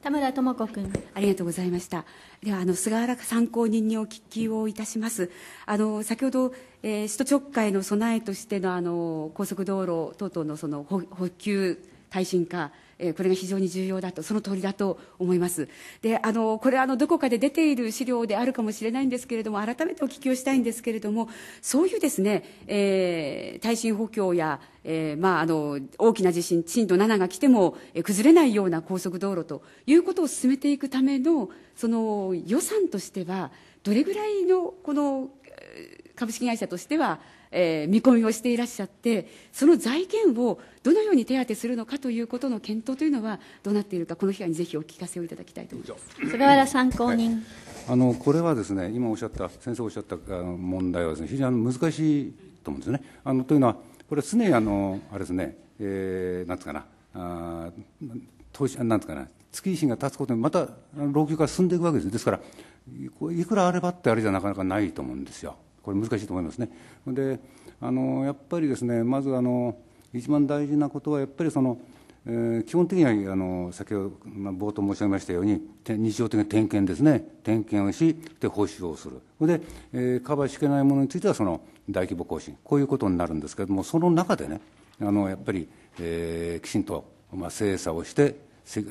田村智子君ありがとうございましたではあの菅原参考人にお聞きをいたしますあの先ほど、えー、首都直下への備えとしてのあの高速道路等々のその補給耐震化えこれが非常に重要だと、その通りだと思います。で、あの、これあの、どこかで出ている資料であるかもしれないんですけれども、改めてお聞きをしたいんですけれども、そういうですね、えー、耐震補強や、えー、まあ、あの、大きな地震、震度7が来ても、え崩れないような高速道路ということを進めていくための、その予算としては、どれぐらいの、この、株式会社としては、えー、見込みをしていらっしゃって、その財源をどのように手当てするのかということの検討というのはどうなっているか、この機会にぜひお聞かせをいただきたいと思います。菅原参考人、はい、あのこれはですね、今おっしゃった先生おっしゃった問題はですね非常に難しいと思うんですね。あのというのはこれは常にあのあれですね、えー、なんつうかなあ投資なんつうかな月石が立つことにまた老朽化進んでいくわけですですからいくらあればってあれじゃなかなかないと思うんですよこれ難しいと思いますねであのやっぱりですねまずあの一番大事なことはやっぱりその、えー、基本的にはあの先ほど、まあ、冒頭申し上げましたように日常的な点検ですね点検をしで報酬をするそれで、えー、カバーしきれないものについてはその大規模更新こういうことになるんですけれどもその中でねあのやっぱり、えー、きちんと、まあ、精査をして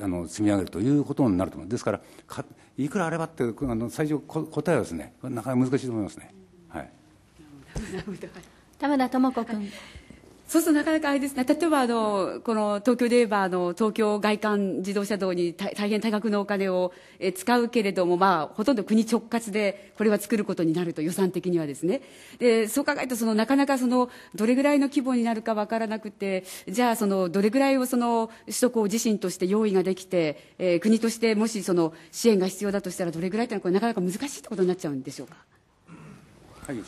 あの積み上げるということになると思うですからかいくらあればってあの最初答えはですねなかなか難しいと思いますね。はい、田村智子君そうするとなかなかあれですね、例えばあの、この東京で言えばあの、東京外環自動車道に大変多額のお金を使うけれども、まあ、ほとんど国直轄でこれは作ることになると、予算的にはですね。で、そう考えると、そのなかなかその、どれぐらいの規模になるかわからなくて、じゃあその、どれぐらいをその、首都高自身として用意ができて、えー、国としてもしその、支援が必要だとしたらどれぐらいというのは、これなかなか難しいってことになっちゃうんでしょうか。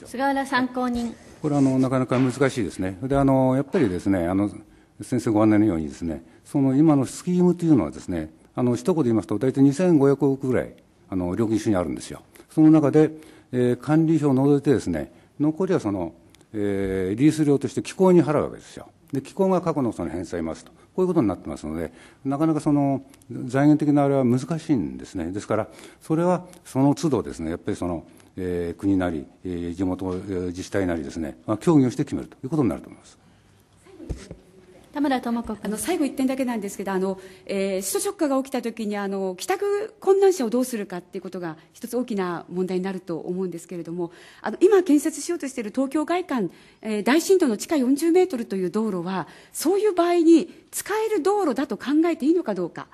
菅原参考人。これはあのなかなか難しいですね。であのやっぱりですねあの先生ご案内のようにですねその今のスキームというのはですねあの一言で言いますと大体二千五百億ぐらいあの料金収入あるんですよ。その中で、えー、管理費を除いてですね残りはその、えー、リース料として機構に払うわけですよ。で機構が過去のその返済ますと。こういうことになってますので、なかなかその財源的なあれは難しいんですね。ですから、それはその都度ですね、やっぱりそのえ国なり、え地元自治体なりですね、まあ、協議をして決めるということになると思います。田村智子あの最後1点だけなんですけどあの、えー、首都直下が起きたときにあの帰宅困難者をどうするかっていうことが一つ大きな問題になると思うんですけれどもあの今建設しようとしている東京外環、えー、大震度の地下40メートルという道路はそういう場合に使える道路だと考えていいのかどうか。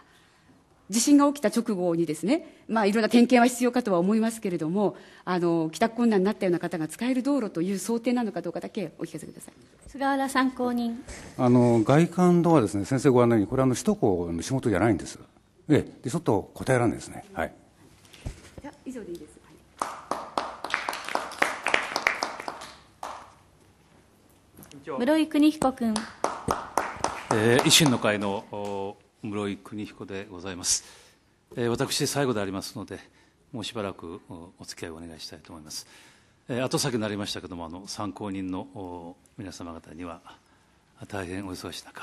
地震が起きた直後にですね、まあ、いろんな点検は必要かとは思いますけれどもあの帰宅困難になったような方が使える道路という想定なのかどうかだけお聞かせください菅原参考人あの外観道はですね先生ご案内にこれはあの首都高の仕事じゃないんですええでちょっと答えられないですねはいいや以上でいいです、室井邦彦君、えー、維新の会の室井邦彦でございます、えー、私最後でありますのでもうしばらくお付き合いをお願いしたいと思います、えー、後先になりましたけどもあの参考人の皆様方には大変お忙しい中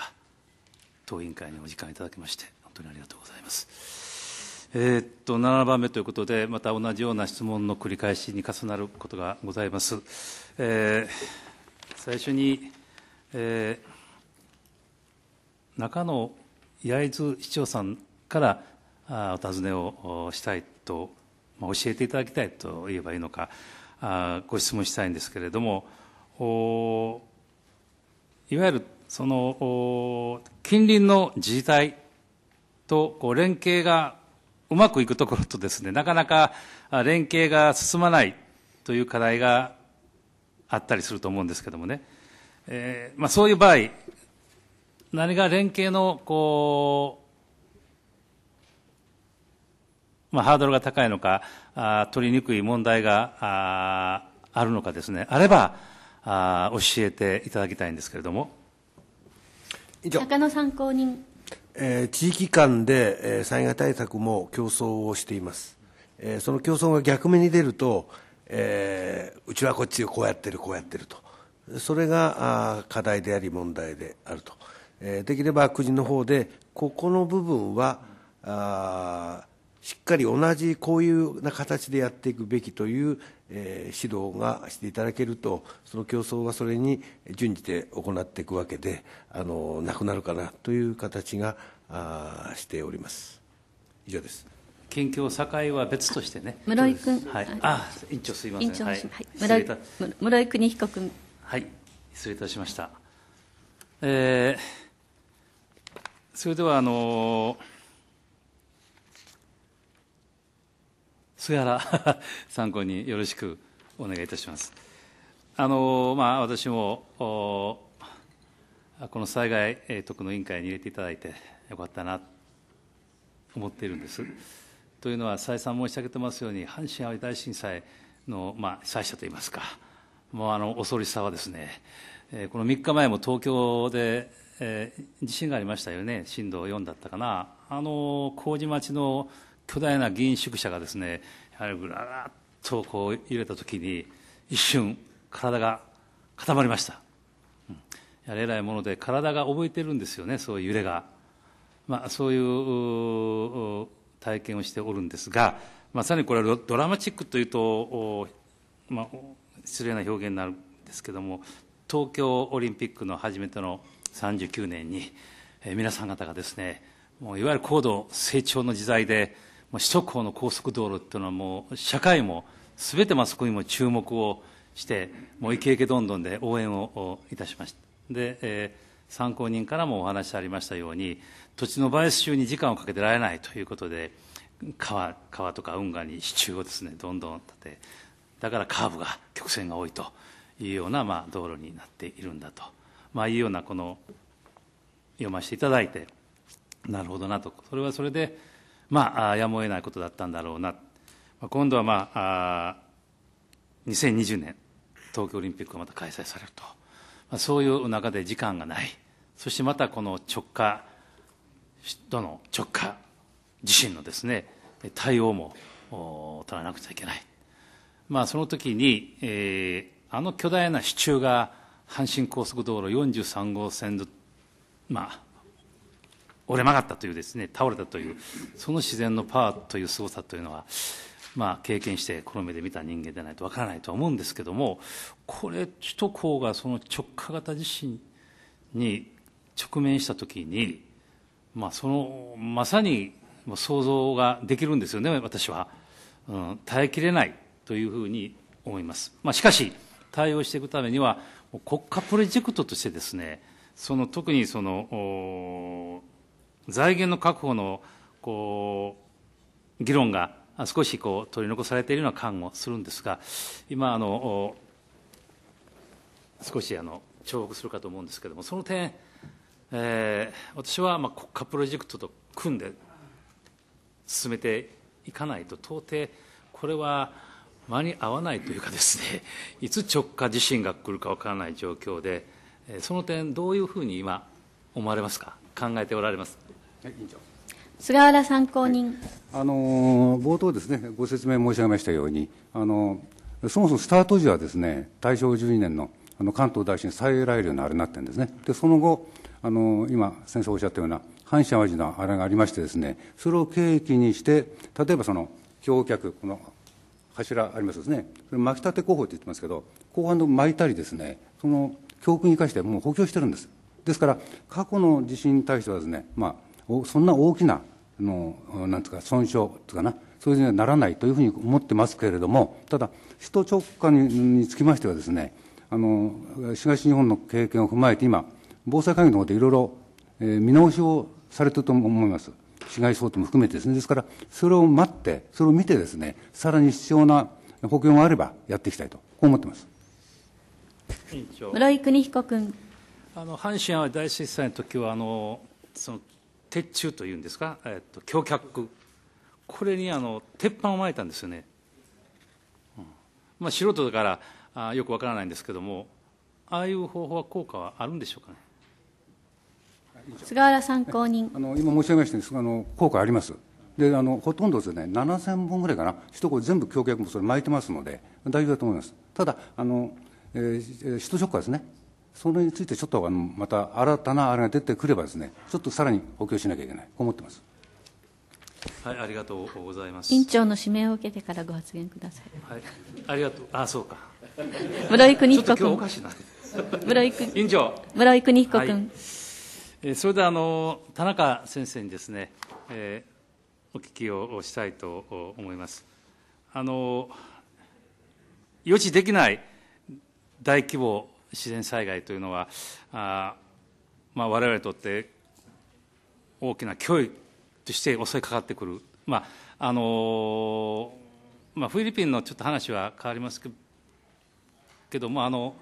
党委員会にお時間いただきまして本当にありがとうございますえー、っと7番目ということでまた同じような質問の繰り返しに重なることがございます、えー、最初に、えー、中野焼津市長さんからお尋ねをしたいと、まあ、教えていただきたいと言えばいいのかあご質問したいんですけれどもおいわゆるそのお近隣の自治体とこう連携がうまくいくところとですねなかなか連携が進まないという課題があったりすると思うんですけどもね、えーまあ、そういう場合何が連携の、こう、まあ、ハードルが高いのか、あ取りにくい問題がああるのかですね、あればあ教えていただきたいんですけれども。中野参考人。えー、地域間で、えー、災害対策も競争をしています。えー、その競争が逆目に出ると、えー、うちはこっちをこうやってる、こうやってると。それが課題であり問題であると。できれば国の方で、ここの部分は、あしっかり同じこういうな形でやっていくべきという、えー、指導がしていただけると、その競争はそれに順次で行っていくわけで、あのなくなるかなという形があしております。以上です県境境は別としてね。室井君、はい、あ、委員長すいません。はい、室井、室井邦彦君。はい、失礼いたしました。えーそれではあの菅原 参考によろしくお願いいたします。あのまあ、私もこの災害特の委員会に入れていただいてよかったな思っているんです。というのは再三申し上げてますように阪神・淡路大震災の、まあ、被災者といいますかもうあの恐ろしさはですね、えこの3日前も東京でえー、地震がありましたよね震度4だったかなあの麹町の巨大な議員宿舎がですねやはりぐらーっとこう揺れた時に一瞬体が固まりました、うん、やれらいもので体が覚えてるんですよねそういう揺れが、まあ、そういう体験をしておるんですがまさにこれはドラマチックというと、まあ、失礼な表現になるんですけども東京オリンピックの初めての39年に、え皆さん方がですねもういわゆる高度成長の時代でもう首都高の高速道路っていうのはもう社会も全てマスコミも注目をしてもうイケイケどんどんで応援をいたしましたで、えー、参考人からもお話ありましたように土地のバイスに時間をかけてられないということで川川とか運河に支柱をですねどんどん立てだからカーブが曲線が多いというような、まあ、道路になっているんだと。まあ、いうようなこの読ませていただいてなるほどなとそれはそれでまあやむを得ないことだったんだろうな今度はまあ2020年東京オリンピックがまた開催されると、まあ、そういう中で時間がないそしてまたこの直下どの直下自身のですね対応も取らなくちゃいけない、まあ、その時に、えー、あの巨大な支柱が阪神高速道路43号線の、まあ、折れ曲がったというですね倒れたというその自然のパワーというすごさというのは、まあ、経験してこの目で見た人間でないとわからないとは思うんですけどもこれ首都高がその直下型地震に直面した時に、まあ、そのまさに想像ができるんですよね私は、うん、耐えきれないというふうに思います、まあ、しかし対応していくためには国家プロジェクトとしてですね、その特にその財源の確保のこう議論が少しこう取り残されているような感もするんですが、今あの、少しあの重複するかと思うんですけれども、その点、えー、私はまあ国家プロジェクトと組んで進めていかないと、到底、これは間に合わないというかですね いつ直下地震が来るか分からない状況でその点どういうふうに今思われますか考えておられます、はい、委員長菅原参考人、はい、あの冒頭ですねご説明申し上げましたようにあのそもそもスタート時はですね大正12年のあの関東大震災来流のあれになってるんですねでその後あの今先生おっしゃったような阪神・淡路のあれがありましてですねそれを契機にして例えばその橋脚この柱ありますね、それ巻き立て工法って言ってますけど、後半の巻いたりですね、その教訓に関してはもう補強してるんです。ですから、過去の地震に対してはですね、まあ、そんな大きなの、なんつうか、損傷とかな、そういうにはならないというふうに思ってますけれども、ただ、首都直下につきましてはですね、あの東日本の経験を踏まえて、今、防災会議の方でいろいろ見直しをされてると思います。被害想定も含めてですね、ですから、それを待って、それを見てですね、さらに必要な補強があればやっていきたいと、こう思ってます。村井邦彦君。あの阪神・淡路大震災の時はあのその鉄柱というんですか、えっと、橋脚、これにあの鉄板を巻いたんですよね。まあ、素人だからあよくわからないんですけども、ああいう方法は効果はあるんでしょうかね。菅原参考人あの今申し上げましたようにあの効果あります。であのほとんどですね7000本ぐらいかな首都高全部橋脚もそれ巻いてますので大丈夫だと思いますただあの、えー、首都直下ですねそれについてちょっとあのまた新たなあれが出てくればですねちょっとさらに補強しなきゃいけない思ってますはい、ありがとうございます。委員長の指名を受けてからご発言ください。はい、ありがとう。あ、そうか。室井邦彦君。ちょっと今日おかしいな。室井君。委員長。室井邦彦君。はいそれであの田中先生にですね、えー、お聞きをしたいと思います。あの予知できない大規模自然災害というのは、あまあ、我々にとって大きな脅威として襲いかかってくる、まああのまあ、フィリピンのちょっと話は変わりますけども、あの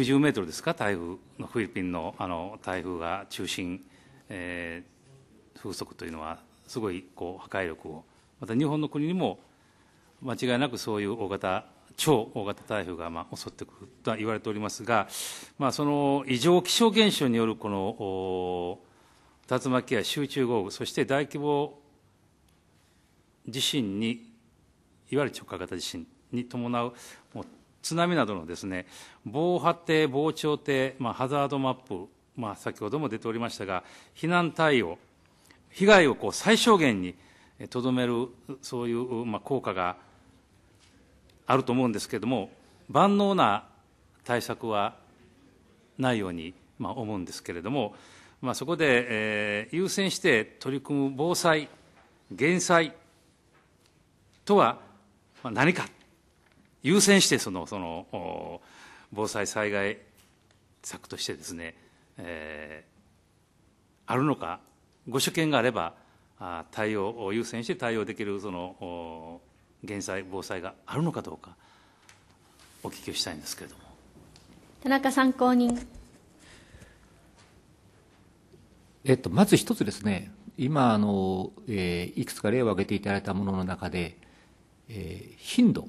90メートルですか、台風のフィリピンのあの台風が中心、えー、風速というのは、すごいこう破壊力を、また日本の国にも間違いなくそういう大型、超大型台風がまあ襲ってくるとは言われておりますが、まあ、その異常気象現象によるこの竜巻や集中豪雨、そして大規模地震に、いわゆる直下型地震に伴う津波などのですね防波堤、防潮堤、まあ、ハザードマップ、まあ、先ほども出ておりましたが、避難対応、被害をこう最小限にとどめる、そういう、まあ、効果があると思うんですけれども、万能な対策はないように、まあ、思うんですけれども、まあ、そこで、えー、優先して取り組む防災、減災とは何か優先してそのその防災災害策としてですね、えー、あるのか、ご所見があれば、あ対応を優先して対応できるその減災、防災があるのかどうか、お聞きをしたいんですけれども。田中参考人。えっと、まず一つですね、今あの、えー、いくつか例を挙げていただいたものの中で、えー、頻度。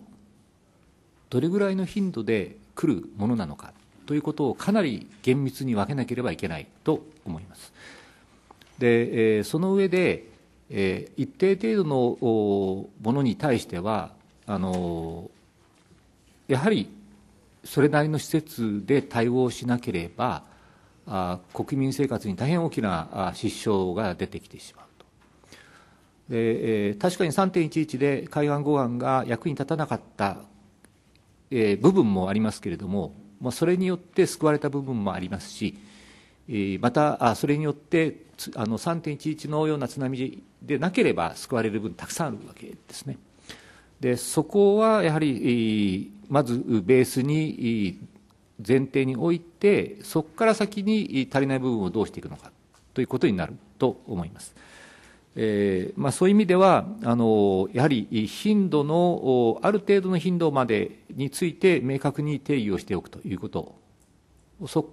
どれぐらいの頻度で来るものなのかということをかなり厳密に分けなければいけないと思います。で、えその上で、え一定程度のものに対してはあのやはりそれなりの施設で対応しなければあ国民生活に大変大きな失笑が出てきてしまうとで、え確かに3.11で海岸護岸が役に立たなかったえー、部分もありますけれども、まあ、それによって救われた部分もありますし、えー、またあそれによってあの3.11のような津波でなければ救われる分たくさんあるわけですね。でそこはやはり、えー、まずベースに、えー、前提に置いてそこから先に足りない部分をどうしていくのかということになると思います。えーまあ、そういう意味ではあのやはり頻度のある程度の頻度までについて明確に定義をしておくということそ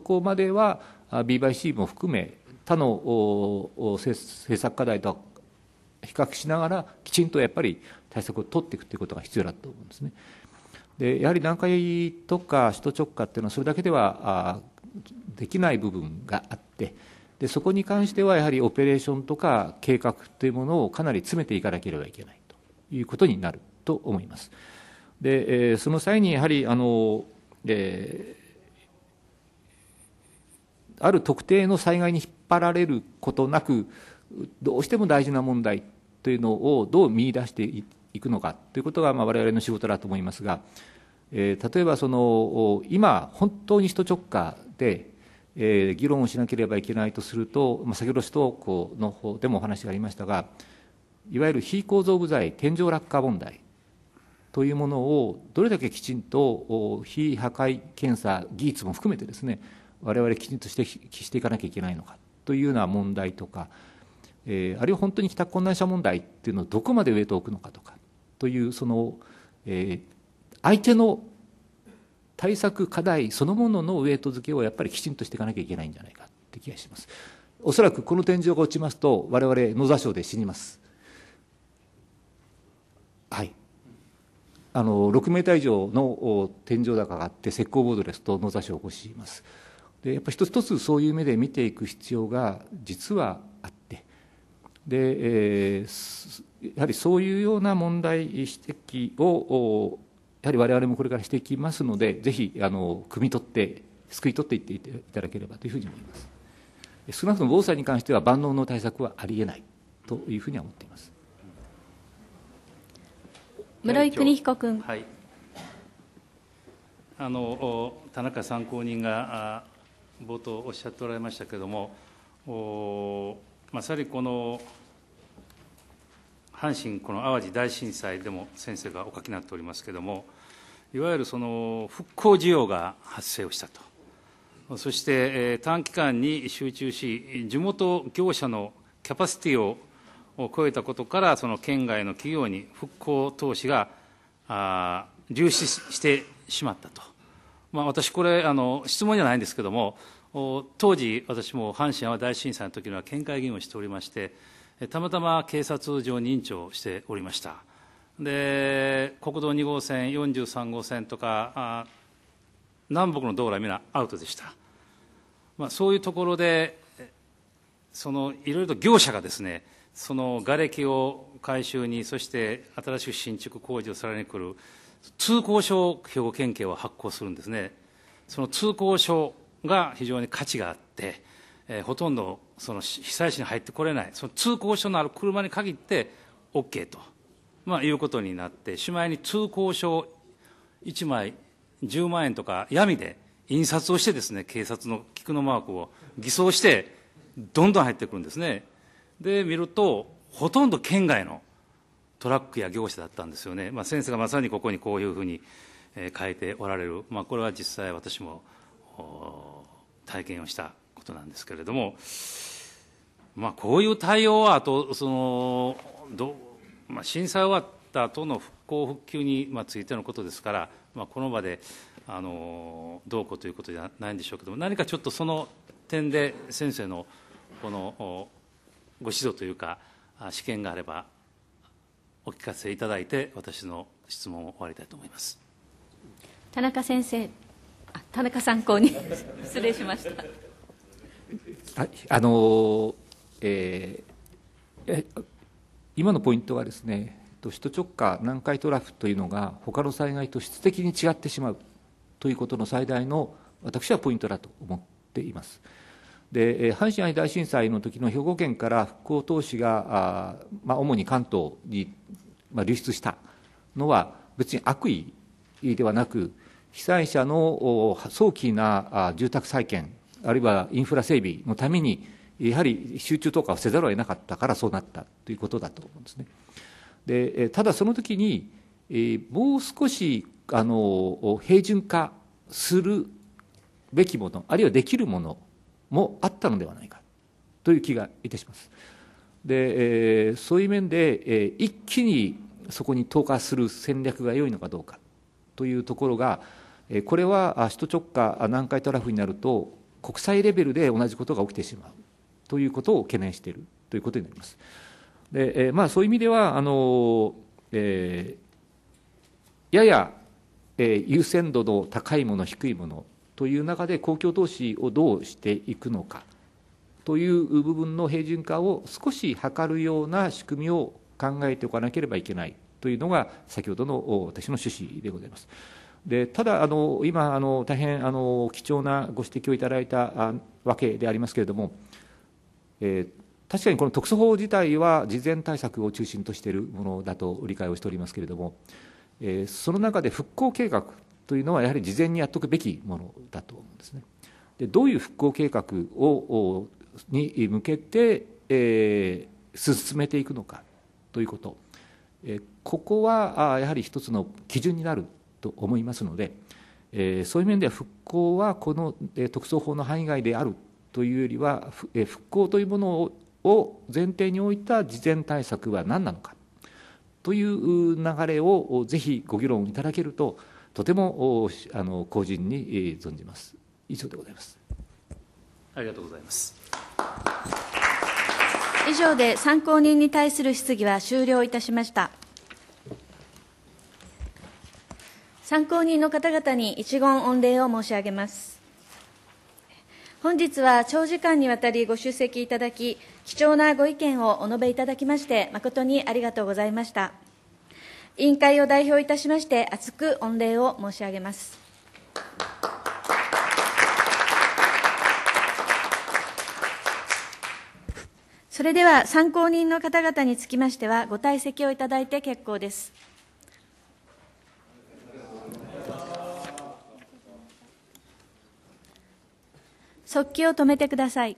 こまでは BYC も含め他の政策課題と比較しながらきちんとやっぱり対策を取っていくということが必要だと思うんですね。でやはり南海とか首都直下っていうのはそれだけではできない部分があって。でそこに関してはやはりオペレーションとか計画というものをかなり詰めていかなければいけないということになると思います。で、えー、その際にやはりあの、えー、ある特定の災害に引っ張られることなくどうしても大事な問題というのをどう見出していくのかということが、まあ、我々の仕事だと思いますが、えー、例えばその今本当に首都直下でえー、議論をしなければいけないとすると、まあ、先ほど首都高の方でもお話がありましたが、いわゆる非構造部材、天井落下問題というものを、どれだけきちんと非破壊検査技術も含めてですね、我々きちんとしてしていかなきゃいけないのかというような問題とか、えー、あるいは本当に帰宅困難者問題っていうのをどこまで植えておくのかとかというその、えー、相手の対策課題そのもののウエイト付けをやっぱりきちんとしていかなきゃいけないんじゃないかって気がしますおそらくこの天井が落ちますと我々野座省で死にますはいあの6メーター以上の天井高があって石膏ボードですと野座省を起こしますでやっぱ一つ一つそういう目で見ていく必要が実はあってで、えー、やはりそういうような問題指摘をやはり我々もこれからしていきますので、ぜひ、あの、汲み取って、救い取っていっていただければというふうに思います。少なくとも防災に関しては万能の対策はありえないというふうには思っています。村井邦彦君。はい。あの田中参考人が冒頭おっしゃっておられましたけれども、まさにこの阪神この淡路大震災でも先生がお書きになっておりますけれどもいわゆるその復興需要が発生をしたとそして短期間に集中し地元業者のキャパシティを超えたことからその県外の企業に復興投資が流出してしまったと、まあ、私これあの質問じゃないんですけれども当時私も阪神・淡路大震災の時には県会議員をしておりましてたまたま警察上任委員長をしておりました。で、国道2号線、43号線とか、南北の道路は皆アウトでした。まあ、そういうところで、そのいろいろと業者がですね、その瓦礫を回収に、そして新しく新築工事をさらに来る、通行証を兵庫県警は発行するんですね。その通行証が非常に価値があって、えー、ほとんどその被災地に入ってこれない、その通行証のある車に限って OK と、まあ、いうことになって、しまいに通行証1枚10万円とか闇で印刷をしてですね、警察の菊のマークを偽装して、どんどん入ってくるんですね。で、見ると、ほとんど県外のトラックや業者だったんですよね。まあ、先生がまさにここにこういうふうに変えておられる。まあ、これは実際私も体験をしたことなんですけれども、まあ、こういう対応は、あと、そのどまあ、震災終わった後の復興・復旧に、まあ、ついてのことですから、まあ、この場であのどうこうということじゃないんでしょうけども、何かちょっとその点で、先生のこのご指導というか、試験があれば、お聞かせいただいて、私の質問を終わりたいと思います。田中先生、あ田中参考人、失礼しました。はい、あの、えー、今のポイントはですね、首都直下南海トラフというのが他の災害と質的に違ってしまうということの最大の私はポイントだと思っています。で阪神・淡路大震災の時の兵庫県から復興投資があ、まあ、主に関東に、まあ、流出したのは別に悪意ではなく被災者の早期な住宅再建あるいはインフラ整備のために、やはり集中投下をせざるを得なかったからそうなったということだと思うんですね。でただその時に、えもう少しあの平準化するべきものあるいはできるものもあったのではないかという気がいたします。で、えそういう面で、え一気にそこに投下する戦略が良いのかどうかというところが、えこれは首都直下南海トラフになると国際レベルで同じことが起きてしまうということを懸念しているということになります。でえまあ、そういう意味では、あのえー、やや、えー、優先度の高いもの、低いものという中で、公共投資をどうしていくのかという部分の平準化を少し図るような仕組みを考えておかなければいけないというのが、先ほどの私の趣旨でございます。でただあの、今あの、大変あの貴重なご指摘をいただいたわけでありますけれども、えー、確かにこの特措法自体は事前対策を中心としているものだと理解をしておりますけれども、えー、その中で復興計画というのは、やはり事前にやっておくべきものだと思うんですね。でどういう復興計画をに向けて、えー、進めていくのかということ、えー、ここはやはり一つの基準になると思いますので、えー、そういう面では復興はこの、特措法の範囲外であるというよりは、えー、復興というものを前提に置いた事前対策は何なのかという流れをぜひご議論いただけると、とてもあの個人に存じます。以上でございます。ありがとうございます。以上で参考人に対する質疑は終了いたしました。参考人の方々に一言御礼を申し上げます本日は長時間にわたりご出席いただき貴重なご意見をお述べいただきまして誠にありがとうございました委員会を代表いたしまして厚く御礼を申し上げますそれでは参考人の方々につきましてはご退席をいただいて結構です速記を止めてください。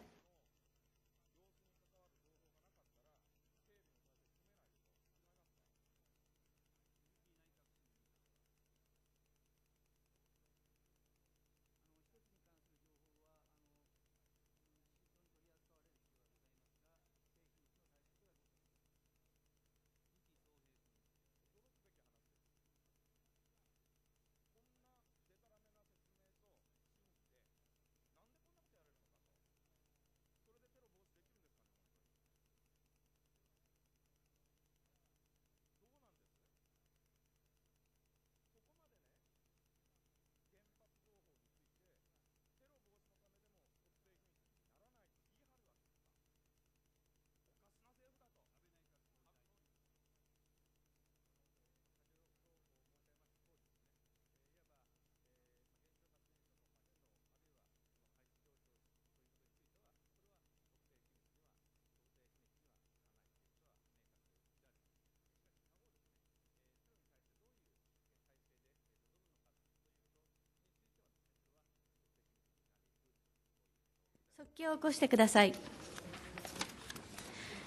即記を起こしてください。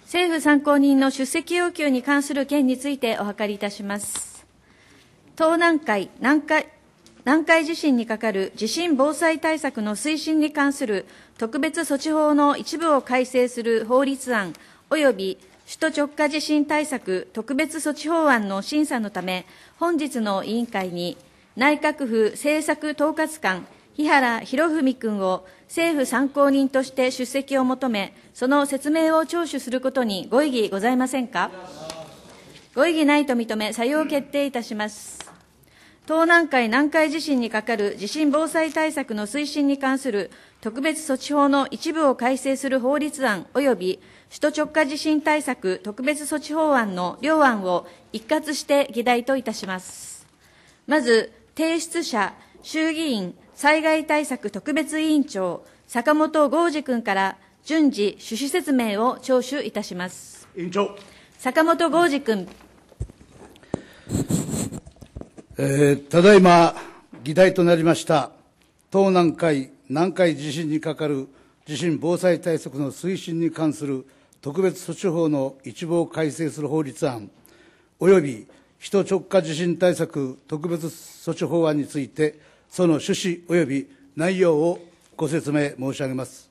政府参考人の出席要求に関する件についてお諮りいたします。東南海、南海、南海地震にかかる地震防災対策の推進に関する特別措置法の一部を改正する法律案及び首都直下地震対策特別措置法案の審査のため、本日の委員会に内閣府政策統括官日原博文君を政府参考人として出席を求め、その説明を聴取することにご異議ございませんか。ご異議ないと認め、採用決定いたします。東南海南海地震に係る地震防災対策の推進に関する特別措置法の一部を改正する法律案及び首都直下地震対策特別措置法案の両案を一括して議題といたします。まず、提出者衆議院災害対策特別委員長、坂本豪司君から順次、趣旨説明を聴取いたします。委員長坂本豪司君、えー、ただいま議題となりました東南海南海地震にかかる地震防災対策の推進に関する特別措置法の一部を改正する法律案および首都直下地震対策特別措置法案についてその趣旨及び内容をご説明申し上げます。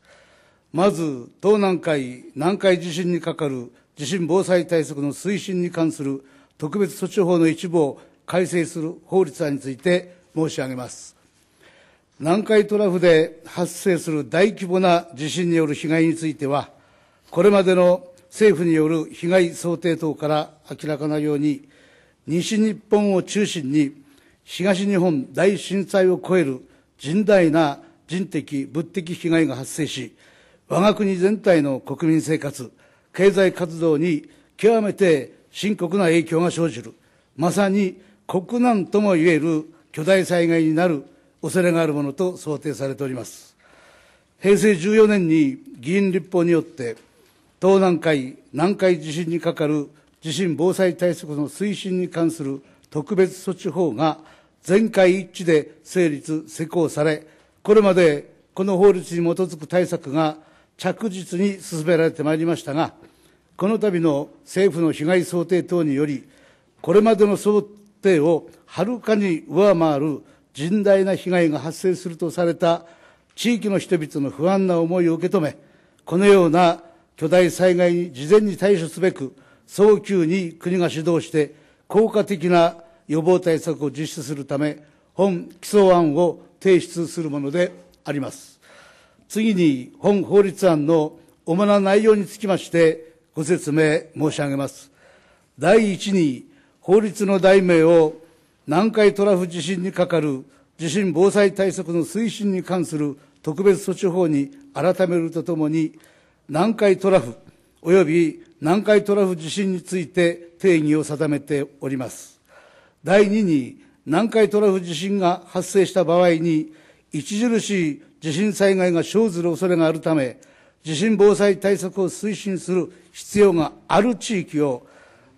まず、東南海、南海地震にかかる地震防災対策の推進に関する特別措置法の一部を改正する法律案について申し上げます。南海トラフで発生する大規模な地震による被害については、これまでの政府による被害想定等から明らかなように、西日本を中心に東日本大震災を超える甚大な人的、物的被害が発生し、我が国全体の国民生活、経済活動に極めて深刻な影響が生じる、まさに国難ともいえる巨大災害になる恐れがあるものと想定されております。平成14年に議員立法によって、東南海、南海地震にかかる地震防災対策の推進に関する特別措置法が全会一致で成立・施行され、これまでこの法律に基づく対策が着実に進められてまいりましたが、この度の政府の被害想定等により、これまでの想定をはるかに上回る甚大な被害が発生するとされた地域の人々の不安な思いを受け止め、このような巨大災害に事前に対処すべく、早急に国が主導して効果的な予防対策を実施するため、本起礎案を提出するものであります。次に、本法律案の主な内容につきまして、ご説明申し上げます。第一に、法律の題名を南海トラフ地震にかかる地震防災対策の推進に関する特別措置法に改めるとともに、南海トラフ及び南海トラフ地震について定義を定めております。第2に南海トラフ地震が発生した場合に著しい地震災害が生ずる恐れがあるため地震防災対策を推進する必要がある地域を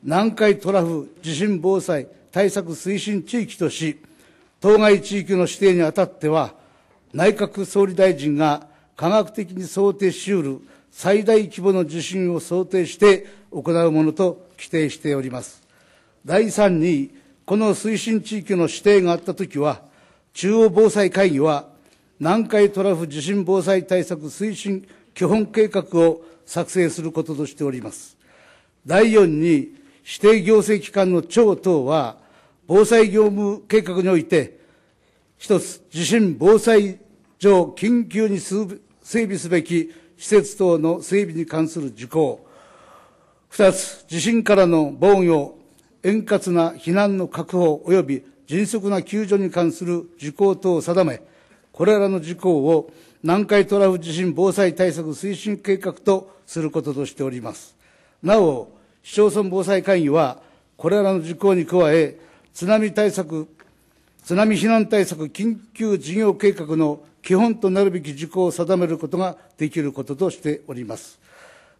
南海トラフ地震防災対策推進地域とし当該地域の指定にあたっては内閣総理大臣が科学的に想定しうる最大規模の地震を想定して行うものと規定しております。第3にこの推進地域の指定があったときは、中央防災会議は、南海トラフ地震防災対策推進基本計画を作成することとしております。第四に、指定行政機関の長等は、防災業務計画において、一つ、地震防災上緊急に整備すべき施設等の整備に関する事項、二つ、地震からの防御、円滑な避難の確保及び迅速な救助に関する事項等を定め、これらの事項を南海トラフ地震防災対策推進計画とすることとしております。なお、市町村防災会議は、これらの事項に加え、津波対策、津波避難対策緊急事業計画の基本となるべき事項を定めることができることとしております。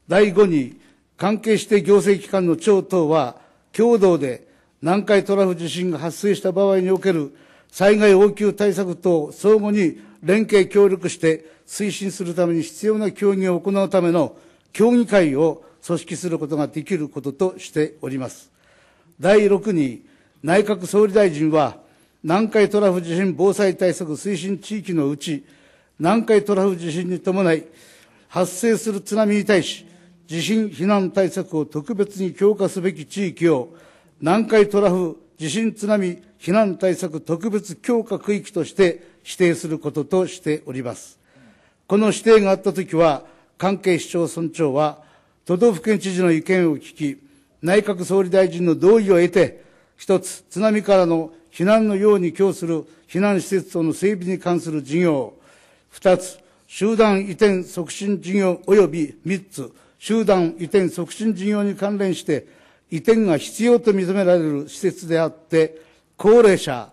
第5に、関係して行政機関の長等は、共同で南海トラフ地震が発生した場合における災害応急対策等相互に連携協力して推進するために必要な協議を行うための協議会を組織することができることとしております。第6に内閣総理大臣は南海トラフ地震防災対策推進地域のうち南海トラフ地震に伴い発生する津波に対し地震避難対策を特別に強化すべき地域を南海トラフ地震津波避難対策特別強化区域として指定することとしております。この指定があったときは、関係市町村長は、都道府県知事の意見を聞き、内閣総理大臣の同意を得て、一つ、津波からの避難のように供する避難施設等の整備に関する事業、二つ、集団移転促進事業及び三つ、集団移転促進事業に関連して、移転が必要と認められる施設であって、高齢者、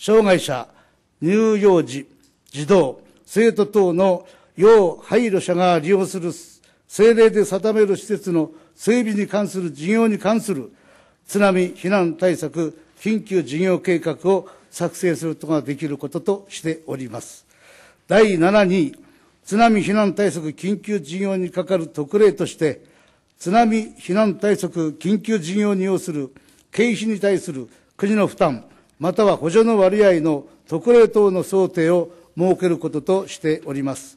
障害者、乳幼児、児童、生徒等の要配慮者が利用する政令で定める施設の整備に関する事業に関する津波避難対策緊急事業計画を作成することができることとしております。第7に、津波避難対策緊急事業に係る特例として、津波避難対策緊急事業に要する経費に対する国の負担、または補助の割合の特例等の想定を設けることとしております。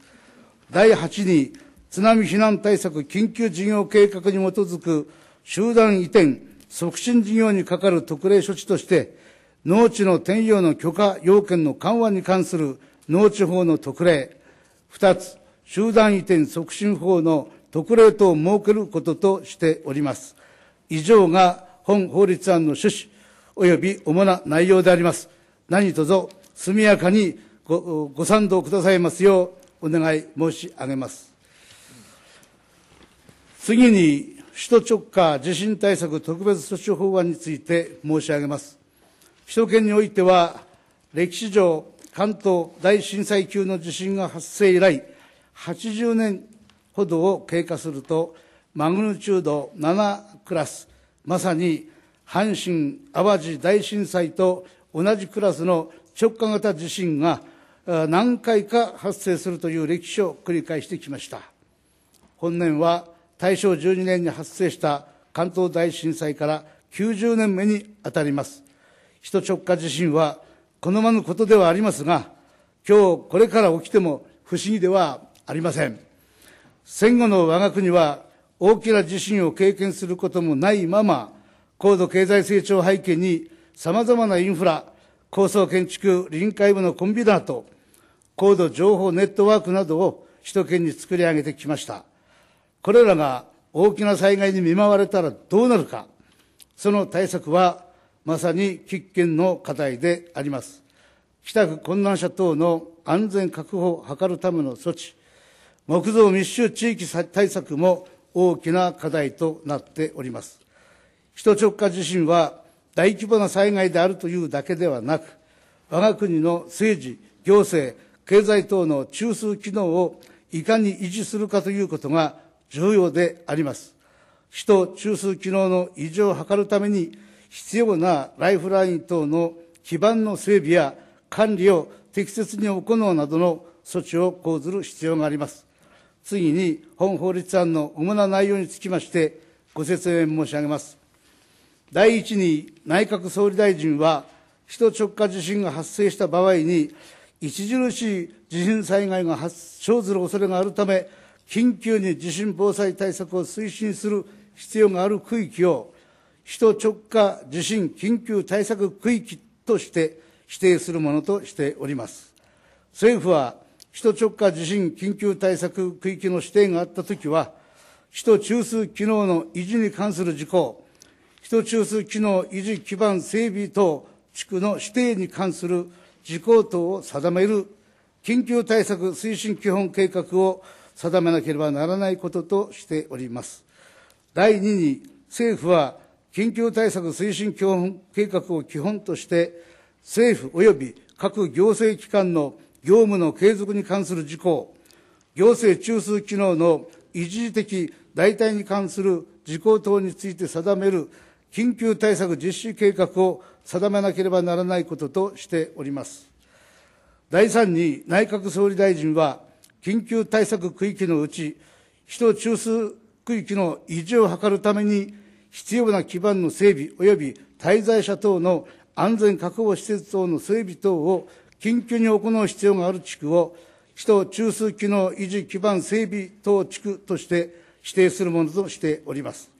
第8に、津波避難対策緊急事業計画に基づく集団移転促進事業に係る特例処置として、農地の転用の許可要件の緩和に関する農地法の特例、2つ、集団移転促進法の特例等を設けることとしております。以上が本法律案の趣旨及び主な内容であります。何卒速やかにごご賛同くださいますようお願い申し上げます。次に、首都直下地震対策特別措置法案について申し上げます。首都圏においては、歴史上、関東大震災級の地震が発生以来80年ほどを経過するとマグニチュード7クラスまさに阪神・淡路大震災と同じクラスの直下型地震が何回か発生するという歴史を繰り返してきました本年は大正12年に発生した関東大震災から90年目に当たります首都直下地震はこのままのことではありますが、今日これから起きても不思議ではありません。戦後の我が国は大きな地震を経験することもないまま、高度経済成長背景に様々なインフラ、高層建築、臨海部のコンビナート、高度情報ネットワークなどを首都圏に作り上げてきました。これらが大きな災害に見舞われたらどうなるか、その対策はまさに喫緊の課題であります。帰宅困難者等の安全確保を図るための措置、木造密集地域対策も大きな課題となっております。首都直下地震は大規模な災害であるというだけではなく、我が国の政治、行政、経済等の中枢機能をいかに維持するかということが重要であります。首都中枢機能の維持を図るために、必要なライフライン等の基盤の整備や管理を適切に行うなどの措置を講ずる必要があります。次に、本法律案の主な内容につきまして、ご説明申し上げます。第一に、内閣総理大臣は、首都直下地震が発生した場合に、著しい地震災害が生ずる恐れがあるため、緊急に地震防災対策を推進する必要がある区域を、首都直下地震緊急対策区域として指定するものとしております。政府は首都直下地震緊急対策区域の指定があったときは、首都中枢機能の維持に関する事項、首都中枢機能維持基盤整備等地区の指定に関する事項等を定める緊急対策推進基本計画を定めなければならないこととしております。第2に、政府は緊急対策推進基本計画を基本として、政府及び各行政機関の業務の継続に関する事項、行政中枢機能の一時的代替に関する事項等について定める緊急対策実施計画を定めなければならないこととしております。第3に、内閣総理大臣は、緊急対策区域のうち、首都中枢区域の維持を図るために、必要な基盤の整備及び滞在者等の安全確保施設等の整備等を緊急に行う必要がある地区を、首都中枢機能維持基盤整備等地区として指定するものとしております。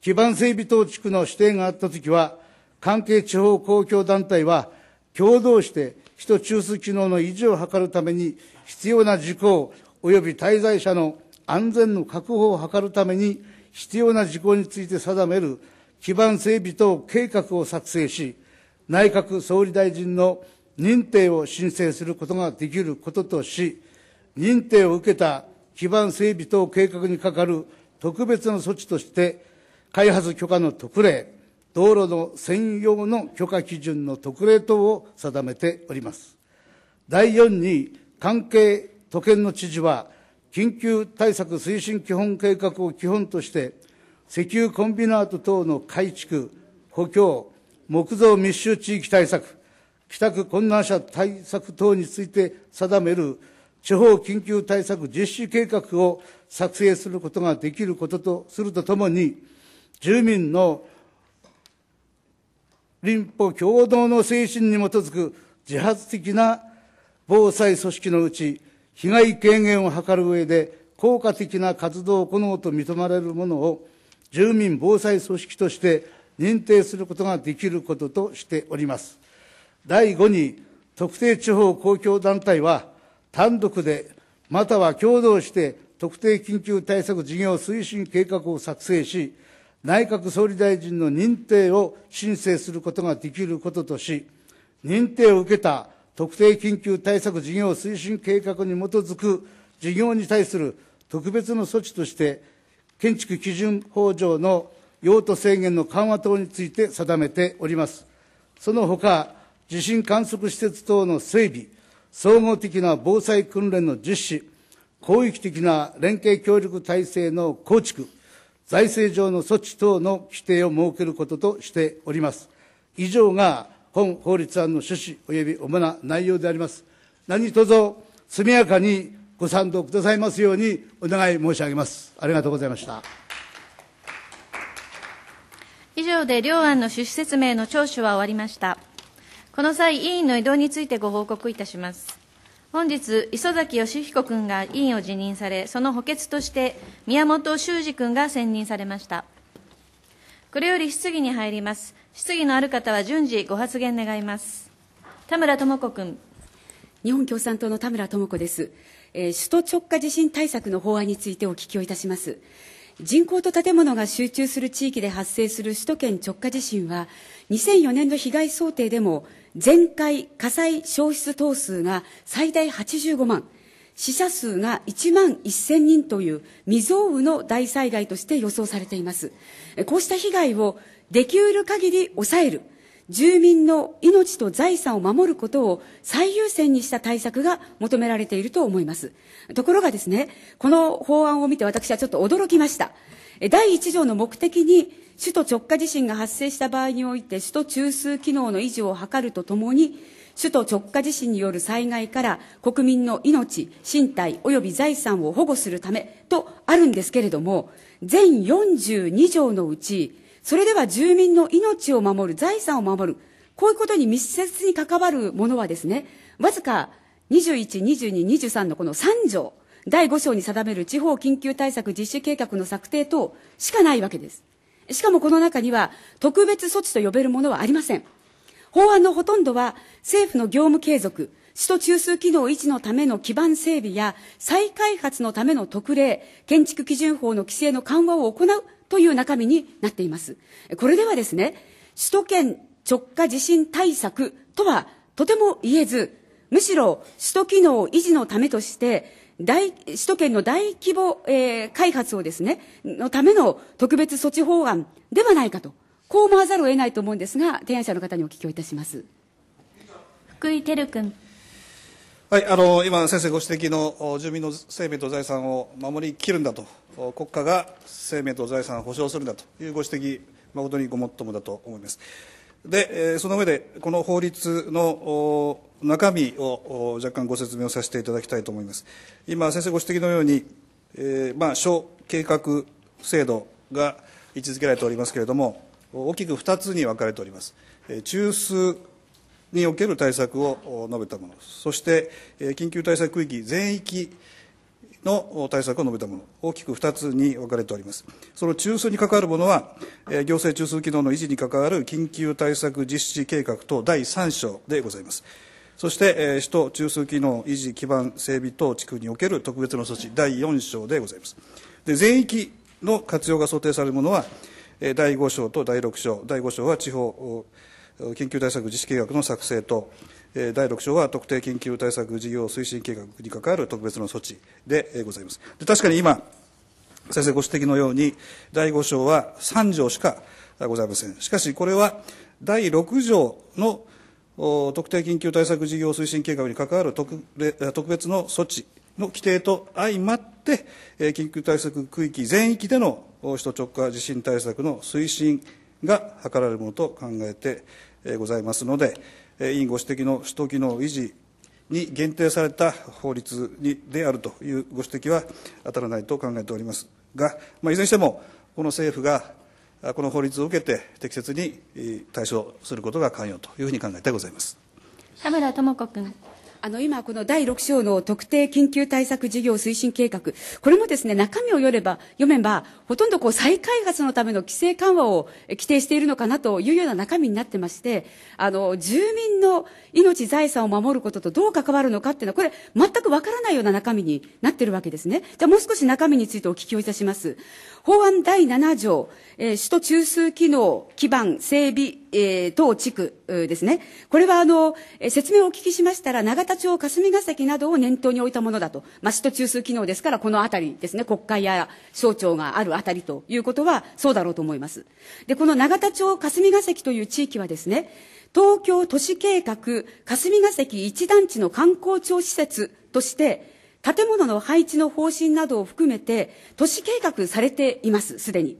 基盤整備等地区の指定があったときは、関係地方公共団体は、共同して首都中枢機能の維持を図るために必要な事項及び滞在者の安全の確保を図るために必要な事項について定める基盤整備等計画を作成し、内閣総理大臣の認定を申請することができることとし、認定を受けた基盤整備等計画に係る特別の措置として、開発許可の特例、道路の専用の許可基準の特例等を定めております。第4に、関係都県の知事は、緊急対策推進基本計画を基本として、石油コンビナート等の改築、補強、木造密集地域対策、帰宅困難者対策等について定める地方緊急対策実施計画を作成することができることとするとともに、住民の林保共同の精神に基づく自発的な防災組織のうち、被害軽減を図る上で、効果的な活動を行うと認められるものを、住民防災組織として認定することができることとしております。第5に、特定地方公共団体は、単独で、または共同して、特定緊急対策事業推進計画を作成し、内閣総理大臣の認定を申請することができることとし、認定を受けた特定緊急対策事業推進計画に基づく事業に対する特別の措置として、建築基準法上の用途制限の緩和等について定めております。その他、地震観測施設等の整備、総合的な防災訓練の実施、広域的な連携協力体制の構築、財政上の措置等の規定を設けることとしております。以上が本法律案の趣旨及び主な内容であります。何卒速やかにご賛同くださいますようにお願い申し上げます。ありがとうございました。以上で両案の趣旨説明の聴取は終わりました。この際、委員の移動についてご報告いたします。本日、磯崎義彦君が委員を辞任され、その補欠として宮本修二君が選任されました。これより質疑に入ります。質疑のある方は順次ご発言願います田村智子君日本共産党の田村智子です、えー、首都直下地震対策の法案についてお聞きをいたします人口と建物が集中する地域で発生する首都圏直下地震は2004年の被害想定でも前回火災消失等数が最大85万死者数が1万1000人という未曾有の大災害として予想されていますこうした被害をできうる限り抑える、住民の命と財産を守ることを最優先にした対策が求められていると思います。ところがですね、この法案を見て私はちょっと驚きました。第1条の目的に、首都直下地震が発生した場合において、首都中枢機能の維持を図るとともに、首都直下地震による災害から国民の命、身体及び財産を保護するためとあるんですけれども、全42条のうち、それでは住民の命を守る、財産を守る、こういうことに密接に関わるものはですね、わずか21、22、23のこの3条、第5章に定める地方緊急対策実施計画の策定等しかないわけです。しかもこの中には特別措置と呼べるものはありません。法案のほとんどは政府の業務継続、首都中枢機能維持のための基盤整備や再開発のための特例、建築基準法の規制の緩和を行うという中身になっています。これではですね、首都圏直下地震対策とはとても言えず、むしろ首都機能維持のためとして、大首都圏の大規模、えー、開発をですね、のための特別措置法案ではないかと、こう思わざるを得ないと思うんですが、提案者の方にお聞きをいたします。福井照君。はい、あの今、先生ご指摘の住民の生命と財産を守りきるんだと国家が生命と財産を保障するんだというご指摘、誠にごもっともだと思います。で、その上で、この法律の中身を若干ご説明をさせていただきたいと思います。今、先生ご指摘のように、まあ、小計画制度が位置づけられておりますけれども、大きく2つに分かれております。中枢における対策を述べたもの、そして緊急対策区域全域の対策を述べたもの、大きく2つに分かれております。その中枢に関わるものは、行政中枢機能の維持に関わる緊急対策実施計画等第3章でございます。そして、首都中枢機能維持基盤整備等地区における特別の措置第4章でございます。で全域の活用が想定されるものは、第5章と第6章、第5章は地方緊急対策実施計画の作成等、第6章は特定緊急対策事業推進計画に関わる特別の措置でございます。で確かに今、先生ご指摘のように、第5章は3条しかございません。しかし、これは第6条の特定緊急対策事業推進計画に関わる特別の措置の規定と相まって、緊急対策区域全域での首都直下地震対策の推進が図られるものと考えてございますので、委員ご指摘の首都機能維持に限定された法律にであるというご指摘は当たらないと考えておりますが、まあ、いずれにしても、この政府がこの法律を受けて適切に対処することが肝要というふうに考えてございます田村智子君。あの今、この第6章の特定緊急対策事業推進計画、これもですね中身をよれば読めば、ほとんどこう再開発のための規制緩和を規定しているのかなというような中身になってまして、あの、住民の命、財産を守ることとどう関わるのかっていうのは、これ全くわからないような中身になってるわけですね。じゃあもう少し中身についてお聞きをいたします。法案第7条、えー、首都中枢機能基盤整備、えー、等地区ですね。これはあの、説明をお聞きしましたら、永田町、霞が関などを念頭に置いたものだと。まあ、首都中枢機能ですから、このあたりですね、国会や省庁があるあたりということはそうだろうと思います。で、この永田町霞が関という地域はですね、東京都市計画霞が関一団地の観光庁施設として、建物の配置の方針などを含めて、都市計画されています、すでに。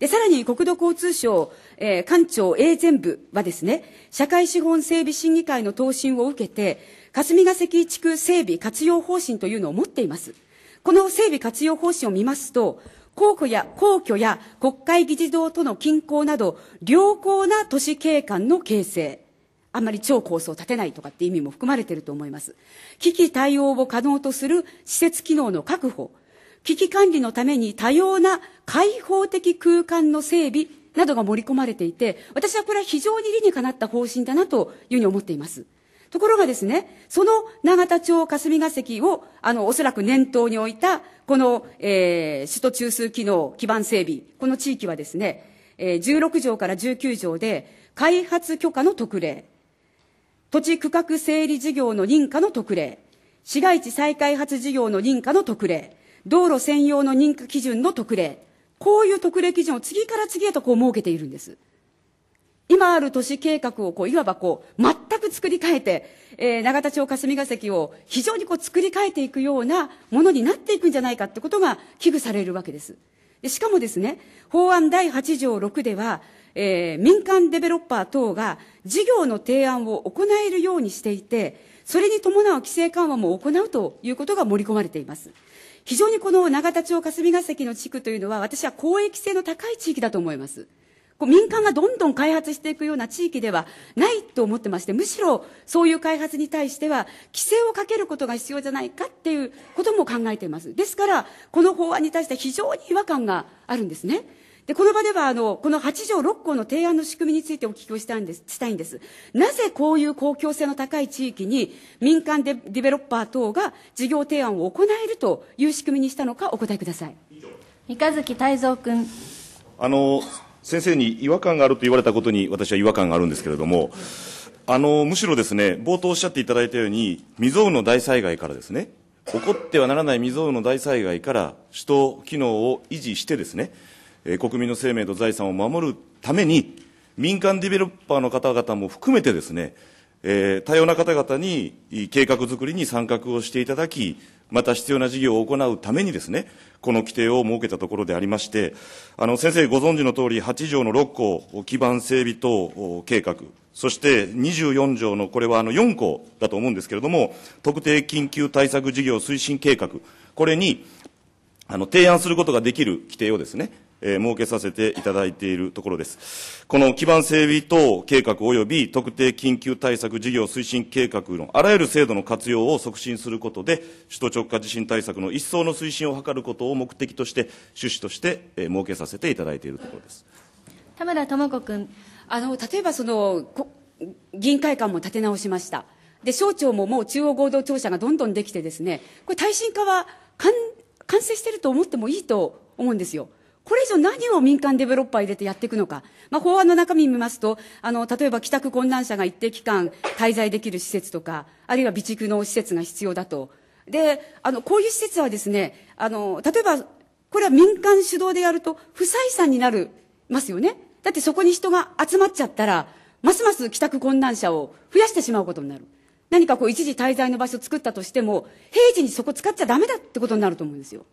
で、さらに国土交通省、えー、官庁 A 全部はですね、社会資本整備審議会の答申を受けて、霞が関地区整備活用方針というのを持っています。この整備活用方針を見ますと、皇居や皇居や国会議事堂との近郊など良好な都市景観の形成あんまり超高層立建てないとかって意味も含まれていると思います危機対応を可能とする施設機能の確保危機管理のために多様な開放的空間の整備などが盛り込まれていて私はこれは非常に理にかなった方針だなというふうに思っていますところがですね、その永田町霞が関を、あの、おそらく念頭に置いた、この、えー、首都中枢機能基盤整備、この地域はですね、えー、16条から19条で、開発許可の特例、土地区画整理事業の認可の特例、市街地再開発事業の認可の特例、道路専用の認可基準の特例、こういう特例基準を次から次へとこう設けているんです。今ある都市計画をこう、いわばこう、全く作り変えて、えー、永田町霞が関を非常にこう、作り変えていくようなものになっていくんじゃないかってことが危惧されるわけです。でしかもですね、法案第8条6では、えー、民間デベロッパー等が事業の提案を行えるようにしていて、それに伴う規制緩和も行うということが盛り込まれています。非常にこの永田町霞が関の地区というのは、私は公益性の高い地域だと思います。こう民間がどんどん開発していくような地域ではないと思ってまして、むしろそういう開発に対しては規制をかけることが必要じゃないかっていうことも考えています。ですから、この法案に対して非常に違和感があるんですね。で、この場では、あの、この8条6項の提案の仕組みについてお聞きをしたんです、したいんです。なぜこういう公共性の高い地域に民間デディベロッパー等が事業提案を行えるという仕組みにしたのかお答えください。三日月泰造君。あの、先生に違和感があると言われたことに私は違和感があるんですけれども、あの、むしろですね、冒頭おっしゃっていただいたように、未曾有の大災害からですね、起こってはならない未曾有の大災害から首都機能を維持してですね、え国民の生命と財産を守るために、民間ディベロッパーの方々も含めてですね、えー、多様な方々に計画づくりに参画をしていただき、また必要な事業を行うためにですね、この規定を設けたところでありまして、あの、先生ご存知のとおり、8条の6項、基盤整備等計画、そして24条の、これはあの4項だと思うんですけれども、特定緊急対策事業推進計画、これに、あの、提案することができる規定をですね、えー、設けさせていただいているところです。この基盤整備等計画及び特定緊急対策事業推進計画のあらゆる制度の活用を促進することで、首都直下地震対策の一層の推進を図ることを目的として、趣旨として、えー、設けさせていただいているところです。田村智子君。あの、例えばその、議員会館も立て直しました。で、省庁ももう中央合同庁舎がどんどんできてですね、これ耐震化は完成してると思ってもいいと思うんですよ。これ以上何を民間デベロッパー入れてやっていくのか。まあ、法案の中身見ますと、あの、例えば帰宅困難者が一定期間滞在できる施設とか、あるいは備蓄の施設が必要だと。で、あの、こういう施設はですね、あの、例えば、これは民間主導でやると不採算になりますよね。だってそこに人が集まっちゃったら、ますます帰宅困難者を増やしてしまうことになる。何かこう一時滞在の場所を作ったとしても、平時にそこ使っちゃダメだってことになると思うんですよ。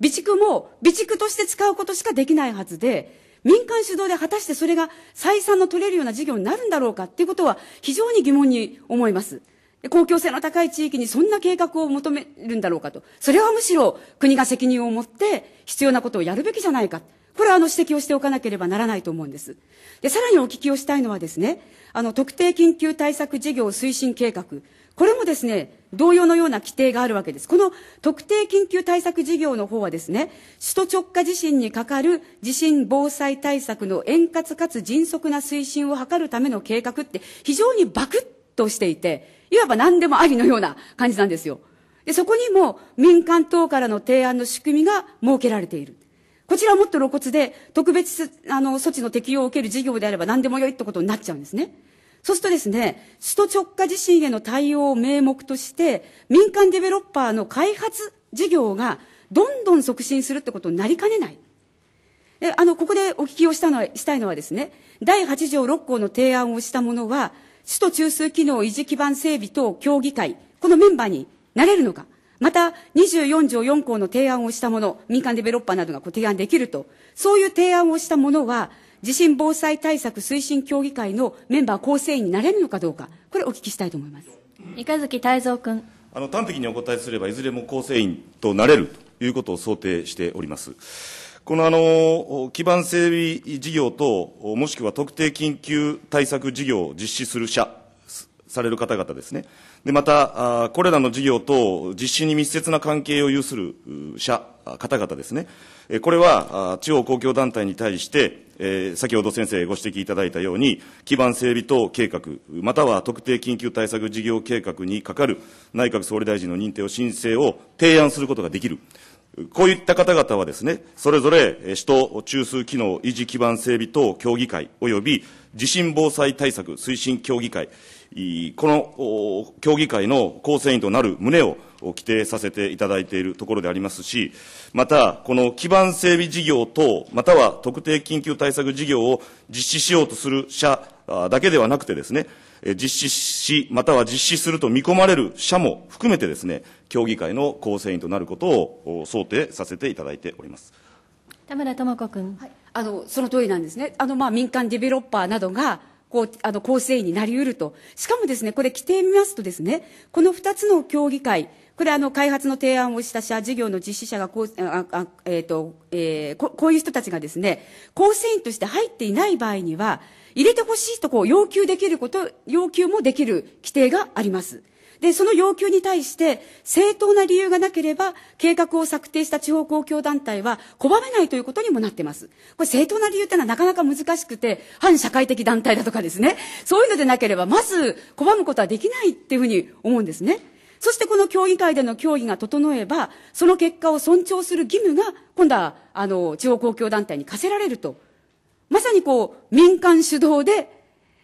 備蓄も備蓄として使うことしかできないはずで、民間主導で果たしてそれが採算の取れるような事業になるんだろうかっていうことは非常に疑問に思います。公共性の高い地域にそんな計画を求めるんだろうかと。それはむしろ国が責任を持って必要なことをやるべきじゃないか。これはあの指摘をしておかなければならないと思うんです。で、さらにお聞きをしたいのはですね、あの特定緊急対策事業推進計画。これもですね、同様のような規定があるわけです。この特定緊急対策事業の方はですね、首都直下地震にかかる地震防災対策の円滑かつ迅速な推進を図るための計画って非常にバクッとしていて、いわば何でもありのような感じなんですよ。でそこにも民間等からの提案の仕組みが設けられている。こちらはもっと露骨で、特別あの措置の適用を受ける事業であれば何でもよいってことになっちゃうんですね。そうするとですね、首都直下地震への対応を名目として、民間デベロッパーの開発事業がどんどん促進するってことになりかねない。え、あの、ここでお聞きをしたのは、したいのはですね、第8条6項の提案をした者は、首都中枢機能維持基盤整備等協議会、このメンバーになれるのか。また、24条4項の提案をした者、民間デベロッパーなどがご提案できると、そういう提案をした者は、地震防災対策推進協議会のメンバー構成員になれるのかどうか、これ、お聞きしたいと思います三日月泰造君。あの端的にお答えすれば、いずれも構成員となれるということを想定しております。このあの基盤整備事業等、もしくは特定緊急対策事業を実施する者、される方々ですね、でまた、これらの事業等、実施に密接な関係を有する者方々ですね、これは地方公共団体に対して、え先ほど先生ご指摘いただいたように、基盤整備等計画、または特定緊急対策事業計画に係る内閣総理大臣の認定を申請を提案することができる。こういった方々はですね、それぞれ首都中枢機能維持基盤整備等協議会及び地震防災対策推進協議会、この協議会の構成員となる旨を規定させていただいているところでありますし、また、この基盤整備事業等、または特定緊急対策事業を実施しようとする社だけではなくてですね、実施し、または実施すると見込まれる社も含めてですね、協議会の構成員となることを想定させていただいております。田村智子君、はい、あのその通りなんですね。あのまあ民間ディベロッパーなどがこう、あの、構成員になりうると。しかもですね、これ規定見ますとですね、この2つの協議会、これあの、開発の提案をした社、事業の実施者がこう、ああえっ、ー、と、えーこ、こういう人たちがですね、構成員として入っていない場合には、入れてほしいとこう要求できること、要求もできる規定があります。で、その要求に対して、正当な理由がなければ、計画を策定した地方公共団体は拒めないということにもなってます。これ正当な理由ってのはなかなか難しくて、反社会的団体だとかですね、そういうのでなければ、まず拒むことはできないっていうふうに思うんですね。そしてこの協議会での協議が整えば、その結果を尊重する義務が、今度は、あの、地方公共団体に課せられると。まさにこう、民間主導で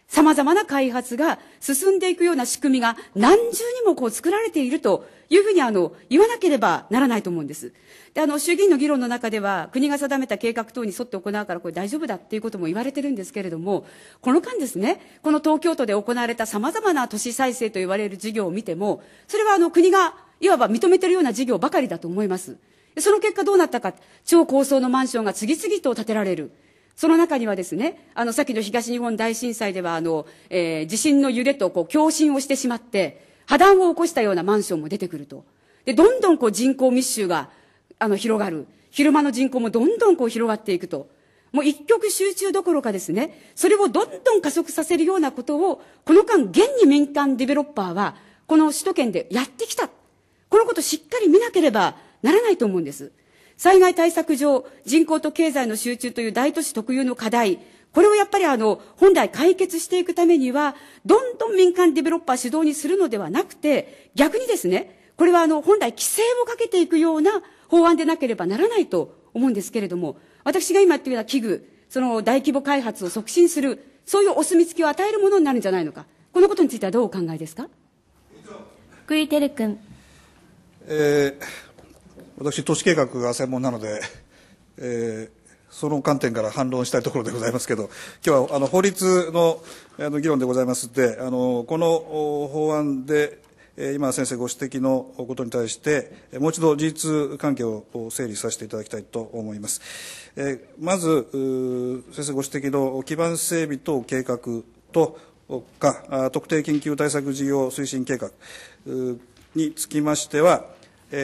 様々な開発が進んでいくような仕組みが何重にもこう作られているというふうにあの言わなければならないと思うんです。で、あの衆議院の議論の中では国が定めた計画等に沿って行うからこれ大丈夫だっていうことも言われてるんですけれども、この間ですね、この東京都で行われた様々な都市再生と言われる事業を見ても、それはあの国がいわば認めてるような事業ばかりだと思います。その結果どうなったか、超高層のマンションが次々と建てられる。その中にはですね、あの、さっきの東日本大震災では、あの、えー、地震の揺れと、こう、共振をしてしまって、破断を起こしたようなマンションも出てくると。で、どんどんこう、人口密集が、あの、広がる。昼間の人口もどんどんこう、広がっていくと。もう一極集中どころかですね、それをどんどん加速させるようなことを、この間、現に民間ディベロッパーは、この首都圏でやってきた。このことをしっかり見なければならないと思うんです。災害対策上、人口と経済の集中という大都市特有の課題、これをやっぱりあの、本来解決していくためには、どんどん民間デベロッパー主導にするのではなくて、逆にですね、これはあの、本来規制をかけていくような法案でなければならないと思うんですけれども、私が今言っているような器具、その大規模開発を促進する、そういうお墨付きを与えるものになるんじゃないのか。このことについてはどうお考えですか福井照君。えー私、都市計画が専門なので、えー、その観点から反論したいところでございますけど、今日はあの法律のあの議論でございますで、あのこの法案で、今、先生ご指摘のことに対して、もう一度事実関係を整理させていただきたいと思います。えまず、先生ご指摘の基盤整備等計画とか、特定緊急対策事業推進計画につきましては、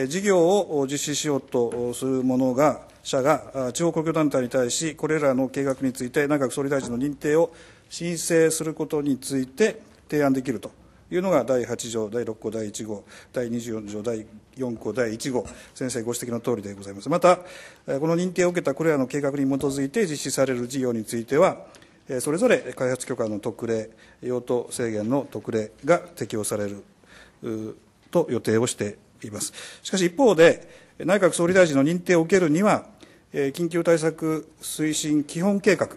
事業を実施しようとする者が、社が地方公共団体に対し、これらの計画について内閣総理大臣の認定を申請することについて提案できるというのが第8条、第6項、第1号、第24条、第4項、第1号、先生ご指摘のとおりでございます。また、この認定を受けたこれらの計画に基づいて実施される事業については、それぞれ開発許可の特例、用途制限の特例が適用されると予定をしています。しかし一方で、内閣総理大臣の認定を受けるには、緊急対策推進基本計画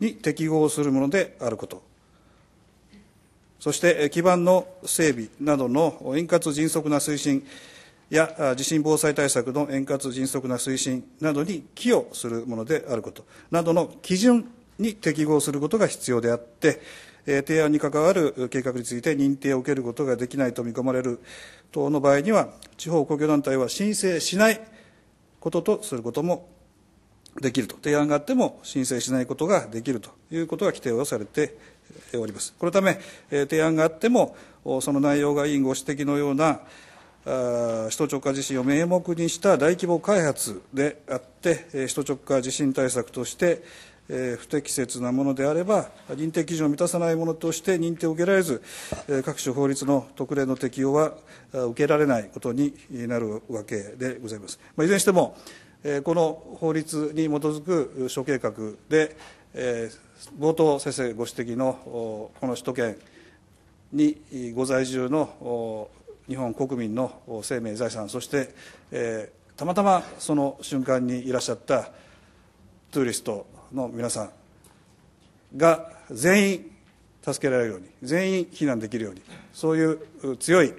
に適合するものであること、そして基盤の整備などの円滑迅速な推進や地震防災対策の円滑迅速な推進などに寄与するものであることなどの基準に適合することが必要であって、え提案に関わる計画について認定を受けることができないと見込まれる等の場合には、地方公共団体は申請しないこととすることもできると、提案があっても申請しないことができるということが規定をされております。このため、提案があっても、その内容が委員ご指摘のような、首都直下地震を名目にした大規模開発であって、首都直下地震対策として、え不適切なものであれば認定基準を満たさないものとして認定を受けられず、え各種法律の特例の適用は受けられないことになるわけでございます、まあ、いずれにしても、えこの法律に基づく諸計画で、え冒頭先生ご指摘のこの首都圏にご在住の日本国民の生命財産そして、えたまたまその瞬間にいらっしゃったトゥーリストの皆さんが全員助けられるように全員避難できるようにそういう強い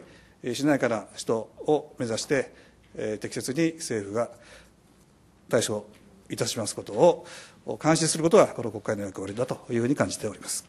しなやかな人を目指して、え適切に政府が対処いたしますことを監視することがこの国会の役割だというふうに感じております。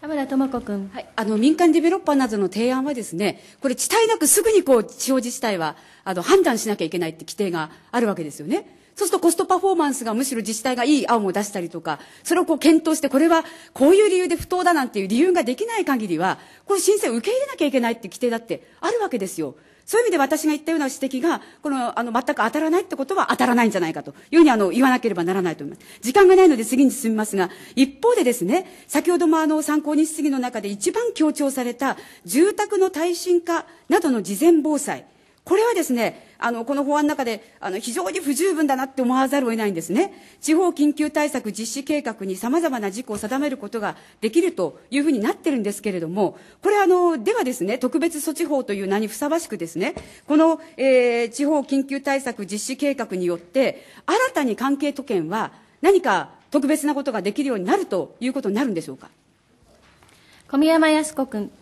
田村智子君、はい、あの民間デベロッパーなどの提案はですねこれ地帯なくすぐにこう地方自治体はあの判断しなきゃいけないって規定があるわけですよねそうするとコストパフォーマンスがむしろ自治体がいい案を出したりとか、それをこう検討して、これはこういう理由で不当だなんていう理由ができない限りは、この申請を受け入れなきゃいけないって規定だってあるわけですよ。そういう意味で私が言ったような指摘が、この、あの、全く当たらないってことは当たらないんじゃないかというふうに、あの、言わなければならないと思います。時間がないので次に進みますが、一方でですね、先ほどもあの、参考日質疑の中で一番強調された、住宅の耐震化などの事前防災。これはですね、あの、この法案の中で、あの、非常に不十分だなって思わざるを得ないんですね。地方緊急対策実施計画に様々な事項を定めることができるというふうになってるんですけれども、これあの、ではですね、特別措置法という名にふさわしくですね、この、えー、地方緊急対策実施計画によって、新たに関係都県は何か特別なことができるようになるということになるんでしょうか。小宮山康子君。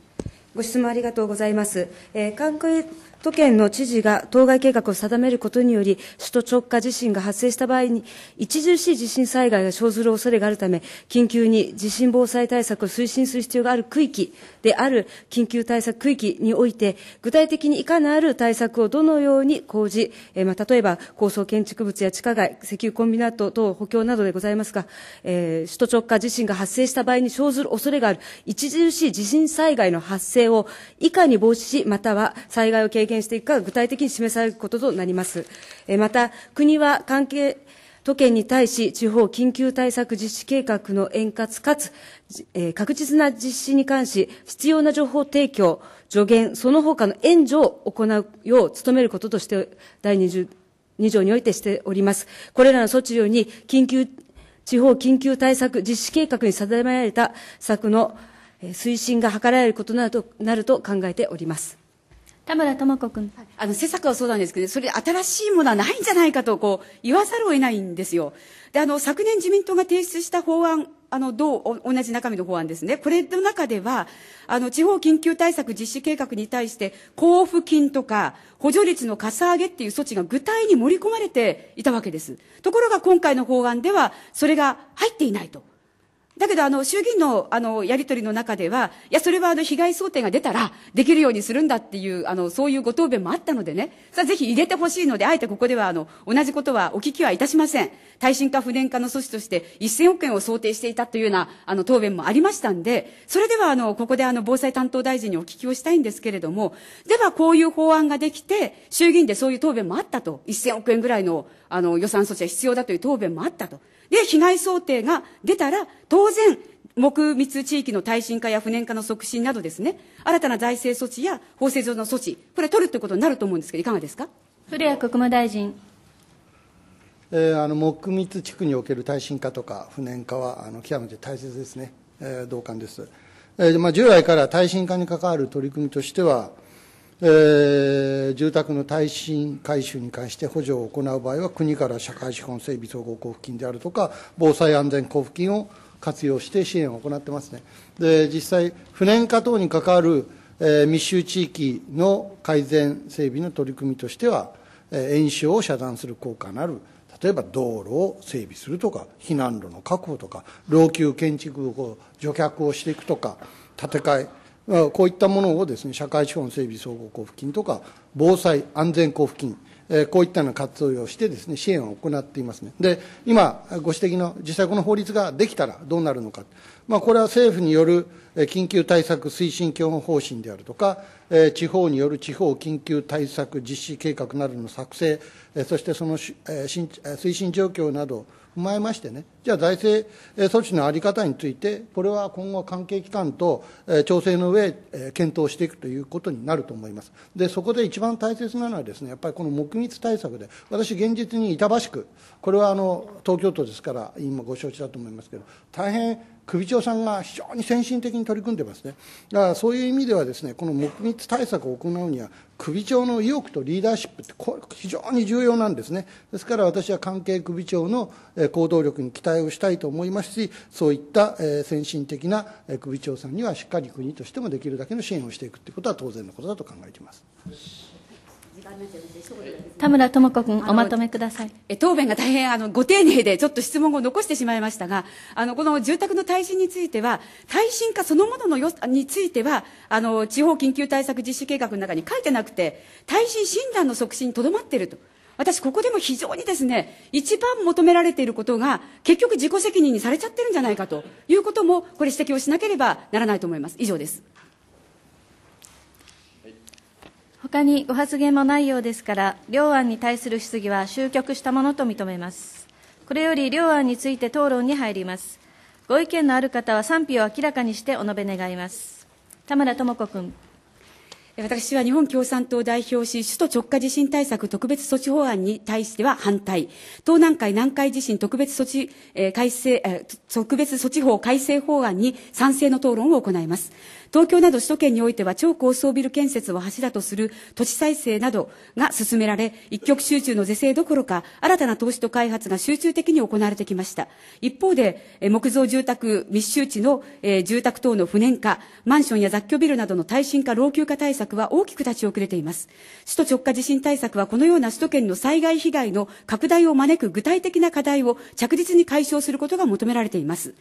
ご質問ありがとうございます。えー、関係都県の知事が当該計画を定めることにより、首都直下地震が発生した場合に、著しい地震災害が生ずる恐れがあるため、緊急に地震防災対策を推進する必要がある区域である緊急対策区域において、具体的にいかなる対策をどのように講じ、えまあ、例えば高層建築物や地下街、石油コンビナート等補強などでございますが、えー、首都直下地震が発生した場合に生ずる恐れがある著しい地震災害の発生をいかに防止し、または災害を軽減していくか具体的に示されることとなります。また、国は関係都県に対し、地方緊急対策実施計画の円滑かつ、え確実な実施に関し、必要な情報提供、助言、その他の援助を行うよう努めることとして、第2 2条においてしております。これらの措置より、緊急、地方緊急対策実施計画に定められた策の推進が図られることなどなると考えております。田村智子君。あの、施策はそうなんですけど、それ新しいものはないんじゃないかと、こう、言わざるを得ないんですよ。で、あの、昨年自民党が提出した法案、あの、同、同じ中身の法案ですね。これの中では、あの、地方緊急対策実施計画に対して、交付金とか、補助率のかさ上げっていう措置が具体に盛り込まれていたわけです。ところが今回の法案では、それが入っていないと。だけど、あの、衆議院の、あの、やりとりの中では、いや、それは、あの、被害想定が出たら、できるようにするんだっていう、あの、そういうご答弁もあったのでね、さあ、ぜひ入れてほしいので、あえてここでは、あの、同じことはお聞きはいたしません。耐震化不燃化の措置として1000億円を想定していたというような、あの、答弁もありましたんで、それでは、あの、ここであの、防災担当大臣にお聞きをしたいんですけれども、ではこういう法案ができて、衆議院でそういう答弁もあったと、1000億円ぐらいの、あの、予算措置は必要だという答弁もあったと。で、被害想定が出たら、当然、木密地域の耐震化や不燃化の促進などですね、新たな財政措置や法制上の措置、これ取るということになると思うんですけど、いかがですか古谷国務大臣。えー、あの木密地区における耐震化とか不燃化はあの極めて大切ですね、えー、同感です、えーまあ、従来から耐震化に関わる取り組みとしては、えー、住宅の耐震改修に関して補助を行う場合は国から社会資本整備総合交付金であるとか防災安全交付金を活用して支援を行ってますねで実際不燃化等に関わる、えー、密集地域の改善整備の取り組みとしては、えー、演習を遮断する効果のある例えば道路を整備するとか避難路の確保とか老朽建築を除却をしていくとか建て替えこういったものをですね社会資本整備総合交付金とか防災安全交付金えこういったような活用をしてですね、支援を行っていますね。で、今、ご指摘の実際この法律ができたらどうなるのか。まあ、これは政府による緊急対策推進基本方針であるとか、え地方による地方緊急対策実施計画などの作成、えそしてその、え推進状況など、踏まえましてね、じゃあ財政措置の在り方について、これは今後、関係機関と調整の上、検討していくということになると思います。で、そこで一番大切なのはですね、やっぱりこの木密対策で、私、現実に板橋区、これはあの東京都ですから、今ご承知だと思いますけど、大変首長さんが非常に先進的に取り組んでますね。だからそういう意味ではですね、この黙密対策を行うには、首長の意欲とリーダーシップって、これ非常に重要なんですね。ですから私は関係首長の行動力に期待をしたいと思いますし、そういった先進的な首長さんにはしっかり国としてもできるだけの支援をしていくということは当然のことだと考えています。田村智子君、おまとめください。え答弁が大変あのご丁寧で、ちょっと質問を残してしまいましたが、あのこの住宅の耐震については、耐震化そのもののよについてはあの、地方緊急対策実施計画の中に書いてなくて、耐震診断の促進にとどまっていると。私、ここでも非常にですね、一番求められていることが、結局自己責任にされちゃってるんじゃないかということも、これ指摘をしなければならないと思います。以上です。他にご発言もないようですから、両案に対する質疑は終局したものと認めます。これより両案について討論に入ります。ご意見のある方は賛否を明らかにしてお述べ願います。田村智子君。私は日本共産党を代表し、首都直下地震対策特別措置法案に対しては反対、東南海南海地震特別措置、えー、改正、えー、特別措置法改正法案に賛成の討論を行います。東京など首都圏においては超高層ビル建設を柱とする都市再生などが進められ、一極集中の是正どころか、新たな投資と開発が集中的に行われてきました。一方で、木造住宅密集地の、え住宅等の不燃化、マンションや雑居ビルなどの耐震化、老朽化対策は大きく立ち遅れています。首都直下地震対策はこのような首都圏の災害被害の拡大を招く具体的な課題を着実に解消することが求められています。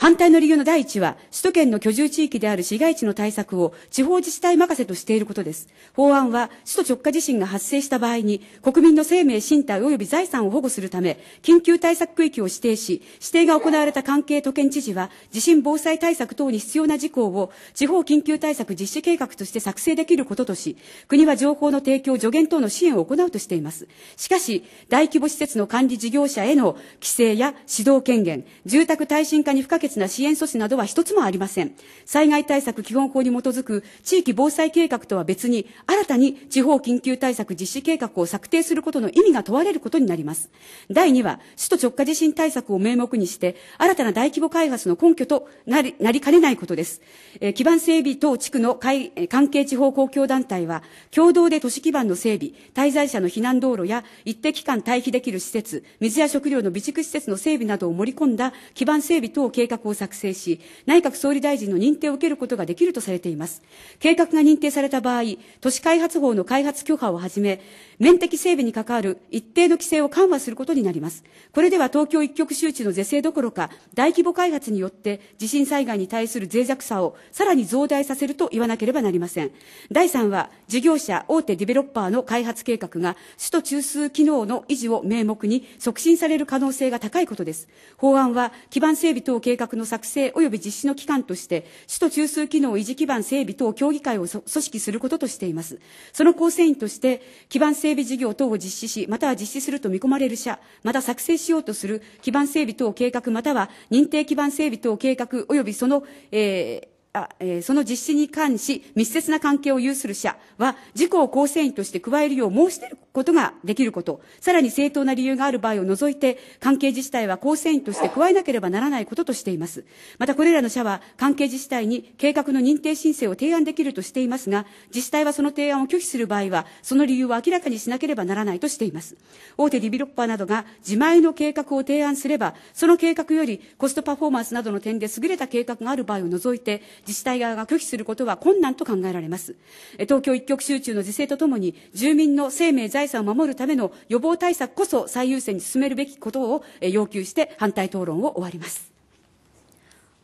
反対の理由の第一は、首都圏の居住地域である市街地の対策を地方自治体任せとしていることです。法案は、首都直下地震が発生した場合に、国民の生命、身体及び財産を保護するため、緊急対策区域を指定し、指定が行われた関係都県知事は、地震防災対策等に必要な事項を、地方緊急対策実施計画として作成できることとし、国は情報の提供、助言等の支援を行うとしています。しかし、大規模施設の管理事業者への規制や指導権限、住宅耐震化に不可欠な支援措置などは一つもありません。災害対策基本法に基づく地域防災計画とは別に、新たに地方緊急対策実施計画を策定することの意味が問われることになります。第2は、首都直下地震対策を名目にして、新たな大規模開発の根拠となりなりかねないことです。えー、基盤整備等地区の関係地方公共団体は、共同で都市基盤の整備、滞在者の避難道路や一定期間待避できる施設、水や食料の備蓄施設の整備などを盛り込んだ基盤整備等計画を作成し、内閣総理大臣の認定を受けることができきるとされています。計画が認定された場合、都市開発法の開発許可をはじめ、面的整備に関わる一定の規制を緩和することになります。これでは東京一極集中の是正どころか、大規模開発によって地震災害に対する脆弱さをさらに増大させると言わなければなりません。第3は、事業者大手ディベロッパーの開発計画が首都中枢機能の維持を名目に促進される可能性が高いことです。法案は、基盤整備等計画の作成及び実施の機関として、首都中枢機能維持基盤整備等協議会を組織することとしています。その構成員として、基盤整備整備事業等を実施し、または実施すると見込まれる社、また作成しようとする基盤整備等計画、または認定基盤整備等計画及びその、えー、あえー、その実施に関し密接な関係を有する者は、自故を構成員として加えるよう申し出ることができること、さらに正当な理由がある場合を除いて、関係自治体は構成員として加えなければならないこととしています。またこれらの者は、関係自治体に計画の認定申請を提案できるとしていますが、自治体はその提案を拒否する場合は、その理由を明らかにしなければならないとしています。大手ディベロッパーなどが自前の計画を提案すれば、その計画よりコストパフォーマンスなどの点で優れた計画がある場合を除いて、自治体側が拒否することは困難と考えられます。東京一極集中の是正とともに、住民の生命、財産を守るための予防対策こそ最優先に進めるべきことを要求して、反対討論を終わります。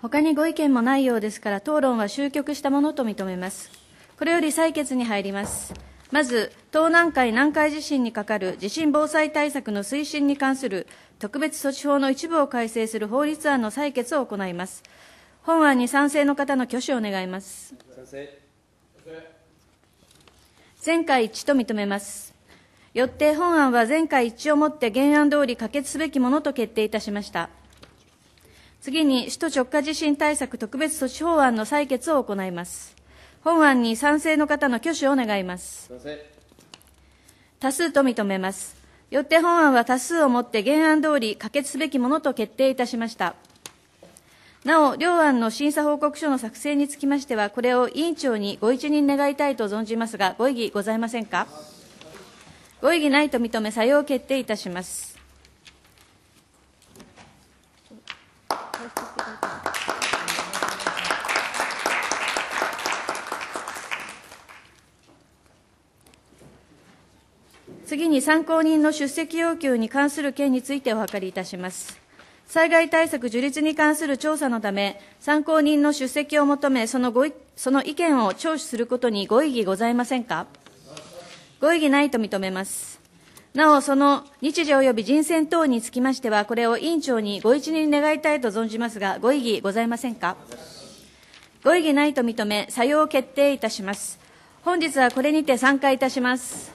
他にご意見もないようですから、討論は終局したものと認めます。これより採決に入ります。まず、東南海南海地震にかかる地震防災対策の推進に関する特別措置法の一部を改正する法律案の採決を行います。本案に賛成の方の挙手を願います。全会一致と認めます。よって本案は全会一致をもって原案通り可決すべきものと決定いたしました。次に、首都直下地震対策特別措置法案の採決を行います。本案に賛成の方の挙手を願います。多数と認めます。よって本案は多数をもって原案通り可決すべきものと決定いたしました。なお、両案の審査報告書の作成につきましては、これを委員長にご一任願いたいと存じますが、ご異議ございませんか。ご異議ないと認め、採用決定いたします。次に参考人の出席要求に関する件についてお諮りいたします。災害対策樹立に関する調査のため、参考人の出席を求め、そのごその意見を聴取することにご異議ございませんか。ご異議ないと認めます。なお、その日時及び人選等につきましては、これを委員長にご一任願いたいと存じますが、ご異議ございませんか。ご異議ないと認め、採用を決定いたします。本日はこれにて散会いたします。